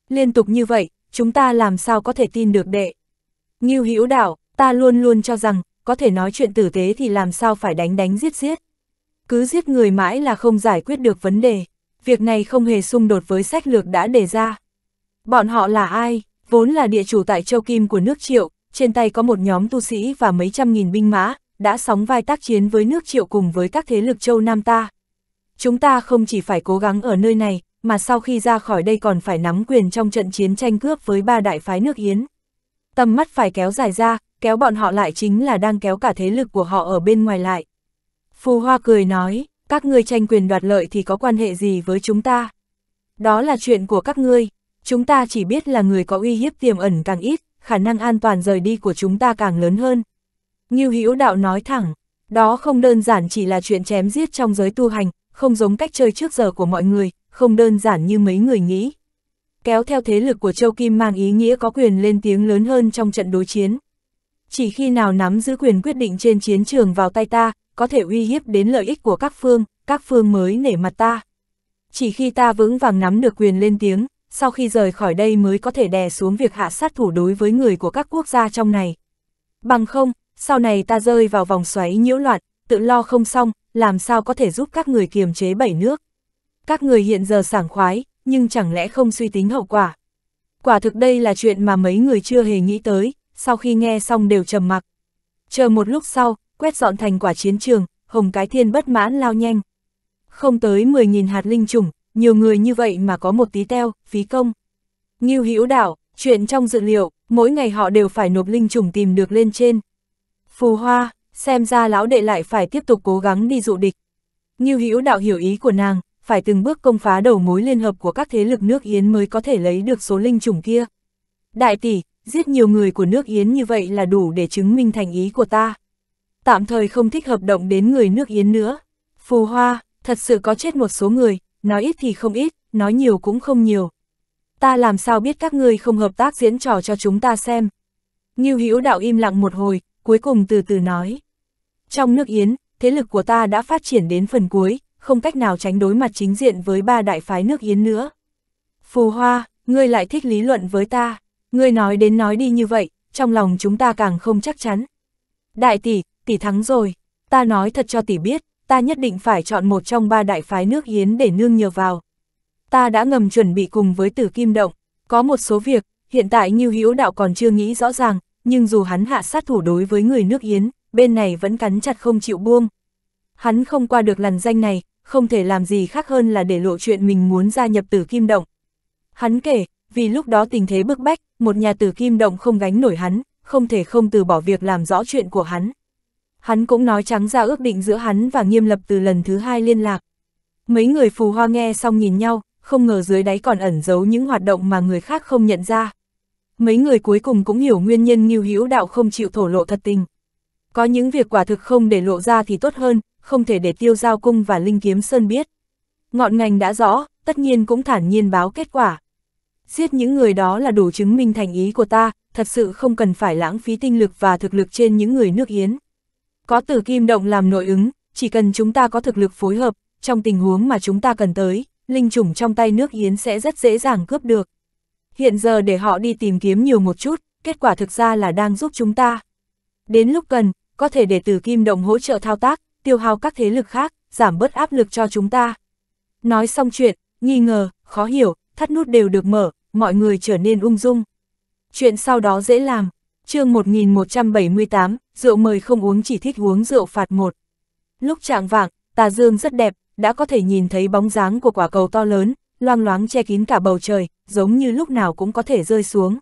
Liên tục như vậy, chúng ta làm sao có thể tin được đệ. Ngưu Hữu Đảo, ta luôn luôn cho rằng, có thể nói chuyện tử tế thì làm sao phải đánh đánh giết giết. Cứ giết người mãi là không giải quyết được vấn đề, việc này không hề xung đột với sách lược đã đề ra. Bọn họ là ai, vốn là địa chủ tại châu Kim của nước Triệu, trên tay có một nhóm tu sĩ và mấy trăm nghìn binh mã, đã sóng vai tác chiến với nước Triệu cùng với các thế lực châu Nam ta, chúng ta không chỉ phải cố gắng ở nơi này, mà sau khi ra khỏi đây còn phải nắm quyền trong trận chiến tranh cướp với ba đại phái nước Yến. Tầm mắt phải kéo dài ra, kéo bọn họ lại chính là đang kéo cả thế lực của họ ở bên ngoài lại. Phù Hoa cười nói, các ngươi tranh quyền đoạt lợi thì có quan hệ gì với chúng ta? Đó là chuyện của các ngươi, chúng ta chỉ biết là người có uy hiếp tiềm ẩn càng ít, khả năng an toàn rời đi của chúng ta càng lớn hơn. Ngưu Hữu Đạo nói thẳng, đó không đơn giản chỉ là chuyện chém giết trong giới tu hành, không giống cách chơi trước giờ của mọi người, không đơn giản như mấy người nghĩ. Kéo theo thế lực của Châu Kim mang ý nghĩa có quyền lên tiếng lớn hơn trong trận đối chiến. Chỉ khi nào nắm giữ quyền quyết định trên chiến trường vào tay ta, có thể uy hiếp đến lợi ích của các phương, các phương mới nể mặt ta. Chỉ khi ta vững vàng nắm được quyền lên tiếng, sau khi rời khỏi đây mới có thể đè xuống việc hạ sát thủ đối với người của các quốc gia trong này. Bằng không, sau này ta rơi vào vòng xoáy nhiễu loạn, tự lo không xong, làm sao có thể giúp các người kiềm chế bảy nước. Các người hiện giờ sảng khoái, nhưng chẳng lẽ không suy tính hậu quả. Quả thực đây là chuyện mà mấy người chưa hề nghĩ tới, sau khi nghe xong đều trầm mặc. Chờ một lúc sau, quét dọn thành quả chiến trường, Hồng Cái Thiên bất mãn lao nhanh. Không tới 10.000 hạt linh trùng, nhiều người như vậy mà có một tí teo, phí công. Nghiêu hữu đảo, chuyện trong dự liệu, mỗi ngày họ đều phải nộp linh trùng tìm được lên trên. Phù hoa, xem ra lão đệ lại phải tiếp tục cố gắng đi dụ địch. Như hữu đạo hiểu ý của nàng, phải từng bước công phá đầu mối liên hợp của các thế lực nước Yến mới có thể lấy được số linh chủng kia. Đại tỷ, giết nhiều người của nước Yến như vậy là đủ để chứng minh thành ý của ta. Tạm thời không thích hợp động đến người nước Yến nữa. Phù hoa, thật sự có chết một số người, nói ít thì không ít, nói nhiều cũng không nhiều. Ta làm sao biết các ngươi không hợp tác diễn trò cho chúng ta xem. Như hữu đạo im lặng một hồi, cuối cùng từ từ nói. Trong nước Yến, thế lực của ta đã phát triển đến phần cuối, không cách nào tránh đối mặt chính diện với ba đại phái nước Yến nữa. Phù Hoa, ngươi lại thích lý luận với ta, ngươi nói đến nói đi như vậy, trong lòng chúng ta càng không chắc chắn. Đại tỷ, tỷ thắng rồi, ta nói thật cho tỷ biết, ta nhất định phải chọn một trong ba đại phái nước Yến để nương nhờ vào. Ta đã ngầm chuẩn bị cùng với tử kim động, có một số việc, hiện tại như Hữu Đạo còn chưa nghĩ rõ ràng, nhưng dù hắn hạ sát thủ đối với người nước Yến, bên này vẫn cắn chặt không chịu buông. Hắn không qua được làn danh này, không thể làm gì khác hơn là để lộ chuyện mình muốn gia nhập tử kim động. Hắn kể, vì lúc đó tình thế bức bách, một nhà tử kim động không gánh nổi hắn, không thể không từ bỏ việc làm rõ chuyện của hắn. Hắn cũng nói trắng ra ước định giữa hắn và nghiêm lập từ lần thứ hai liên lạc. Mấy người phù hoa nghe xong nhìn nhau, không ngờ dưới đáy còn ẩn giấu những hoạt động mà người khác không nhận ra mấy người cuối cùng cũng hiểu nguyên nhân Ngưu Hữu Đạo không chịu thổ lộ thật tình. Có những việc quả thực không để lộ ra thì tốt hơn, không thể để Tiêu Giao Cung và Linh Kiếm Sơn biết. Ngọn ngành đã rõ, tất nhiên cũng thản nhiên báo kết quả. Giết những người đó là đủ chứng minh thành ý của ta, thật sự không cần phải lãng phí tinh lực và thực lực trên những người nước Yến. Có tử kim động làm nội ứng, chỉ cần chúng ta có thực lực phối hợp, trong tình huống mà chúng ta cần tới, linh chủng trong tay nước Yến sẽ rất dễ dàng cướp được. Hiện giờ để họ đi tìm kiếm nhiều một chút, kết quả thực ra là đang giúp chúng ta. Đến lúc cần, có thể để từ kim động hỗ trợ thao tác, tiêu hao các thế lực khác, giảm bớt áp lực cho chúng ta. Nói xong chuyện, nghi ngờ, khó hiểu, thắt nút đều được mở, mọi người trở nên ung dung. Chuyện sau đó dễ làm. chương 1178, rượu mời không uống chỉ thích uống rượu phạt một. Lúc trạng vạng, tà dương rất đẹp, đã có thể nhìn thấy bóng dáng của quả cầu to lớn, loang loáng che kín cả bầu trời, giống như lúc nào cũng có thể rơi xuống.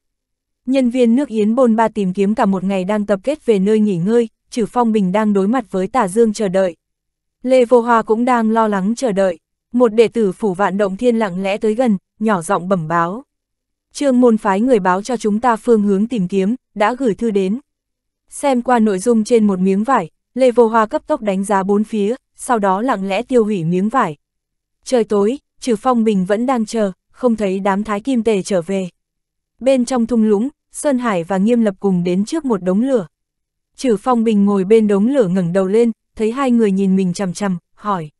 Nhân viên nước Yến Bôn Ba tìm kiếm cả một ngày đang tập kết về nơi nghỉ ngơi, trừ Phong Bình đang đối mặt với Tà Dương chờ đợi. Lê Vô Hoa cũng đang lo lắng chờ đợi. Một đệ tử phủ vạn động thiên lặng lẽ tới gần, nhỏ giọng bẩm báo. Trương môn phái người báo cho chúng ta phương hướng tìm kiếm, đã gửi thư đến. Xem qua nội dung trên một miếng vải, Lê Vô Hoa cấp tốc đánh giá bốn phía, sau đó lặng lẽ tiêu hủy miếng vải. Trời tối, trừ Phong Bình vẫn đang chờ, không thấy đám thái kim tề trở về. Bên trong thung lũng, Sơn Hải và Nghiêm Lập cùng đến trước một đống lửa. Trử Phong Bình ngồi bên đống lửa ngẩng đầu lên, thấy hai người nhìn mình chằm chằm, hỏi.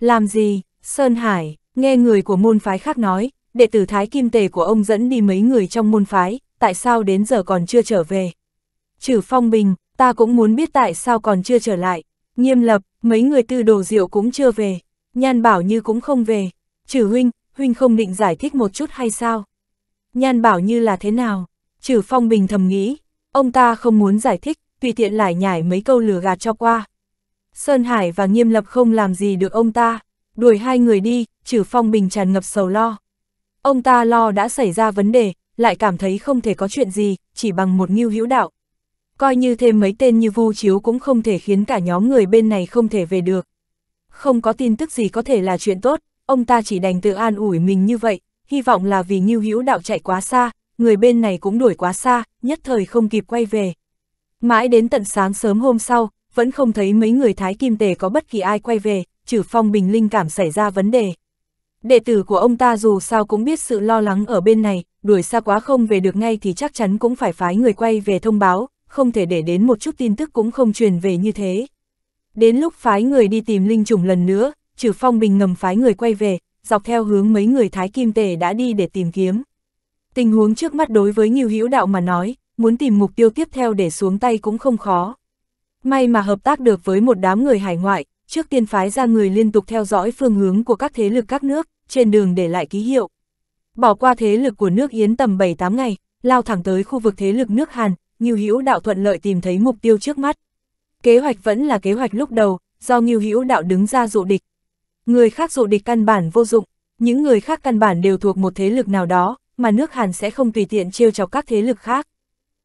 Làm gì, Sơn Hải, nghe người của môn phái khác nói, đệ tử Thái Kim Tề của ông dẫn đi mấy người trong môn phái, tại sao đến giờ còn chưa trở về? Trử Phong Bình, ta cũng muốn biết tại sao còn chưa trở lại. Nghiêm Lập, mấy người tư đồ rượu cũng chưa về. Nhan Bảo Như cũng không về. Trử Huynh, huynh không định giải thích một chút hay sao? Nhan bảo như là thế nào? Trừ phong bình thầm nghĩ, ông ta không muốn giải thích, tùy tiện lại nhải mấy câu lừa gạt cho qua. Sơn Hải và Nghiêm Lập không làm gì được ông ta, đuổi hai người đi, trừ phong bình tràn ngập sầu lo. Ông ta lo đã xảy ra vấn đề, lại cảm thấy không thể có chuyện gì, chỉ bằng một nghiêu hữu đạo. Coi như thêm mấy tên như vu chiếu cũng không thể khiến cả nhóm người bên này không thể về được. Không có tin tức gì có thể là chuyện tốt, ông ta chỉ đành tự an ủi mình như vậy, hy vọng là vì Ngưu Hữu Đạo chạy quá xa, người bên này cũng đuổi quá xa, nhất thời không kịp quay về. Mãi đến tận sáng sớm hôm sau, vẫn không thấy mấy người Thái Kim Tề có bất kỳ ai quay về, trừ phong bình linh cảm xảy ra vấn đề. Đệ tử của ông ta dù sao cũng biết sự lo lắng ở bên này, đuổi xa quá không về được ngay thì chắc chắn cũng phải phái người quay về thông báo, không thể để đến một chút tin tức cũng không truyền về như thế. Đến lúc phái người đi tìm linh trùng lần nữa, trừ phong bình ngầm phái người quay về, dọc theo hướng mấy người thái kim tể đã đi để tìm kiếm. Tình huống trước mắt đối với nhiều hữu đạo mà nói, muốn tìm mục tiêu tiếp theo để xuống tay cũng không khó. May mà hợp tác được với một đám người hải ngoại, trước tiên phái ra người liên tục theo dõi phương hướng của các thế lực các nước, trên đường để lại ký hiệu. Bỏ qua thế lực của nước Yến tầm 7-8 ngày, lao thẳng tới khu vực thế lực nước Hàn, Ngưu Hữu Đạo thuận lợi tìm thấy mục tiêu trước mắt. Kế hoạch vẫn là kế hoạch lúc đầu, do Ngưu Hữu Đạo đứng ra dụ địch, Người khác dụ địch căn bản vô dụng, những người khác căn bản đều thuộc một thế lực nào đó, mà nước Hàn sẽ không tùy tiện trêu chọc các thế lực khác.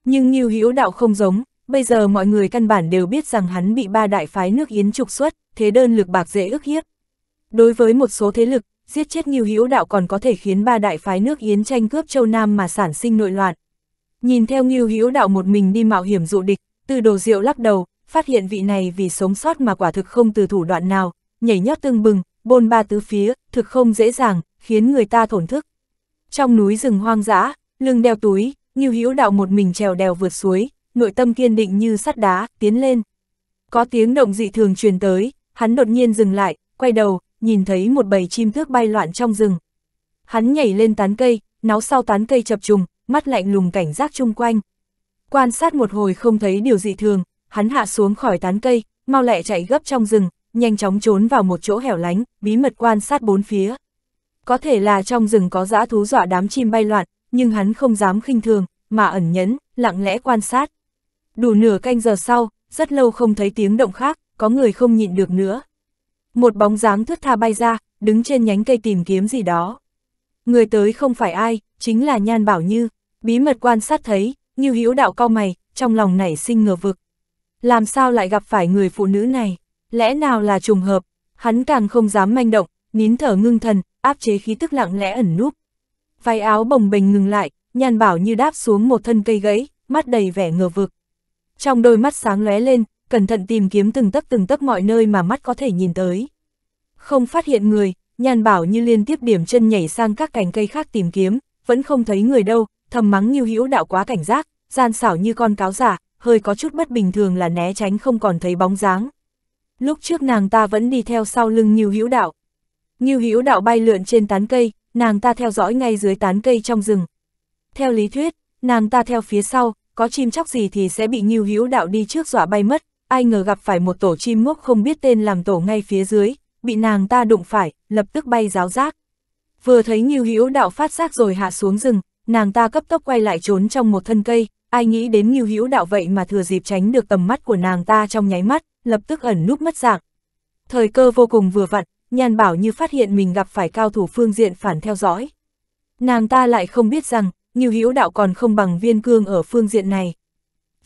Nhưng Ngưu Hữu Đạo không giống, bây giờ mọi người căn bản đều biết rằng hắn bị ba đại phái nước Yến trục xuất, thế đơn lực bạc dễ ức hiếp. Đối với một số thế lực, giết chết Ngưu Hữu Đạo còn có thể khiến ba đại phái nước Yến tranh cướp châu Nam mà sản sinh nội loạn. Nhìn theo Ngưu Hữu Đạo một mình đi mạo hiểm dụ địch, Từ Đồ rượu lắc đầu, phát hiện vị này vì sống sót mà quả thực không từ thủ đoạn nào, nhảy nhót tương bừng, bôn ba tứ phía, thực không dễ dàng, khiến người ta thổn thức. Trong núi rừng hoang dã, lưng đeo túi, Ngưu Hữu Đạo một mình trèo đèo vượt suối, nội tâm kiên định như sắt đá, tiến lên. Có tiếng động dị thường truyền tới, hắn đột nhiên dừng lại, quay đầu, nhìn thấy một bầy chim thước bay loạn trong rừng. Hắn nhảy lên tán cây, náo sau tán cây chập trùng, mắt lạnh lùng cảnh giác chung quanh. Quan sát một hồi không thấy điều dị thường, hắn hạ xuống khỏi tán cây, mau lẹ chạy gấp trong rừng, nhanh chóng trốn vào một chỗ hẻo lánh, bí mật quan sát bốn phía. Có thể là trong rừng có dã thú dọa đám chim bay loạn, nhưng hắn không dám khinh thường, mà ẩn nhẫn, lặng lẽ quan sát. Đủ nửa canh giờ sau, rất lâu không thấy tiếng động khác, có người không nhịn được nữa. Một bóng dáng thướt tha bay ra, đứng trên nhánh cây tìm kiếm gì đó. Người tới không phải ai, chính là Nhan Bảo Như. Bí mật quan sát thấy, như hữu đạo cao mày, trong lòng nảy sinh ngờ vực. Làm sao lại gặp phải người phụ nữ này? lẽ nào là trùng hợp, hắn càng không dám manh động, nín thở ngưng thần, áp chế khí tức lặng lẽ ẩn núp. Váy áo bồng bềnh ngừng lại, nhàn bảo như đáp xuống một thân cây gãy, mắt đầy vẻ ngờ vực. Trong đôi mắt sáng lóe lên, cẩn thận tìm kiếm từng tấc từng tấc mọi nơi mà mắt có thể nhìn tới. Không phát hiện người, nhàn bảo như liên tiếp điểm chân nhảy sang các cành cây khác tìm kiếm, vẫn không thấy người đâu, thầm mắng như hữu đạo quá cảnh giác, gian xảo như con cáo giả, hơi có chút bất bình thường là né tránh không còn thấy bóng dáng. Lúc trước nàng ta vẫn đi theo sau lưng Nhiêu Hữu Đạo. Nhiêu Hữu Đạo bay lượn trên tán cây, nàng ta theo dõi ngay dưới tán cây trong rừng. Theo lý thuyết, nàng ta theo phía sau, có chim chóc gì thì sẽ bị Nhiêu Hữu Đạo đi trước dọa bay mất, ai ngờ gặp phải một tổ chim mốc không biết tên làm tổ ngay phía dưới, bị nàng ta đụng phải, lập tức bay giáo giác. Vừa thấy Nhiêu Hữu Đạo phát giác rồi hạ xuống rừng, nàng ta cấp tốc quay lại trốn trong một thân cây, ai nghĩ đến Nhiêu Hữu Đạo vậy mà thừa dịp tránh được tầm mắt của nàng ta trong nháy mắt, lập tức ẩn núp mất dạng. Thời cơ vô cùng vừa vặn, nhàn bảo như phát hiện mình gặp phải cao thủ phương diện phản theo dõi. Nàng ta lại không biết rằng, nhiều hữu đạo còn không bằng viên cương ở phương diện này.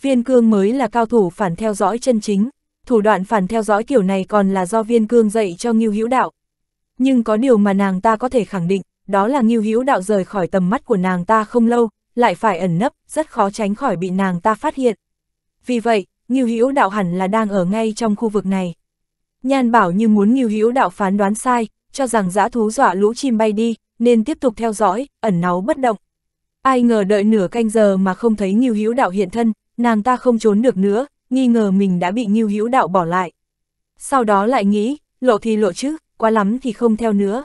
Viên cương mới là cao thủ phản theo dõi chân chính, thủ đoạn phản theo dõi kiểu này còn là do viên cương dạy cho Ngưu Hữu Đạo. Nhưng có điều mà nàng ta có thể khẳng định, đó là Ngưu Hữu Đạo rời khỏi tầm mắt của nàng ta không lâu, lại phải ẩn nấp, rất khó tránh khỏi bị nàng ta phát hiện. Vì vậy, Ngưu Hữu Đạo hẳn là đang ở ngay trong khu vực này. Nhan Bảo như muốn Ngưu Hữu Đạo phán đoán sai, cho rằng dã thú dọa lũ chim bay đi, nên tiếp tục theo dõi, ẩn náu bất động. Ai ngờ đợi nửa canh giờ mà không thấy Ngưu Hữu Đạo hiện thân, nàng ta không trốn được nữa, nghi ngờ mình đã bị Ngưu Hữu Đạo bỏ lại. Sau đó lại nghĩ, lộ thì lộ chứ, quá lắm thì không theo nữa.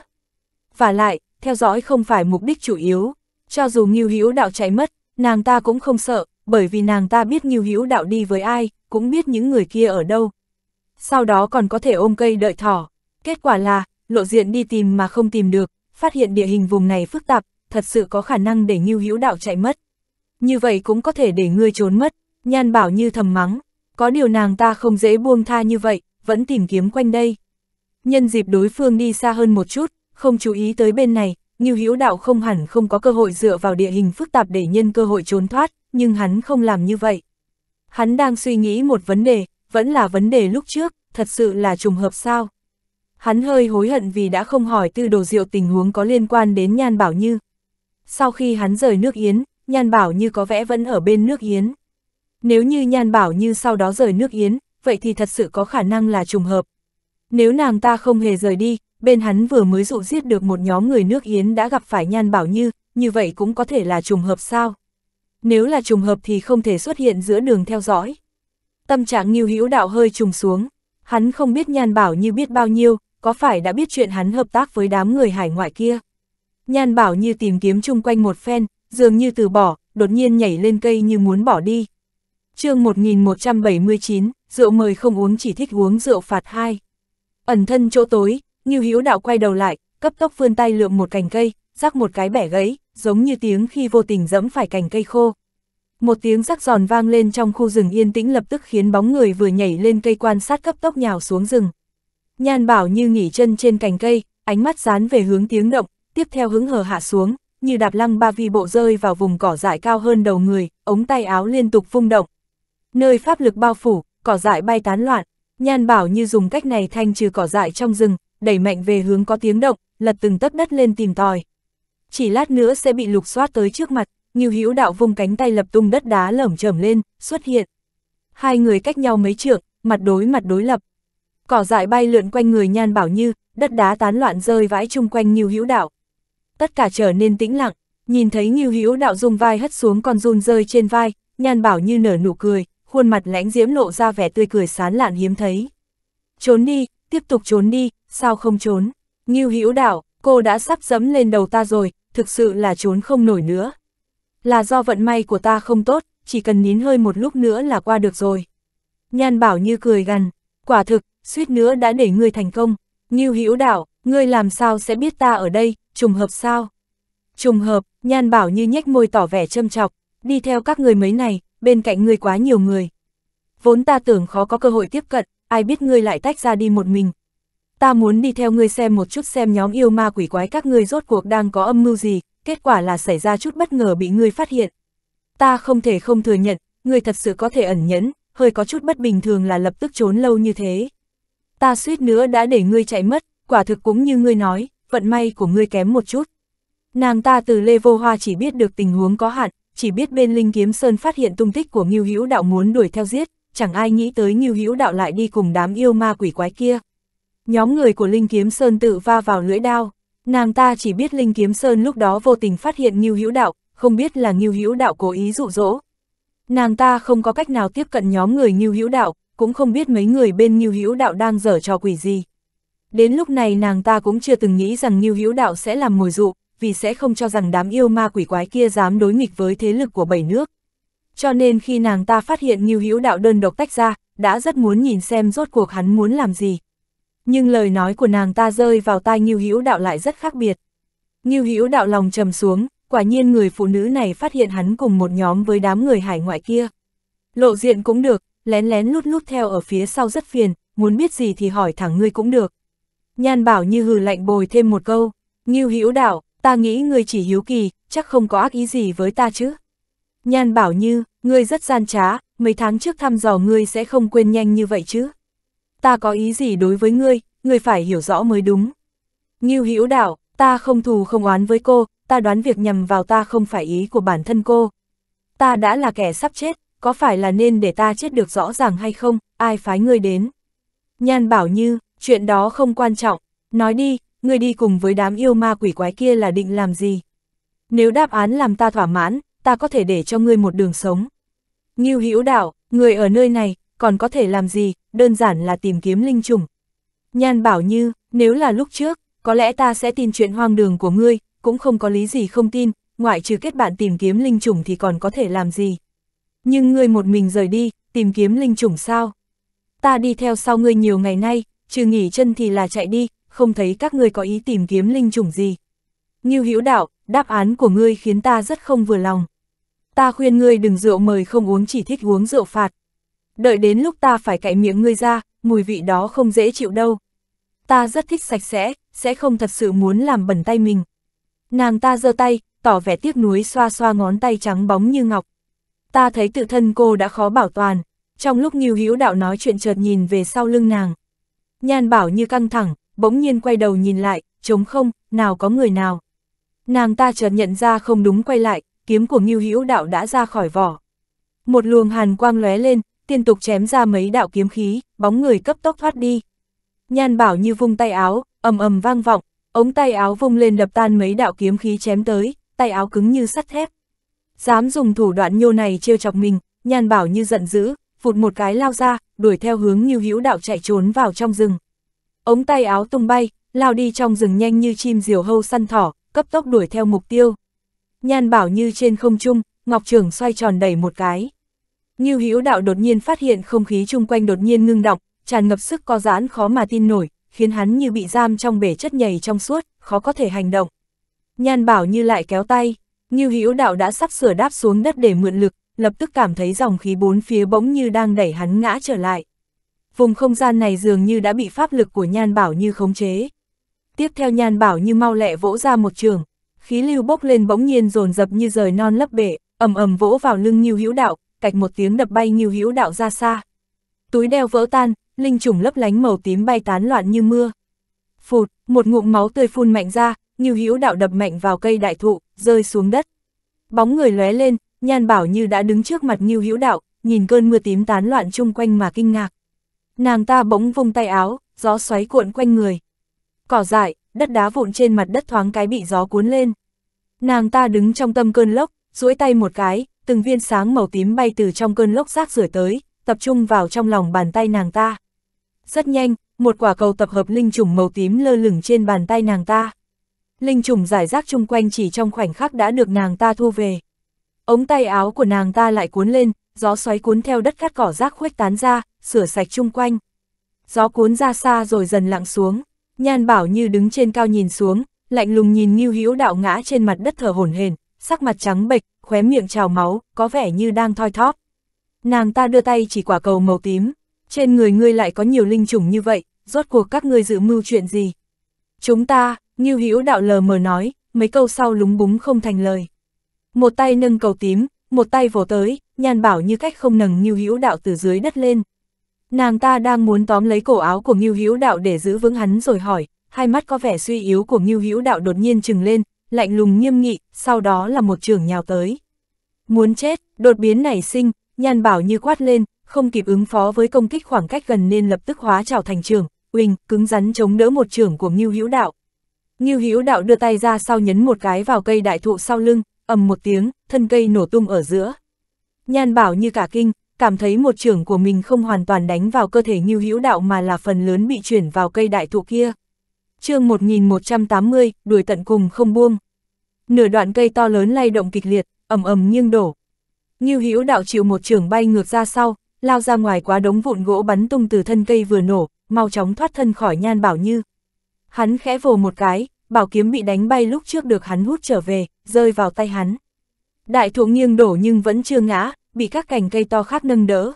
Và lại, theo dõi không phải mục đích chủ yếu, cho dù Ngưu Hữu Đạo chạy mất, nàng ta cũng không sợ, bởi vì nàng ta biết Ngưu Hữu Đạo đi với ai, cũng biết những người kia ở đâu. Sau đó còn có thể ôm cây đợi thỏ. Kết quả là, lộ diện đi tìm mà không tìm được, phát hiện địa hình vùng này phức tạp, thật sự có khả năng để Ngưu Hữu Đạo chạy mất. Như vậy cũng có thể để ngươi trốn mất, Nhan Bảo như thầm mắng, có điều nàng ta không dễ buông tha như vậy, vẫn tìm kiếm quanh đây. Nhân dịp đối phương đi xa hơn một chút, không chú ý tới bên này, Ngưu Hữu Đạo không hẳn không có cơ hội dựa vào địa hình phức tạp để nhân cơ hội trốn thoát, nhưng hắn không làm như vậy. Hắn đang suy nghĩ một vấn đề, vẫn là vấn đề lúc trước, thật sự là trùng hợp sao? Hắn hơi hối hận vì đã không hỏi tư đồ diệu tình huống có liên quan đến Nhan Bảo Như. Sau khi hắn rời nước Yến, Nhan Bảo Như có vẻ vẫn ở bên nước Yến. Nếu như Nhan Bảo Như sau đó rời nước Yến, vậy thì thật sự có khả năng là trùng hợp. Nếu nàng ta không hề rời đi, bên hắn vừa mới dụ giết được một nhóm người nước Yến đã gặp phải Nhan Bảo Như, như vậy cũng có thể là trùng hợp sao? nếu là trùng hợp thì không thể xuất hiện giữa đường theo dõi. Tâm trạng Ngưu Hữu Đạo hơi trùng xuống, hắn không biết Nhan Bảo Như biết bao nhiêu, có phải đã biết chuyện hắn hợp tác với đám người hải ngoại kia. Nhan Bảo Như tìm kiếm chung quanh một phen, dường như từ bỏ, đột nhiên nhảy lên cây như muốn bỏ đi. chương 1179, rượu mời không uống chỉ thích uống rượu phạt hai. Ẩn thân chỗ tối, Ngưu Hữu Đạo quay đầu lại, cấp tốc vươn tay lượm một cành cây, rắc một cái bẻ gãy, giống như tiếng khi vô tình dẫm phải cành cây khô. Một tiếng sắc giòn vang lên trong khu rừng yên tĩnh lập tức khiến bóng người vừa nhảy lên cây quan sát cấp tốc nhào xuống rừng. Nhan bảo như nghỉ chân trên cành cây, ánh mắt dán về hướng tiếng động, tiếp theo hướng hờ hạ xuống, như đạp lăng ba vi bộ rơi vào vùng cỏ dại cao hơn đầu người, ống tay áo liên tục vung động. Nơi pháp lực bao phủ, cỏ dại bay tán loạn, nhan bảo như dùng cách này thanh trừ cỏ dại trong rừng, đẩy mạnh về hướng có tiếng động, lật từng tấc đất lên tìm tòi chỉ lát nữa sẽ bị lục soát tới trước mặt, Ngưu Hữu Đạo vung cánh tay lập tung đất đá lởm chởm lên, xuất hiện. Hai người cách nhau mấy trượng, mặt đối mặt đối lập. Cỏ dại bay lượn quanh người Nhan Bảo Như, đất đá tán loạn rơi vãi chung quanh Ngưu Hữu Đạo. Tất cả trở nên tĩnh lặng, nhìn thấy Ngưu Hữu Đạo dùng vai hất xuống con run rơi trên vai, Nhan Bảo Như nở nụ cười, khuôn mặt lãnh diễm lộ ra vẻ tươi cười sán lạn hiếm thấy. Trốn đi, tiếp tục trốn đi, sao không trốn? Ngưu Hữu Đạo, cô đã sắp dẫm lên đầu ta rồi, thực sự là trốn không nổi nữa. Là do vận may của ta không tốt, chỉ cần nín hơi một lúc nữa là qua được rồi. Nhan bảo như cười gằn, quả thực, suýt nữa đã để ngươi thành công. Như Hữu Đạo, ngươi làm sao sẽ biết ta ở đây, trùng hợp sao? Trùng hợp, Nhan Bảo như nhếch môi tỏ vẻ châm chọc, đi theo các người mấy này, bên cạnh ngươi quá nhiều người. Vốn ta tưởng khó có cơ hội tiếp cận, ai biết ngươi lại tách ra đi một mình, ta muốn đi theo ngươi xem một chút xem nhóm yêu ma quỷ quái các ngươi rốt cuộc đang có âm mưu gì, kết quả là xảy ra chút bất ngờ bị ngươi phát hiện. Ta không thể không thừa nhận, ngươi thật sự có thể ẩn nhẫn, hơi có chút bất bình thường là lập tức trốn lâu như thế. Ta suýt nữa đã để ngươi chạy mất, quả thực cũng như ngươi nói, vận may của ngươi kém một chút. Nàng ta từ Lê Vô Hoa chỉ biết được tình huống có hạn, chỉ biết bên Linh Kiếm Sơn phát hiện tung tích của Ngưu Hữu Đạo muốn đuổi theo giết, chẳng ai nghĩ tới Ngưu Hữu Đạo lại đi cùng đám yêu ma quỷ quái kia. Nhóm người của Linh Kiếm Sơn tự va vào lưỡi đao, nàng ta chỉ biết Linh Kiếm Sơn lúc đó vô tình phát hiện Ngưu Hữu Đạo, không biết là Ngưu Hữu Đạo cố ý dụ dỗ. Nàng ta không có cách nào tiếp cận nhóm người Ngưu Hữu Đạo, cũng không biết mấy người bên Ngưu Hữu Đạo đang dở trò quỷ gì. Đến lúc này nàng ta cũng chưa từng nghĩ rằng Ngưu Hữu Đạo sẽ làm mồi dụ, vì sẽ không cho rằng đám yêu ma quỷ quái kia dám đối nghịch với thế lực của bảy nước. Cho nên khi nàng ta phát hiện Ngưu Hữu Đạo đơn độc tách ra, đã rất muốn nhìn xem rốt cuộc hắn muốn làm gì nhưng lời nói của nàng ta rơi vào tai Ngưu Hữu Đạo lại rất khác biệt. Ngưu Hữu Đạo lòng trầm xuống, quả nhiên người phụ nữ này phát hiện hắn cùng một nhóm với đám người hải ngoại kia. Lộ diện cũng được, lén lén lút lút theo ở phía sau rất phiền, muốn biết gì thì hỏi thẳng ngươi cũng được. Nhan Bảo như hừ lạnh bồi thêm một câu, Ngưu Hữu Đạo, ta nghĩ ngươi chỉ hiếu kỳ, chắc không có ác ý gì với ta chứ. Nhan Bảo như, ngươi rất gian trá, mấy tháng trước thăm dò ngươi sẽ không quên nhanh như vậy chứ ta có ý gì đối với ngươi, ngươi phải hiểu rõ mới đúng. Ngưu Hữu Đạo, ta không thù không oán với cô, ta đoán việc nhầm vào ta không phải ý của bản thân cô. Ta đã là kẻ sắp chết, có phải là nên để ta chết được rõ ràng hay không, ai phái ngươi đến? Nhan bảo như, chuyện đó không quan trọng, nói đi, ngươi đi cùng với đám yêu ma quỷ quái kia là định làm gì? Nếu đáp án làm ta thỏa mãn, ta có thể để cho ngươi một đường sống. Ngưu Hữu Đạo, người ở nơi này, còn có thể làm gì, đơn giản là tìm kiếm linh trùng. Nhan bảo như, nếu là lúc trước, có lẽ ta sẽ tin chuyện hoang đường của ngươi, cũng không có lý gì không tin, ngoại trừ kết bạn tìm kiếm linh trùng thì còn có thể làm gì. Nhưng ngươi một mình rời đi, tìm kiếm linh trùng sao? Ta đi theo sau ngươi nhiều ngày nay, trừ nghỉ chân thì là chạy đi, không thấy các ngươi có ý tìm kiếm linh trùng gì. Ngưu Hữu Đạo, đáp án của ngươi khiến ta rất không vừa lòng. Ta khuyên ngươi đừng rượu mời không uống chỉ thích uống rượu phạt, đợi đến lúc ta phải cạy miệng ngươi ra, mùi vị đó không dễ chịu đâu. Ta rất thích sạch sẽ, sẽ không thật sự muốn làm bẩn tay mình. Nàng ta giơ tay, tỏ vẻ tiếc nuối xoa xoa ngón tay trắng bóng như ngọc. Ta thấy tự thân cô đã khó bảo toàn, trong lúc Nghiêu Hữu Đạo nói chuyện chợt nhìn về sau lưng nàng. Nhan Bảo như căng thẳng, bỗng nhiên quay đầu nhìn lại, trống không, nào có người nào. Nàng ta chợt nhận ra không đúng quay lại, kiếm của Nghiêu Hữu Đạo đã ra khỏi vỏ. Một luồng hàn quang lóe lên, Tiên tục chém ra mấy đạo kiếm khí, bóng người cấp tốc thoát đi. Nhan bảo như vung tay áo, ầm ầm vang vọng, ống tay áo vung lên đập tan mấy đạo kiếm khí chém tới, tay áo cứng như sắt thép. Dám dùng thủ đoạn nhô này trêu chọc mình, nhan bảo như giận dữ, phụt một cái lao ra, đuổi theo hướng như hữu đạo chạy trốn vào trong rừng. Ống tay áo tung bay, lao đi trong rừng nhanh như chim diều hâu săn thỏ, cấp tốc đuổi theo mục tiêu. Nhan bảo như trên không trung, ngọc trưởng xoay tròn đẩy một cái. Ngưu Hữu Đạo đột nhiên phát hiện không khí chung quanh đột nhiên ngưng động, tràn ngập sức co giãn khó mà tin nổi, khiến hắn như bị giam trong bể chất nhầy trong suốt, khó có thể hành động. Nhan Bảo như lại kéo tay, Ngưu Hữu Đạo đã sắp sửa đáp xuống đất để mượn lực, lập tức cảm thấy dòng khí bốn phía bỗng như đang đẩy hắn ngã trở lại. Vùng không gian này dường như đã bị pháp lực của Nhan Bảo như khống chế. Tiếp theo Nhan Bảo như mau lẹ vỗ ra một trường, khí lưu bốc lên bỗng nhiên dồn dập như rời non lấp bể, ầm ầm vỗ vào lưng Ngưu Hữu Đạo, cạch một tiếng đập bay Ngưu Hữu Đạo ra xa. Túi đeo vỡ tan, linh trùng lấp lánh màu tím bay tán loạn như mưa. Phụt, một ngụm máu tươi phun mạnh ra, Ngưu Hữu Đạo đập mạnh vào cây đại thụ, rơi xuống đất. Bóng người lóe lên, Nhan Bảo như đã đứng trước mặt Ngưu Hữu Đạo, nhìn cơn mưa tím tán loạn chung quanh mà kinh ngạc. Nàng ta bỗng vung tay áo, gió xoáy cuộn quanh người. Cỏ dại, đất đá vụn trên mặt đất thoáng cái bị gió cuốn lên. Nàng ta đứng trong tâm cơn lốc, duỗi tay một cái, từng viên sáng màu tím bay từ trong cơn lốc rác rửa tới, tập trung vào trong lòng bàn tay nàng ta. Rất nhanh, một quả cầu tập hợp linh trùng màu tím lơ lửng trên bàn tay nàng ta. Linh trùng giải rác chung quanh chỉ trong khoảnh khắc đã được nàng ta thu về. Ống tay áo của nàng ta lại cuốn lên, gió xoáy cuốn theo đất cát cỏ rác khuếch tán ra, sửa sạch chung quanh. Gió cuốn ra xa rồi dần lặng xuống, nhan bảo như đứng trên cao nhìn xuống, lạnh lùng nhìn Ngưu Hữu Đạo ngã trên mặt đất thở hổn hển, sắc mặt trắng bệch, khóe miệng trào máu, có vẻ như đang thoi thóp. Nàng ta đưa tay chỉ quả cầu màu tím, trên người ngươi lại có nhiều linh trùng như vậy, rốt cuộc các ngươi dự mưu chuyện gì? Chúng ta, Ngưu Hữu đạo lờ mờ nói, mấy câu sau lúng búng không thành lời. Một tay nâng cầu tím, một tay vồ tới, nhàn bảo như cách không nâng Ngưu Hữu đạo từ dưới đất lên. Nàng ta đang muốn tóm lấy cổ áo của Ngưu Hữu đạo để giữ vững hắn rồi hỏi, hai mắt có vẻ suy yếu của Ngưu Hữu đạo đột nhiên trừng lên, lạnh lùng nghiêm nghị, sau đó là một trường nhào tới. Muốn chết, đột biến nảy sinh, nhan bảo như quát lên, không kịp ứng phó với công kích khoảng cách gần nên lập tức hóa trào thành trường, Uỳnh cứng rắn chống đỡ một trường của Ngưu Hữu Đạo. Ngưu Hữu Đạo đưa tay ra sau nhấn một cái vào cây đại thụ sau lưng, ầm một tiếng, thân cây nổ tung ở giữa. Nhan Bảo như cả kinh, cảm thấy một trường của mình không hoàn toàn đánh vào cơ thể Ngưu Hữu Đạo mà là phần lớn bị chuyển vào cây đại thụ kia chương 1180, đuổi tận cùng không buông. Nửa đoạn cây to lớn lay động kịch liệt, ầm ầm nghiêng đổ. Như hữu đạo chịu một trường bay ngược ra sau, lao ra ngoài quá đống vụn gỗ bắn tung từ thân cây vừa nổ, mau chóng thoát thân khỏi nhan bảo như. Hắn khẽ vồ một cái, bảo kiếm bị đánh bay lúc trước được hắn hút trở về, rơi vào tay hắn. Đại thụ nghiêng đổ nhưng vẫn chưa ngã, bị các cành cây to khác nâng đỡ.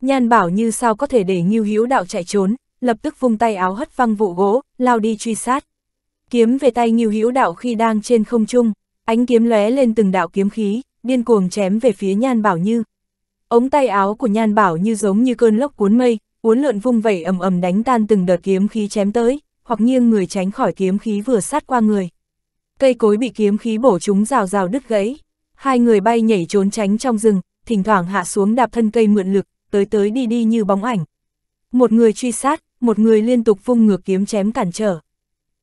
Nhan bảo như sao có thể để Ngưu Hữu Đạo chạy trốn, lập tức vung tay áo hất văng vụ gỗ, lao đi truy sát. Kiếm về tay Ngưu Hữu Đạo khi đang trên không trung, ánh kiếm lóe lên từng đạo kiếm khí, điên cuồng chém về phía Nhan Bảo Như. Ống tay áo của Nhan Bảo Như giống như cơn lốc cuốn mây, uốn lượn vung vẩy ầm ầm đánh tan từng đợt kiếm khí chém tới, hoặc nghiêng người tránh khỏi kiếm khí vừa sát qua người. Cây cối bị kiếm khí bổ chúng rào rào đứt gãy, hai người bay nhảy trốn tránh trong rừng, thỉnh thoảng hạ xuống đạp thân cây mượn lực, tới tới đi đi như bóng ảnh. Một người truy sát, một người liên tục vung ngược kiếm chém cản trở.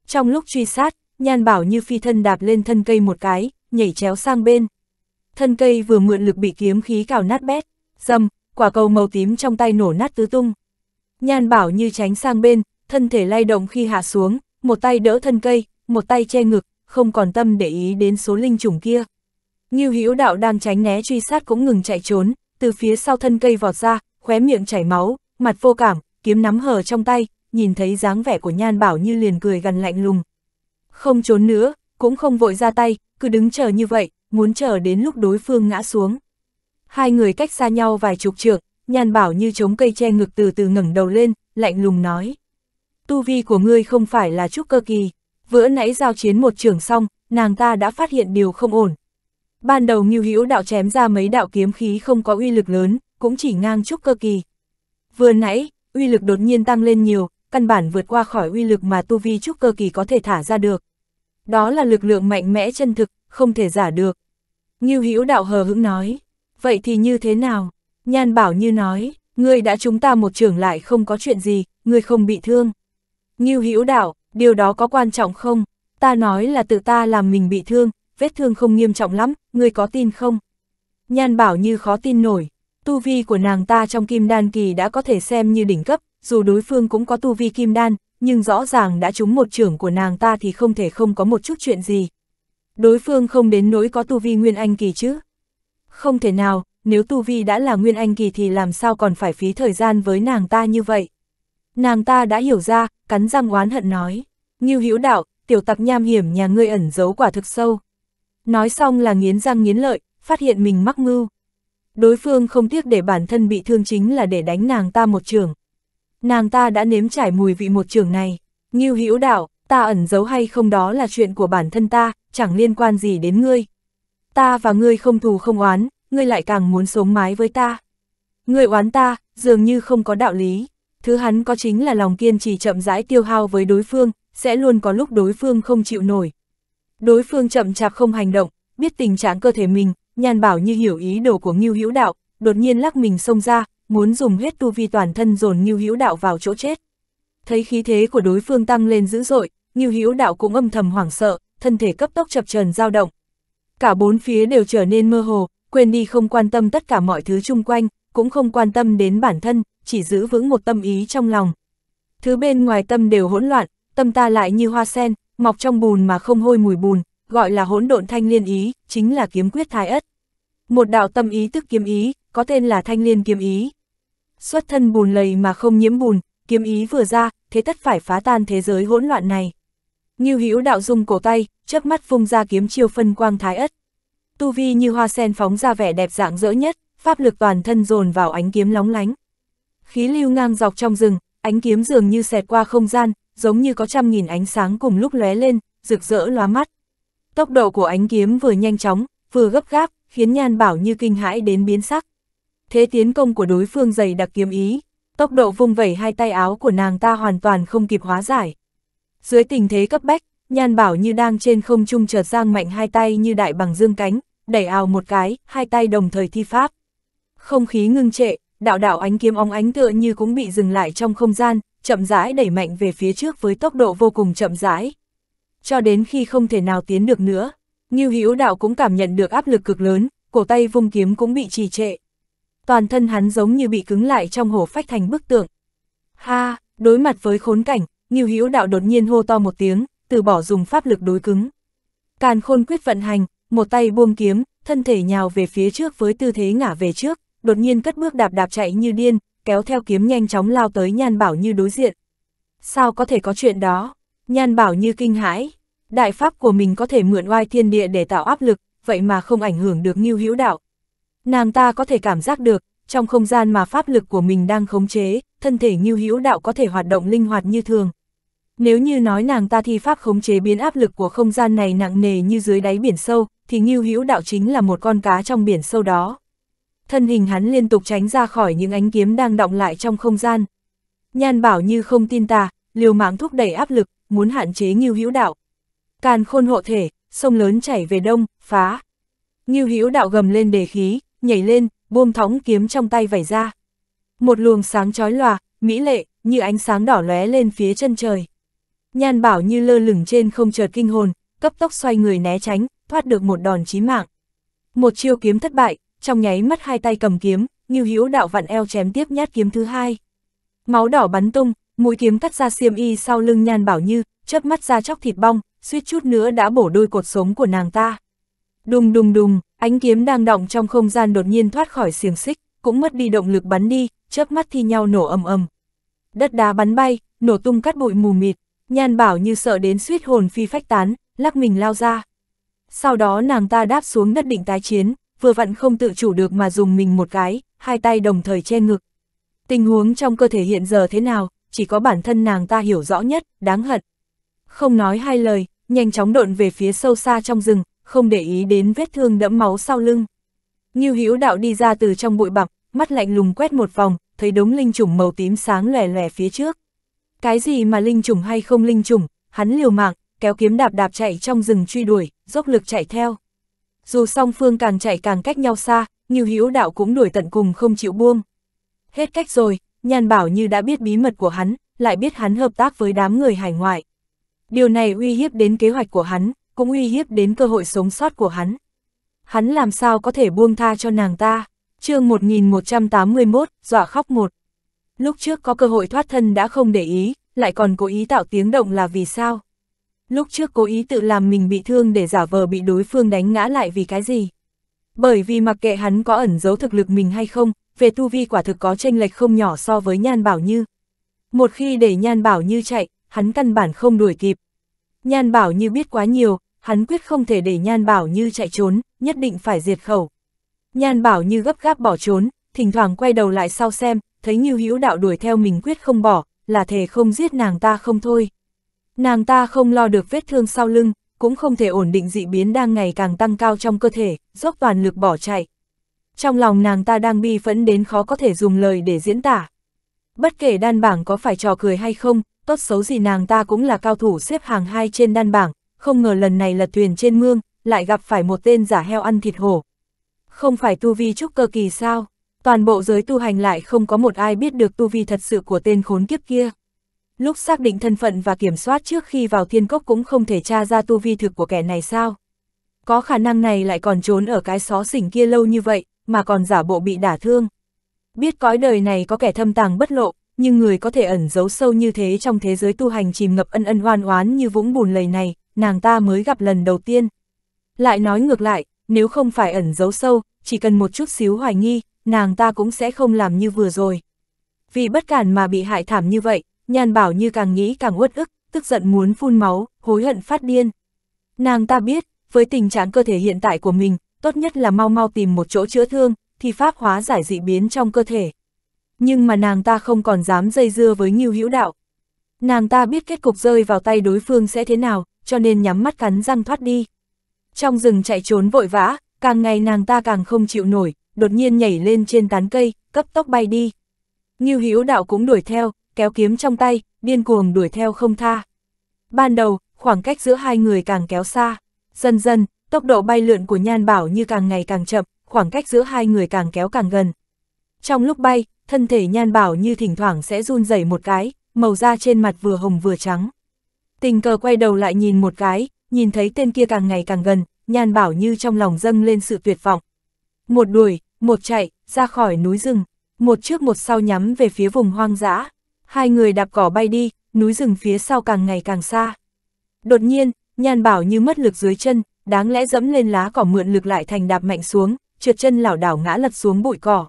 Trong lúc truy sát, nhan bảo như phi thân đạp lên thân cây một cái, nhảy chéo sang bên. Thân cây vừa mượn lực bị kiếm khí cào nát bét, dầm, quả cầu màu tím trong tay nổ nát tứ tung. Nhan bảo như tránh sang bên, thân thể lay động khi hạ xuống, một tay đỡ thân cây, một tay che ngực, không còn tâm để ý đến số linh trùng kia. như Hữu Đạo đang tránh né truy sát cũng ngừng chạy trốn, từ phía sau thân cây vọt ra, khóe miệng chảy máu, mặt vô cảm, kiếm nắm hở trong tay, nhìn thấy dáng vẻ của Nhan Bảo Như liền cười gần lạnh lùng. Không trốn nữa, cũng không vội ra tay, cứ đứng chờ như vậy, muốn chờ đến lúc đối phương ngã xuống. Hai người cách xa nhau vài chục trượng, Nhan Bảo Như chống cây che ngực từ từ ngẩng đầu lên, lạnh lùng nói. Tu vi của ngươi không phải là trúc cơ kỳ, vỡ nãy giao chiến một trường xong, nàng ta đã phát hiện điều không ổn. Ban đầu Ngưu Hữu đạo chém ra mấy đạo kiếm khí không có uy lực lớn, cũng chỉ ngang trúc cơ kỳ. Vừa nãy, uy lực đột nhiên tăng lên nhiều, căn bản vượt qua khỏi uy lực mà tu vi trúc cơ kỳ có thể thả ra được. Đó là lực lượng mạnh mẽ chân thực, không thể giả được. Ngưu Hữu đạo hờ hững nói, vậy thì như thế nào? Nhan Bảo Như nói, ngươi đã chúng ta một trường lại không có chuyện gì, ngươi không bị thương. Ngưu Hữu đạo, điều đó có quan trọng không? Ta nói là tự ta làm mình bị thương, vết thương không nghiêm trọng lắm, ngươi có tin không? Nhan Bảo Như khó tin nổi, Tu vi của nàng ta trong kim đan kỳ đã có thể xem như đỉnh cấp, dù đối phương cũng có tu vi kim đan, nhưng rõ ràng đã trúng một trưởng của nàng ta thì không thể không có một chút chuyện gì. Đối phương không đến nỗi có tu vi nguyên anh kỳ chứ. Không thể nào, nếu tu vi đã là nguyên anh kỳ thì làm sao còn phải phí thời gian với nàng ta như vậy. Nàng ta đã hiểu ra, cắn răng oán hận nói. Như hữu đạo, tiểu tặc nham hiểm nhà ngươi ẩn giấu quả thực sâu. Nói xong là nghiến răng nghiến lợi, phát hiện mình mắc mưu, đối phương không tiếc để bản thân bị thương chính là để đánh nàng ta một trường. Nàng ta đã nếm trải mùi vị một trường này, Ngưu hữu đạo, ta ẩn giấu hay không đó là chuyện của bản thân ta, chẳng liên quan gì đến ngươi. Ta và ngươi không thù không oán, ngươi lại càng muốn sống mái với ta. Ngươi oán ta, dường như không có đạo lý. Thứ hắn có chính là lòng kiên trì chậm rãi tiêu hao với đối phương, sẽ luôn có lúc đối phương không chịu nổi. Đối phương chậm chạp không hành động, biết tình trạng cơ thể mình, Nhan Bảo như hiểu ý đồ của Ngưu Hữu Đạo, đột nhiên lắc mình xông ra, muốn dùng hết tu vi toàn thân dồn Ngưu Hữu Đạo vào chỗ chết. Thấy khí thế của đối phương tăng lên dữ dội, Ngưu Hữu Đạo cũng âm thầm hoảng sợ, thân thể cấp tốc chập chờn dao động. Cả bốn phía đều trở nên mơ hồ, quên đi không quan tâm tất cả mọi thứ chung quanh, cũng không quan tâm đến bản thân, chỉ giữ vững một tâm ý trong lòng. Thứ bên ngoài tâm đều hỗn loạn, tâm ta lại như hoa sen, mọc trong bùn mà không hôi mùi bùn, gọi là hỗn độn thanh liên ý, chính là kiếm quyết thái ất. Một đạo tâm ý tức kiếm ý, có tên là thanh liên kiếm ý. Xuất thân bùn lầy mà không nhiễm bùn, kiếm ý vừa ra, thế tất phải phá tan thế giới hỗn loạn này. như Hữu đạo dùng cổ tay, trước mắt vung ra kiếm chiêu phân quang thái ất. Tu vi như hoa sen phóng ra vẻ đẹp dạng dỡ nhất, pháp lực toàn thân dồn vào ánh kiếm lóng lánh. Khí lưu ngang dọc trong rừng, ánh kiếm dường như xẹt qua không gian, giống như có trăm nghìn ánh sáng cùng lúc lóe lên, rực rỡ lóa mắt. Tốc độ của ánh kiếm vừa nhanh chóng, vừa gấp gáp, khiến Nhan Bảo như kinh hãi đến biến sắc. Thế tiến công của đối phương dày đặc kiếm ý, tốc độ vung vẩy hai tay áo của nàng ta hoàn toàn không kịp hóa giải. Dưới tình thế cấp bách, Nhan Bảo như đang trên không trung chợt giang mạnh hai tay như đại bằng dương cánh, đẩy ào một cái, hai tay đồng thời thi pháp. Không khí ngưng trệ, đạo đạo ánh kiếm óng ánh tựa như cũng bị dừng lại trong không gian, chậm rãi đẩy mạnh về phía trước với tốc độ vô cùng chậm rãi. Cho đến khi không thể nào tiến được nữa, Ngưu Hữu Đạo cũng cảm nhận được áp lực cực lớn, cổ tay vung kiếm cũng bị trì trệ. Toàn thân hắn giống như bị cứng lại trong hổ phách thành bức tượng. Ha, đối mặt với khốn cảnh, Ngưu Hữu Đạo đột nhiên hô to một tiếng, từ bỏ dùng pháp lực đối cứng. Càn Khôn quyết vận hành, một tay buông kiếm, thân thể nhào về phía trước với tư thế ngả về trước, đột nhiên cất bước đạp đạp chạy như điên, kéo theo kiếm nhanh chóng lao tới Nhan Bảo Như đối diện. Sao có thể có chuyện đó? Nhan Bảo Như kinh hãi, đại pháp của mình có thể mượn oai thiên địa để tạo áp lực, vậy mà không ảnh hưởng được Ngưu Hữu Đạo. Nàng ta có thể cảm giác được, trong không gian mà pháp lực của mình đang khống chế, thân thể Ngưu Hữu Đạo có thể hoạt động linh hoạt như thường. Nếu như nói nàng ta thi pháp khống chế biến áp lực của không gian này nặng nề như dưới đáy biển sâu, thì Ngưu Hữu Đạo chính là một con cá trong biển sâu đó. Thân hình hắn liên tục tránh ra khỏi những ánh kiếm đang động lại trong không gian. Nhan bảo như không tin ta, liều mạng thúc đẩy áp lực, muốn hạn chế Ngưu Hữu Đạo. Càn khôn hộ thể, sông lớn chảy về đông, phá. Ngưu Hữu đạo gầm lên đề khí, nhảy lên, buông thóng kiếm trong tay vẩy ra. Một luồng sáng chói lòa, mỹ lệ, như ánh sáng đỏ lóe lên phía chân trời. Nhan Bảo như lơ lửng trên không chợt kinh hồn, cấp tốc xoay người né tránh, thoát được một đòn chí mạng. Một chiêu kiếm thất bại, trong nháy mắt hai tay cầm kiếm, Ngưu Hữu đạo vặn eo chém tiếp nhát kiếm thứ hai. Máu đỏ bắn tung, mũi kiếm cắt ra xiêm y sau lưng Nhan Bảo Như, chớp mắt ra chóc thịt bong, suýt chút nữa đã bổ đôi cột sống của nàng ta. Đùng đùng đùng, ánh kiếm đang động trong không gian đột nhiên thoát khỏi xiềng xích, cũng mất đi động lực bắn đi, chớp mắt thi nhau nổ ầm ầm. Đất đá bắn bay, nổ tung cắt bụi mù mịt, Nhan Bảo như sợ đến suýt hồn phi phách tán, lắc mình lao ra. Sau đó nàng ta đáp xuống đất định tái chiến, vừa vặn không tự chủ được mà dùng mình một cái, hai tay đồng thời che ngực. Tình huống trong cơ thể hiện giờ thế nào, chỉ có bản thân nàng ta hiểu rõ nhất, đáng hận không nói hai lời, nhanh chóng độn về phía sâu xa trong rừng, không để ý đến vết thương đẫm máu sau lưng. Như hữu đạo đi ra từ trong bụi bặm, mắt lạnh lùng quét một vòng, thấy đống linh trùng màu tím sáng lẻ lẻ phía trước. Cái gì mà linh trùng hay không linh trùng, hắn liều mạng, kéo kiếm đạp đạp chạy trong rừng truy đuổi, dốc lực chạy theo. Dù song phương càng chạy càng cách nhau xa, như hữu đạo cũng đuổi tận cùng không chịu buông. Hết cách rồi, nhàn bảo như đã biết bí mật của hắn, lại biết hắn hợp tác với đám người hải ngoại. Điều này uy hiếp đến kế hoạch của hắn, cũng uy hiếp đến cơ hội sống sót của hắn. Hắn làm sao có thể buông tha cho nàng ta? chương 1181, dọa khóc một. Lúc trước có cơ hội thoát thân đã không để ý, lại còn cố ý tạo tiếng động là vì sao? Lúc trước cố ý tự làm mình bị thương để giả vờ bị đối phương đánh ngã lại vì cái gì? Bởi vì mặc kệ hắn có ẩn giấu thực lực mình hay không, về tu vi quả thực có tranh lệch không nhỏ so với Nhan Bảo Như. Một khi để Nhan Bảo Như chạy, hắn căn bản không đuổi kịp. Nhan Bảo Như biết quá nhiều, hắn quyết không thể để Nhan Bảo Như chạy trốn, nhất định phải diệt khẩu. Nhan Bảo Như gấp gáp bỏ trốn, thỉnh thoảng quay đầu lại sau xem, thấy Như Hữu Đạo đuổi theo mình quyết không bỏ, là thề không giết nàng ta không thôi. Nàng ta không lo được vết thương sau lưng, cũng không thể ổn định dị biến đang ngày càng tăng cao trong cơ thể, dốc toàn lực bỏ chạy. Trong lòng nàng ta đang bi phẫn đến khó có thể dùng lời để diễn tả. Bất kể đan bảng có phải trò cười hay không, tốt xấu gì nàng ta cũng là cao thủ xếp hàng hai trên đan bảng, không ngờ lần này lật thuyền trên mương, lại gặp phải một tên giả heo ăn thịt hổ. Không phải tu vi trúc cơ kỳ sao, toàn bộ giới tu hành lại không có một ai biết được tu vi thật sự của tên khốn kiếp kia. Lúc xác định thân phận và kiểm soát trước khi vào thiên cốc cũng không thể tra ra tu vi thực của kẻ này sao. Có khả năng này lại còn trốn ở cái xó xỉnh kia lâu như vậy, mà còn giả bộ bị đả thương. Biết cõi đời này có kẻ thâm tàng bất lộ, nhưng người có thể ẩn giấu sâu như thế trong thế giới tu hành chìm ngập ân ân hoan oán như vũng bùn lầy này, nàng ta mới gặp lần đầu tiên. Lại nói ngược lại, nếu không phải ẩn giấu sâu, chỉ cần một chút xíu hoài nghi, nàng ta cũng sẽ không làm như vừa rồi. Vì bất cản mà bị hại thảm như vậy, nhàn bảo như càng nghĩ càng uất ức, tức giận muốn phun máu, hối hận phát điên. Nàng ta biết, với tình trạng cơ thể hiện tại của mình, tốt nhất là mau mau tìm một chỗ chữa thương, thì pháp hóa giải dị biến trong cơ thể nhưng mà nàng ta không còn dám dây dưa với Ngưu Hữu Đạo. Nàng ta biết kết cục rơi vào tay đối phương sẽ thế nào, cho nên nhắm mắt cắn răng thoát đi. Trong rừng chạy trốn vội vã, càng ngày nàng ta càng không chịu nổi, đột nhiên nhảy lên trên tán cây, cấp tốc bay đi. Ngưu Hữu Đạo cũng đuổi theo, kéo kiếm trong tay, điên cuồng đuổi theo không tha. Ban đầu, khoảng cách giữa hai người càng kéo xa, dần dần, tốc độ bay lượn của Nhan Bảo như càng ngày càng chậm, khoảng cách giữa hai người càng kéo càng gần. Trong lúc bay, thân thể nhan bảo như thỉnh thoảng sẽ run rẩy một cái, màu da trên mặt vừa hồng vừa trắng. Tình cờ quay đầu lại nhìn một cái, nhìn thấy tên kia càng ngày càng gần, nhan bảo như trong lòng dâng lên sự tuyệt vọng. Một đuổi, một chạy, ra khỏi núi rừng, một trước một sau nhắm về phía vùng hoang dã. Hai người đạp cỏ bay đi, núi rừng phía sau càng ngày càng xa. Đột nhiên, nhan bảo như mất lực dưới chân, đáng lẽ dẫm lên lá cỏ mượn lực lại thành đạp mạnh xuống, trượt chân lảo đảo ngã lật xuống bụi cỏ.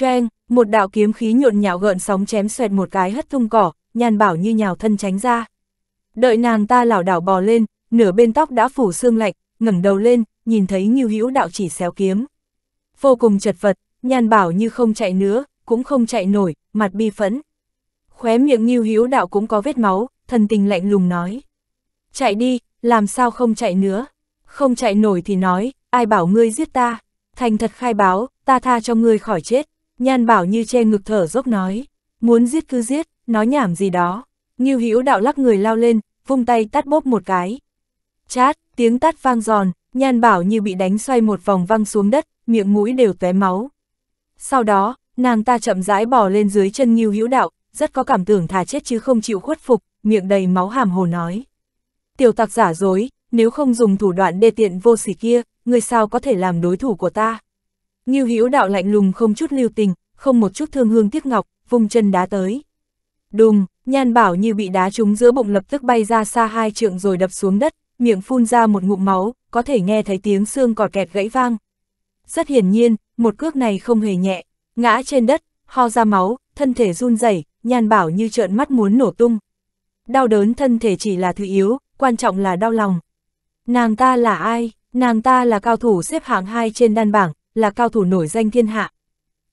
Choeng, một đạo kiếm khí nhộn nhạo gợn sóng chém xoẹt một cái hất tung cỏ, nhàn bảo như nhào thân tránh ra. Đợi nàng ta lảo đảo bò lên, nửa bên tóc đã phủ xương lạnh, ngẩng đầu lên, nhìn thấy Ngưu Hữu đạo chỉ xéo kiếm. Vô cùng chật vật, nhàn bảo như không chạy nữa, cũng không chạy nổi, mặt bi phẫn. Khóe miệng Ngưu Hữu đạo cũng có vết máu, thần tình lạnh lùng nói: "Chạy đi, làm sao không chạy nữa? Không chạy nổi thì nói, ai bảo ngươi giết ta? Thành thật khai báo, ta tha cho ngươi khỏi chết." Nhan bảo như che ngực thở dốc nói, muốn giết cứ giết, nói nhảm gì đó. Ngưu hữu đạo lắc người lao lên, vung tay tát bóp một cái. Chát, tiếng tát vang giòn, nhan bảo như bị đánh xoay một vòng văng xuống đất, miệng mũi đều té máu. Sau đó, nàng ta chậm rãi bò lên dưới chân Ngưu Hữu Đạo, rất có cảm tưởng thà chết chứ không chịu khuất phục, miệng đầy máu hàm hồ nói. Tiểu tặc giả dối, nếu không dùng thủ đoạn đê tiện vô sỉ kia, người sao có thể làm đối thủ của ta? Ngưu Hữu Đạo lạnh lùng không chút lưu tình, không một chút thương hương tiếc ngọc, vung chân đá tới. Đùng, Nhan Bảo như bị đá trúng giữa bụng lập tức bay ra xa hai trượng rồi đập xuống đất, miệng phun ra một ngụm máu, có thể nghe thấy tiếng xương cọt kẹt gãy vang. Rất hiển nhiên, một cước này không hề nhẹ, ngã trên đất, ho ra máu, thân thể run rẩy, Nhan Bảo như trợn mắt muốn nổ tung. Đau đớn thân thể chỉ là thứ yếu, quan trọng là đau lòng. Nàng ta là ai? Nàng ta là cao thủ xếp hạng 2 trên đan bảng, là cao thủ nổi danh thiên hạ.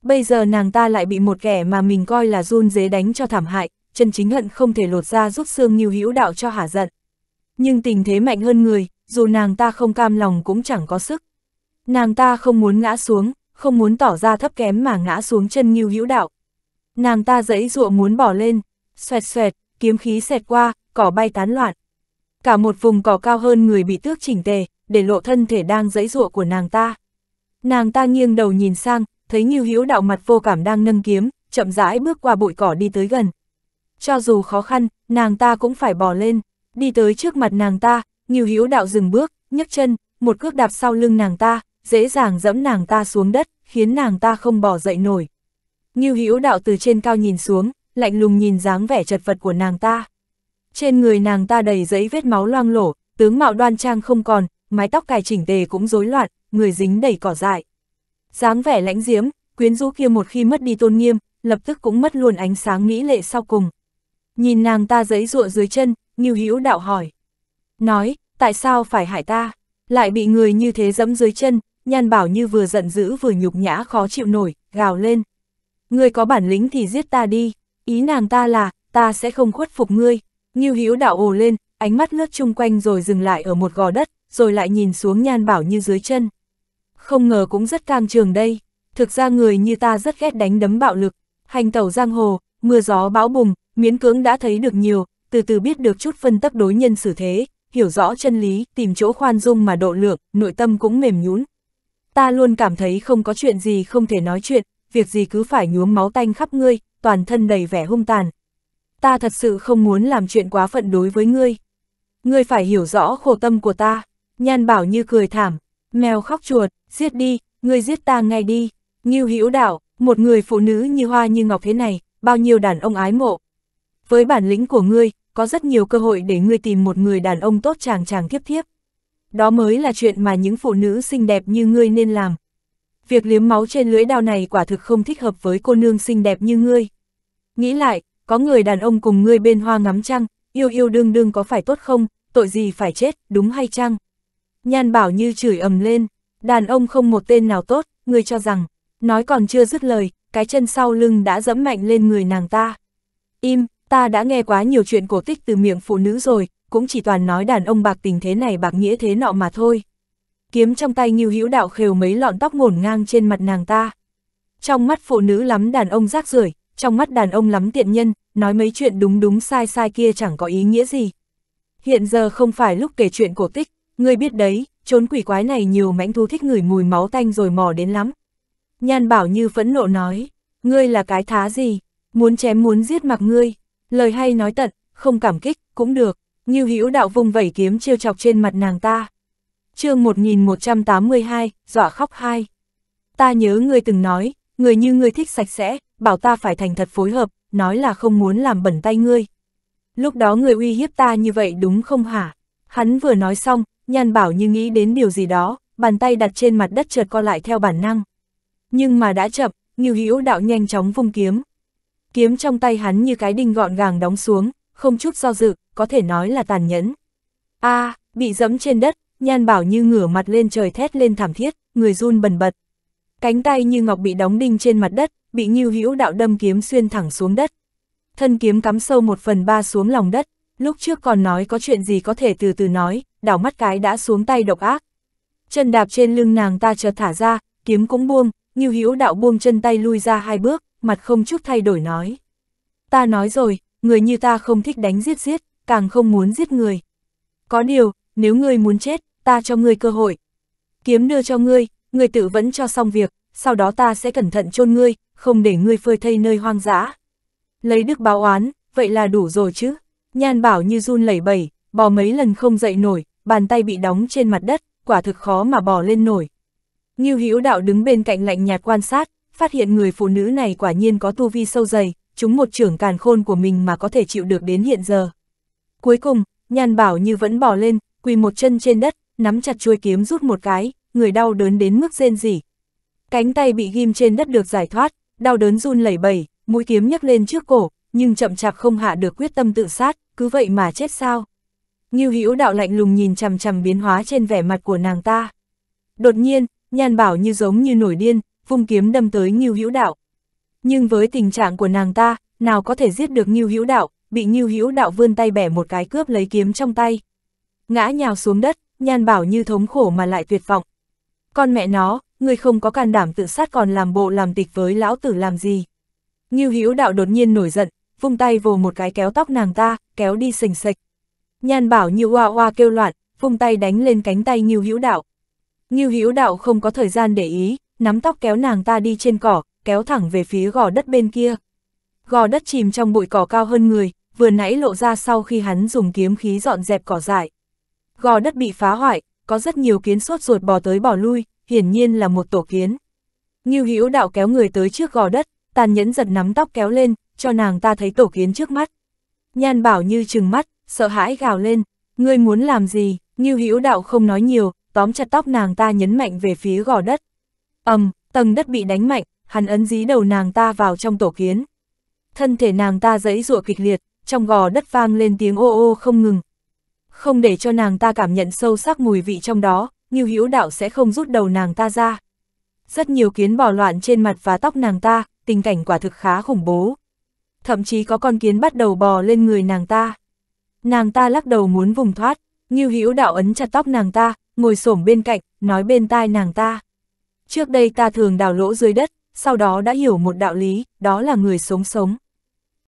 Bây giờ nàng ta lại bị một kẻ mà mình coi là run dế đánh cho thảm hại, chân chính hận không thể lột ra rút xương như hữu đạo cho hả giận. Nhưng tình thế mạnh hơn người, dù nàng ta không cam lòng cũng chẳng có sức. Nàng ta không muốn ngã xuống, không muốn tỏ ra thấp kém mà ngã xuống chân như hữu đạo. Nàng ta dẫy dụa muốn bỏ lên, xoẹt xoẹt, kiếm khí xẹt qua, cỏ bay tán loạn. Cả một vùng cỏ cao hơn người bị tước chỉnh tề, để lộ thân thể đang dẫy dụa của nàng ta. Nàng ta nghiêng đầu nhìn sang, thấy Ngưu hiếu đạo mặt vô cảm đang nâng kiếm, chậm rãi bước qua bụi cỏ đi tới gần. Cho dù khó khăn, nàng ta cũng phải bỏ lên, đi tới trước mặt nàng ta, Ngưu hiếu đạo dừng bước, nhấc chân, một cước đạp sau lưng nàng ta, dễ dàng dẫm nàng ta xuống đất, khiến nàng ta không bỏ dậy nổi. Ngưu hiếu đạo từ trên cao nhìn xuống, lạnh lùng nhìn dáng vẻ chật vật của nàng ta. Trên người nàng ta đầy giấy vết máu loang lổ, tướng mạo đoan trang không còn, mái tóc cài chỉnh tề cũng rối loạn, người dính đầy cỏ dại. dáng vẻ lãnh diếm, quyến rũ kia một khi mất đi tôn nghiêm, lập tức cũng mất luôn ánh sáng mỹ lệ sau cùng. Nhìn nàng ta giấy ruộng dưới chân, Ngưu Hữu đạo hỏi. Nói, tại sao phải hại ta? Lại bị người như thế dẫm dưới chân, nhan bảo như vừa giận dữ vừa nhục nhã khó chịu nổi, gào lên. người có bản lĩnh thì giết ta đi, ý nàng ta là, ta sẽ không khuất phục ngươi. Ngưu Hữu đạo ồ lên, ánh mắt lướt chung quanh rồi dừng lại ở một gò đất, rồi lại nhìn xuống nhan bảo như dưới chân không ngờ cũng rất cam trường đây. Thực ra người như ta rất ghét đánh đấm bạo lực, hành tẩu giang hồ, mưa gió bão bùng, miễn cưỡng đã thấy được nhiều, từ từ biết được chút phân tắc đối nhân xử thế, hiểu rõ chân lý, tìm chỗ khoan dung mà độ lượng, nội tâm cũng mềm nhũn Ta luôn cảm thấy không có chuyện gì không thể nói chuyện, việc gì cứ phải nhuốm máu tanh khắp ngươi, toàn thân đầy vẻ hung tàn. Ta thật sự không muốn làm chuyện quá phận đối với ngươi. Ngươi phải hiểu rõ khổ tâm của ta, nhan bảo như cười thảm, mèo khóc chuột, giết đi, ngươi giết ta ngay đi. Ngưu Hữu Đạo, một người phụ nữ như hoa như ngọc thế này, bao nhiêu đàn ông ái mộ. Với bản lĩnh của ngươi, có rất nhiều cơ hội để ngươi tìm một người đàn ông tốt chàng chàng thiếp thiếp. Đó mới là chuyện mà những phụ nữ xinh đẹp như ngươi nên làm. Việc liếm máu trên lưỡi đao này quả thực không thích hợp với cô nương xinh đẹp như ngươi. Nghĩ lại, có người đàn ông cùng ngươi bên hoa ngắm trăng, yêu yêu đương đương có phải tốt không, tội gì phải chết, đúng hay chăng? Nhan Bảo Như chửi ầm lên, đàn ông không một tên nào tốt, người cho rằng, nói còn chưa dứt lời, cái chân sau lưng đã dẫm mạnh lên người nàng ta. Im, ta đã nghe quá nhiều chuyện cổ tích từ miệng phụ nữ rồi, cũng chỉ toàn nói đàn ông bạc tình thế này bạc nghĩa thế nọ mà thôi. Kiếm trong tay nghiêu hữu đạo khều mấy lọn tóc ngổn ngang trên mặt nàng ta. Trong mắt phụ nữ lắm đàn ông rác rưởi trong mắt đàn ông lắm tiện nhân, nói mấy chuyện đúng đúng sai sai kia chẳng có ý nghĩa gì. Hiện giờ không phải lúc kể chuyện cổ tích, ngươi biết đấy, trốn quỷ quái này nhiều mãnh thú thích ngửi mùi máu tanh rồi mò đến lắm. Nhan bảo như phẫn nộ nói, ngươi là cái thá gì, muốn chém muốn giết mặc ngươi, lời hay nói tận, không cảm kích, cũng được, như hữu đạo vùng vẩy kiếm trêu chọc trên mặt nàng ta. chương 1182, dọa khóc hai. Ta nhớ ngươi từng nói, người như ngươi thích sạch sẽ, bảo ta phải thành thật phối hợp, nói là không muốn làm bẩn tay ngươi. Lúc đó người uy hiếp ta như vậy đúng không hả? Hắn vừa nói xong, Nhan Bảo như nghĩ đến điều gì đó, bàn tay đặt trên mặt đất trượt co lại theo bản năng. Nhưng mà đã chậm, Ngưu Hữu Đạo nhanh chóng vung kiếm. Kiếm trong tay hắn như cái đinh gọn gàng đóng xuống, không chút do dự, có thể nói là tàn nhẫn. A, à, bị dẫm trên đất, Nhan Bảo như ngửa mặt lên trời thét lên thảm thiết, người run bần bật. Cánh tay như ngọc bị đóng đinh trên mặt đất, bị Ngưu Hữu Đạo đâm kiếm xuyên thẳng xuống đất. Thân kiếm cắm sâu một phần ba xuống lòng đất, lúc trước còn nói có chuyện gì có thể từ từ nói, đảo mắt cái đã xuống tay độc ác. Chân đạp trên lưng nàng ta chợt thả ra, kiếm cũng buông, như Hữu Đạo buông chân tay lui ra hai bước, mặt không chút thay đổi nói: "Ta nói rồi, người như ta không thích đánh giết giết, càng không muốn giết người. Có điều, nếu ngươi muốn chết, ta cho ngươi cơ hội. Kiếm đưa cho ngươi, ngươi tự vẫn cho xong việc, sau đó ta sẽ cẩn thận chôn ngươi, không để ngươi phơi thây nơi hoang dã." Lấy đức báo oán, vậy là đủ rồi chứ. Nhan Bảo như run lẩy bẩy, bò mấy lần không dậy nổi, bàn tay bị đóng trên mặt đất, quả thực khó mà bỏ lên nổi. Ngưu Hữu Đạo đứng bên cạnh lạnh nhạt quan sát, phát hiện người phụ nữ này quả nhiên có tu vi sâu dày, chúng một trưởng càn khôn của mình mà có thể chịu được đến hiện giờ. Cuối cùng, Nhan Bảo Như vẫn bỏ lên, quỳ một chân trên đất, nắm chặt chuôi kiếm rút một cái, người đau đớn đến mức rên rỉ. Cánh tay bị ghim trên đất được giải thoát, đau đớn run lẩy bẩy, mũi kiếm nhấc lên trước cổ, nhưng chậm chạp không hạ được quyết tâm tự sát, cứ vậy mà chết sao? Ngưu Hữu đạo lạnh lùng nhìn chằm chằm biến hóa trên vẻ mặt của nàng ta. Đột nhiên, Nhan Bảo như giống như nổi điên, vung kiếm đâm tới Ngưu Hữu đạo. Nhưng với tình trạng của nàng ta, nào có thể giết được Ngưu Hữu đạo, bị Ngưu Hữu đạo vươn tay bẻ một cái cướp lấy kiếm trong tay. Ngã nhào xuống đất, Nhan Bảo như thống khổ mà lại tuyệt vọng. Con mẹ nó, người không có can đảm tự sát còn làm bộ làm tịch với lão tử làm gì? Ngưu Hữu đạo đột nhiên nổi giận, vung tay vồ một cái kéo tóc nàng ta, kéo đi sình sịch. Nhan bảo như oa oa kêu loạn, vung tay đánh lên cánh tay Ngưu Hữu Đạo. Ngưu Hữu Đạo không có thời gian để ý, nắm tóc kéo nàng ta đi trên cỏ, kéo thẳng về phía gò đất bên kia. Gò đất chìm trong bụi cỏ cao hơn người, vừa nãy lộ ra sau khi hắn dùng kiếm khí dọn dẹp cỏ dại. Gò đất bị phá hoại, có rất nhiều kiến sốt ruột bò tới bò lui, hiển nhiên là một tổ kiến. Ngưu Hữu Đạo kéo người tới trước gò đất, tàn nhẫn giật nắm tóc kéo lên, cho nàng ta thấy tổ kiến trước mắt. Nhan bảo như trừng mắt, sợ hãi gào lên, ngươi muốn làm gì, Ngưu Hữu Đạo không nói nhiều, tóm chặt tóc nàng ta nhấn mạnh về phía gò đất. Ầm, um, tầng đất bị đánh mạnh, hắn ấn dí đầu nàng ta vào trong tổ kiến. Thân thể nàng ta giãy giụa kịch liệt, trong gò đất vang lên tiếng ô ô không ngừng. Không để cho nàng ta cảm nhận sâu sắc mùi vị trong đó, Ngưu Hữu Đạo sẽ không rút đầu nàng ta ra. Rất nhiều kiến bò loạn trên mặt và tóc nàng ta, tình cảnh quả thực khá khủng bố. Thậm chí có con kiến bắt đầu bò lên người nàng ta. Nàng ta lắc đầu muốn vùng thoát, Ngưu Hữu đạo ấn chặt tóc nàng ta, ngồi xổm bên cạnh, nói bên tai nàng ta. Trước đây ta thường đào lỗ dưới đất, sau đó đã hiểu một đạo lý, đó là người sống sống.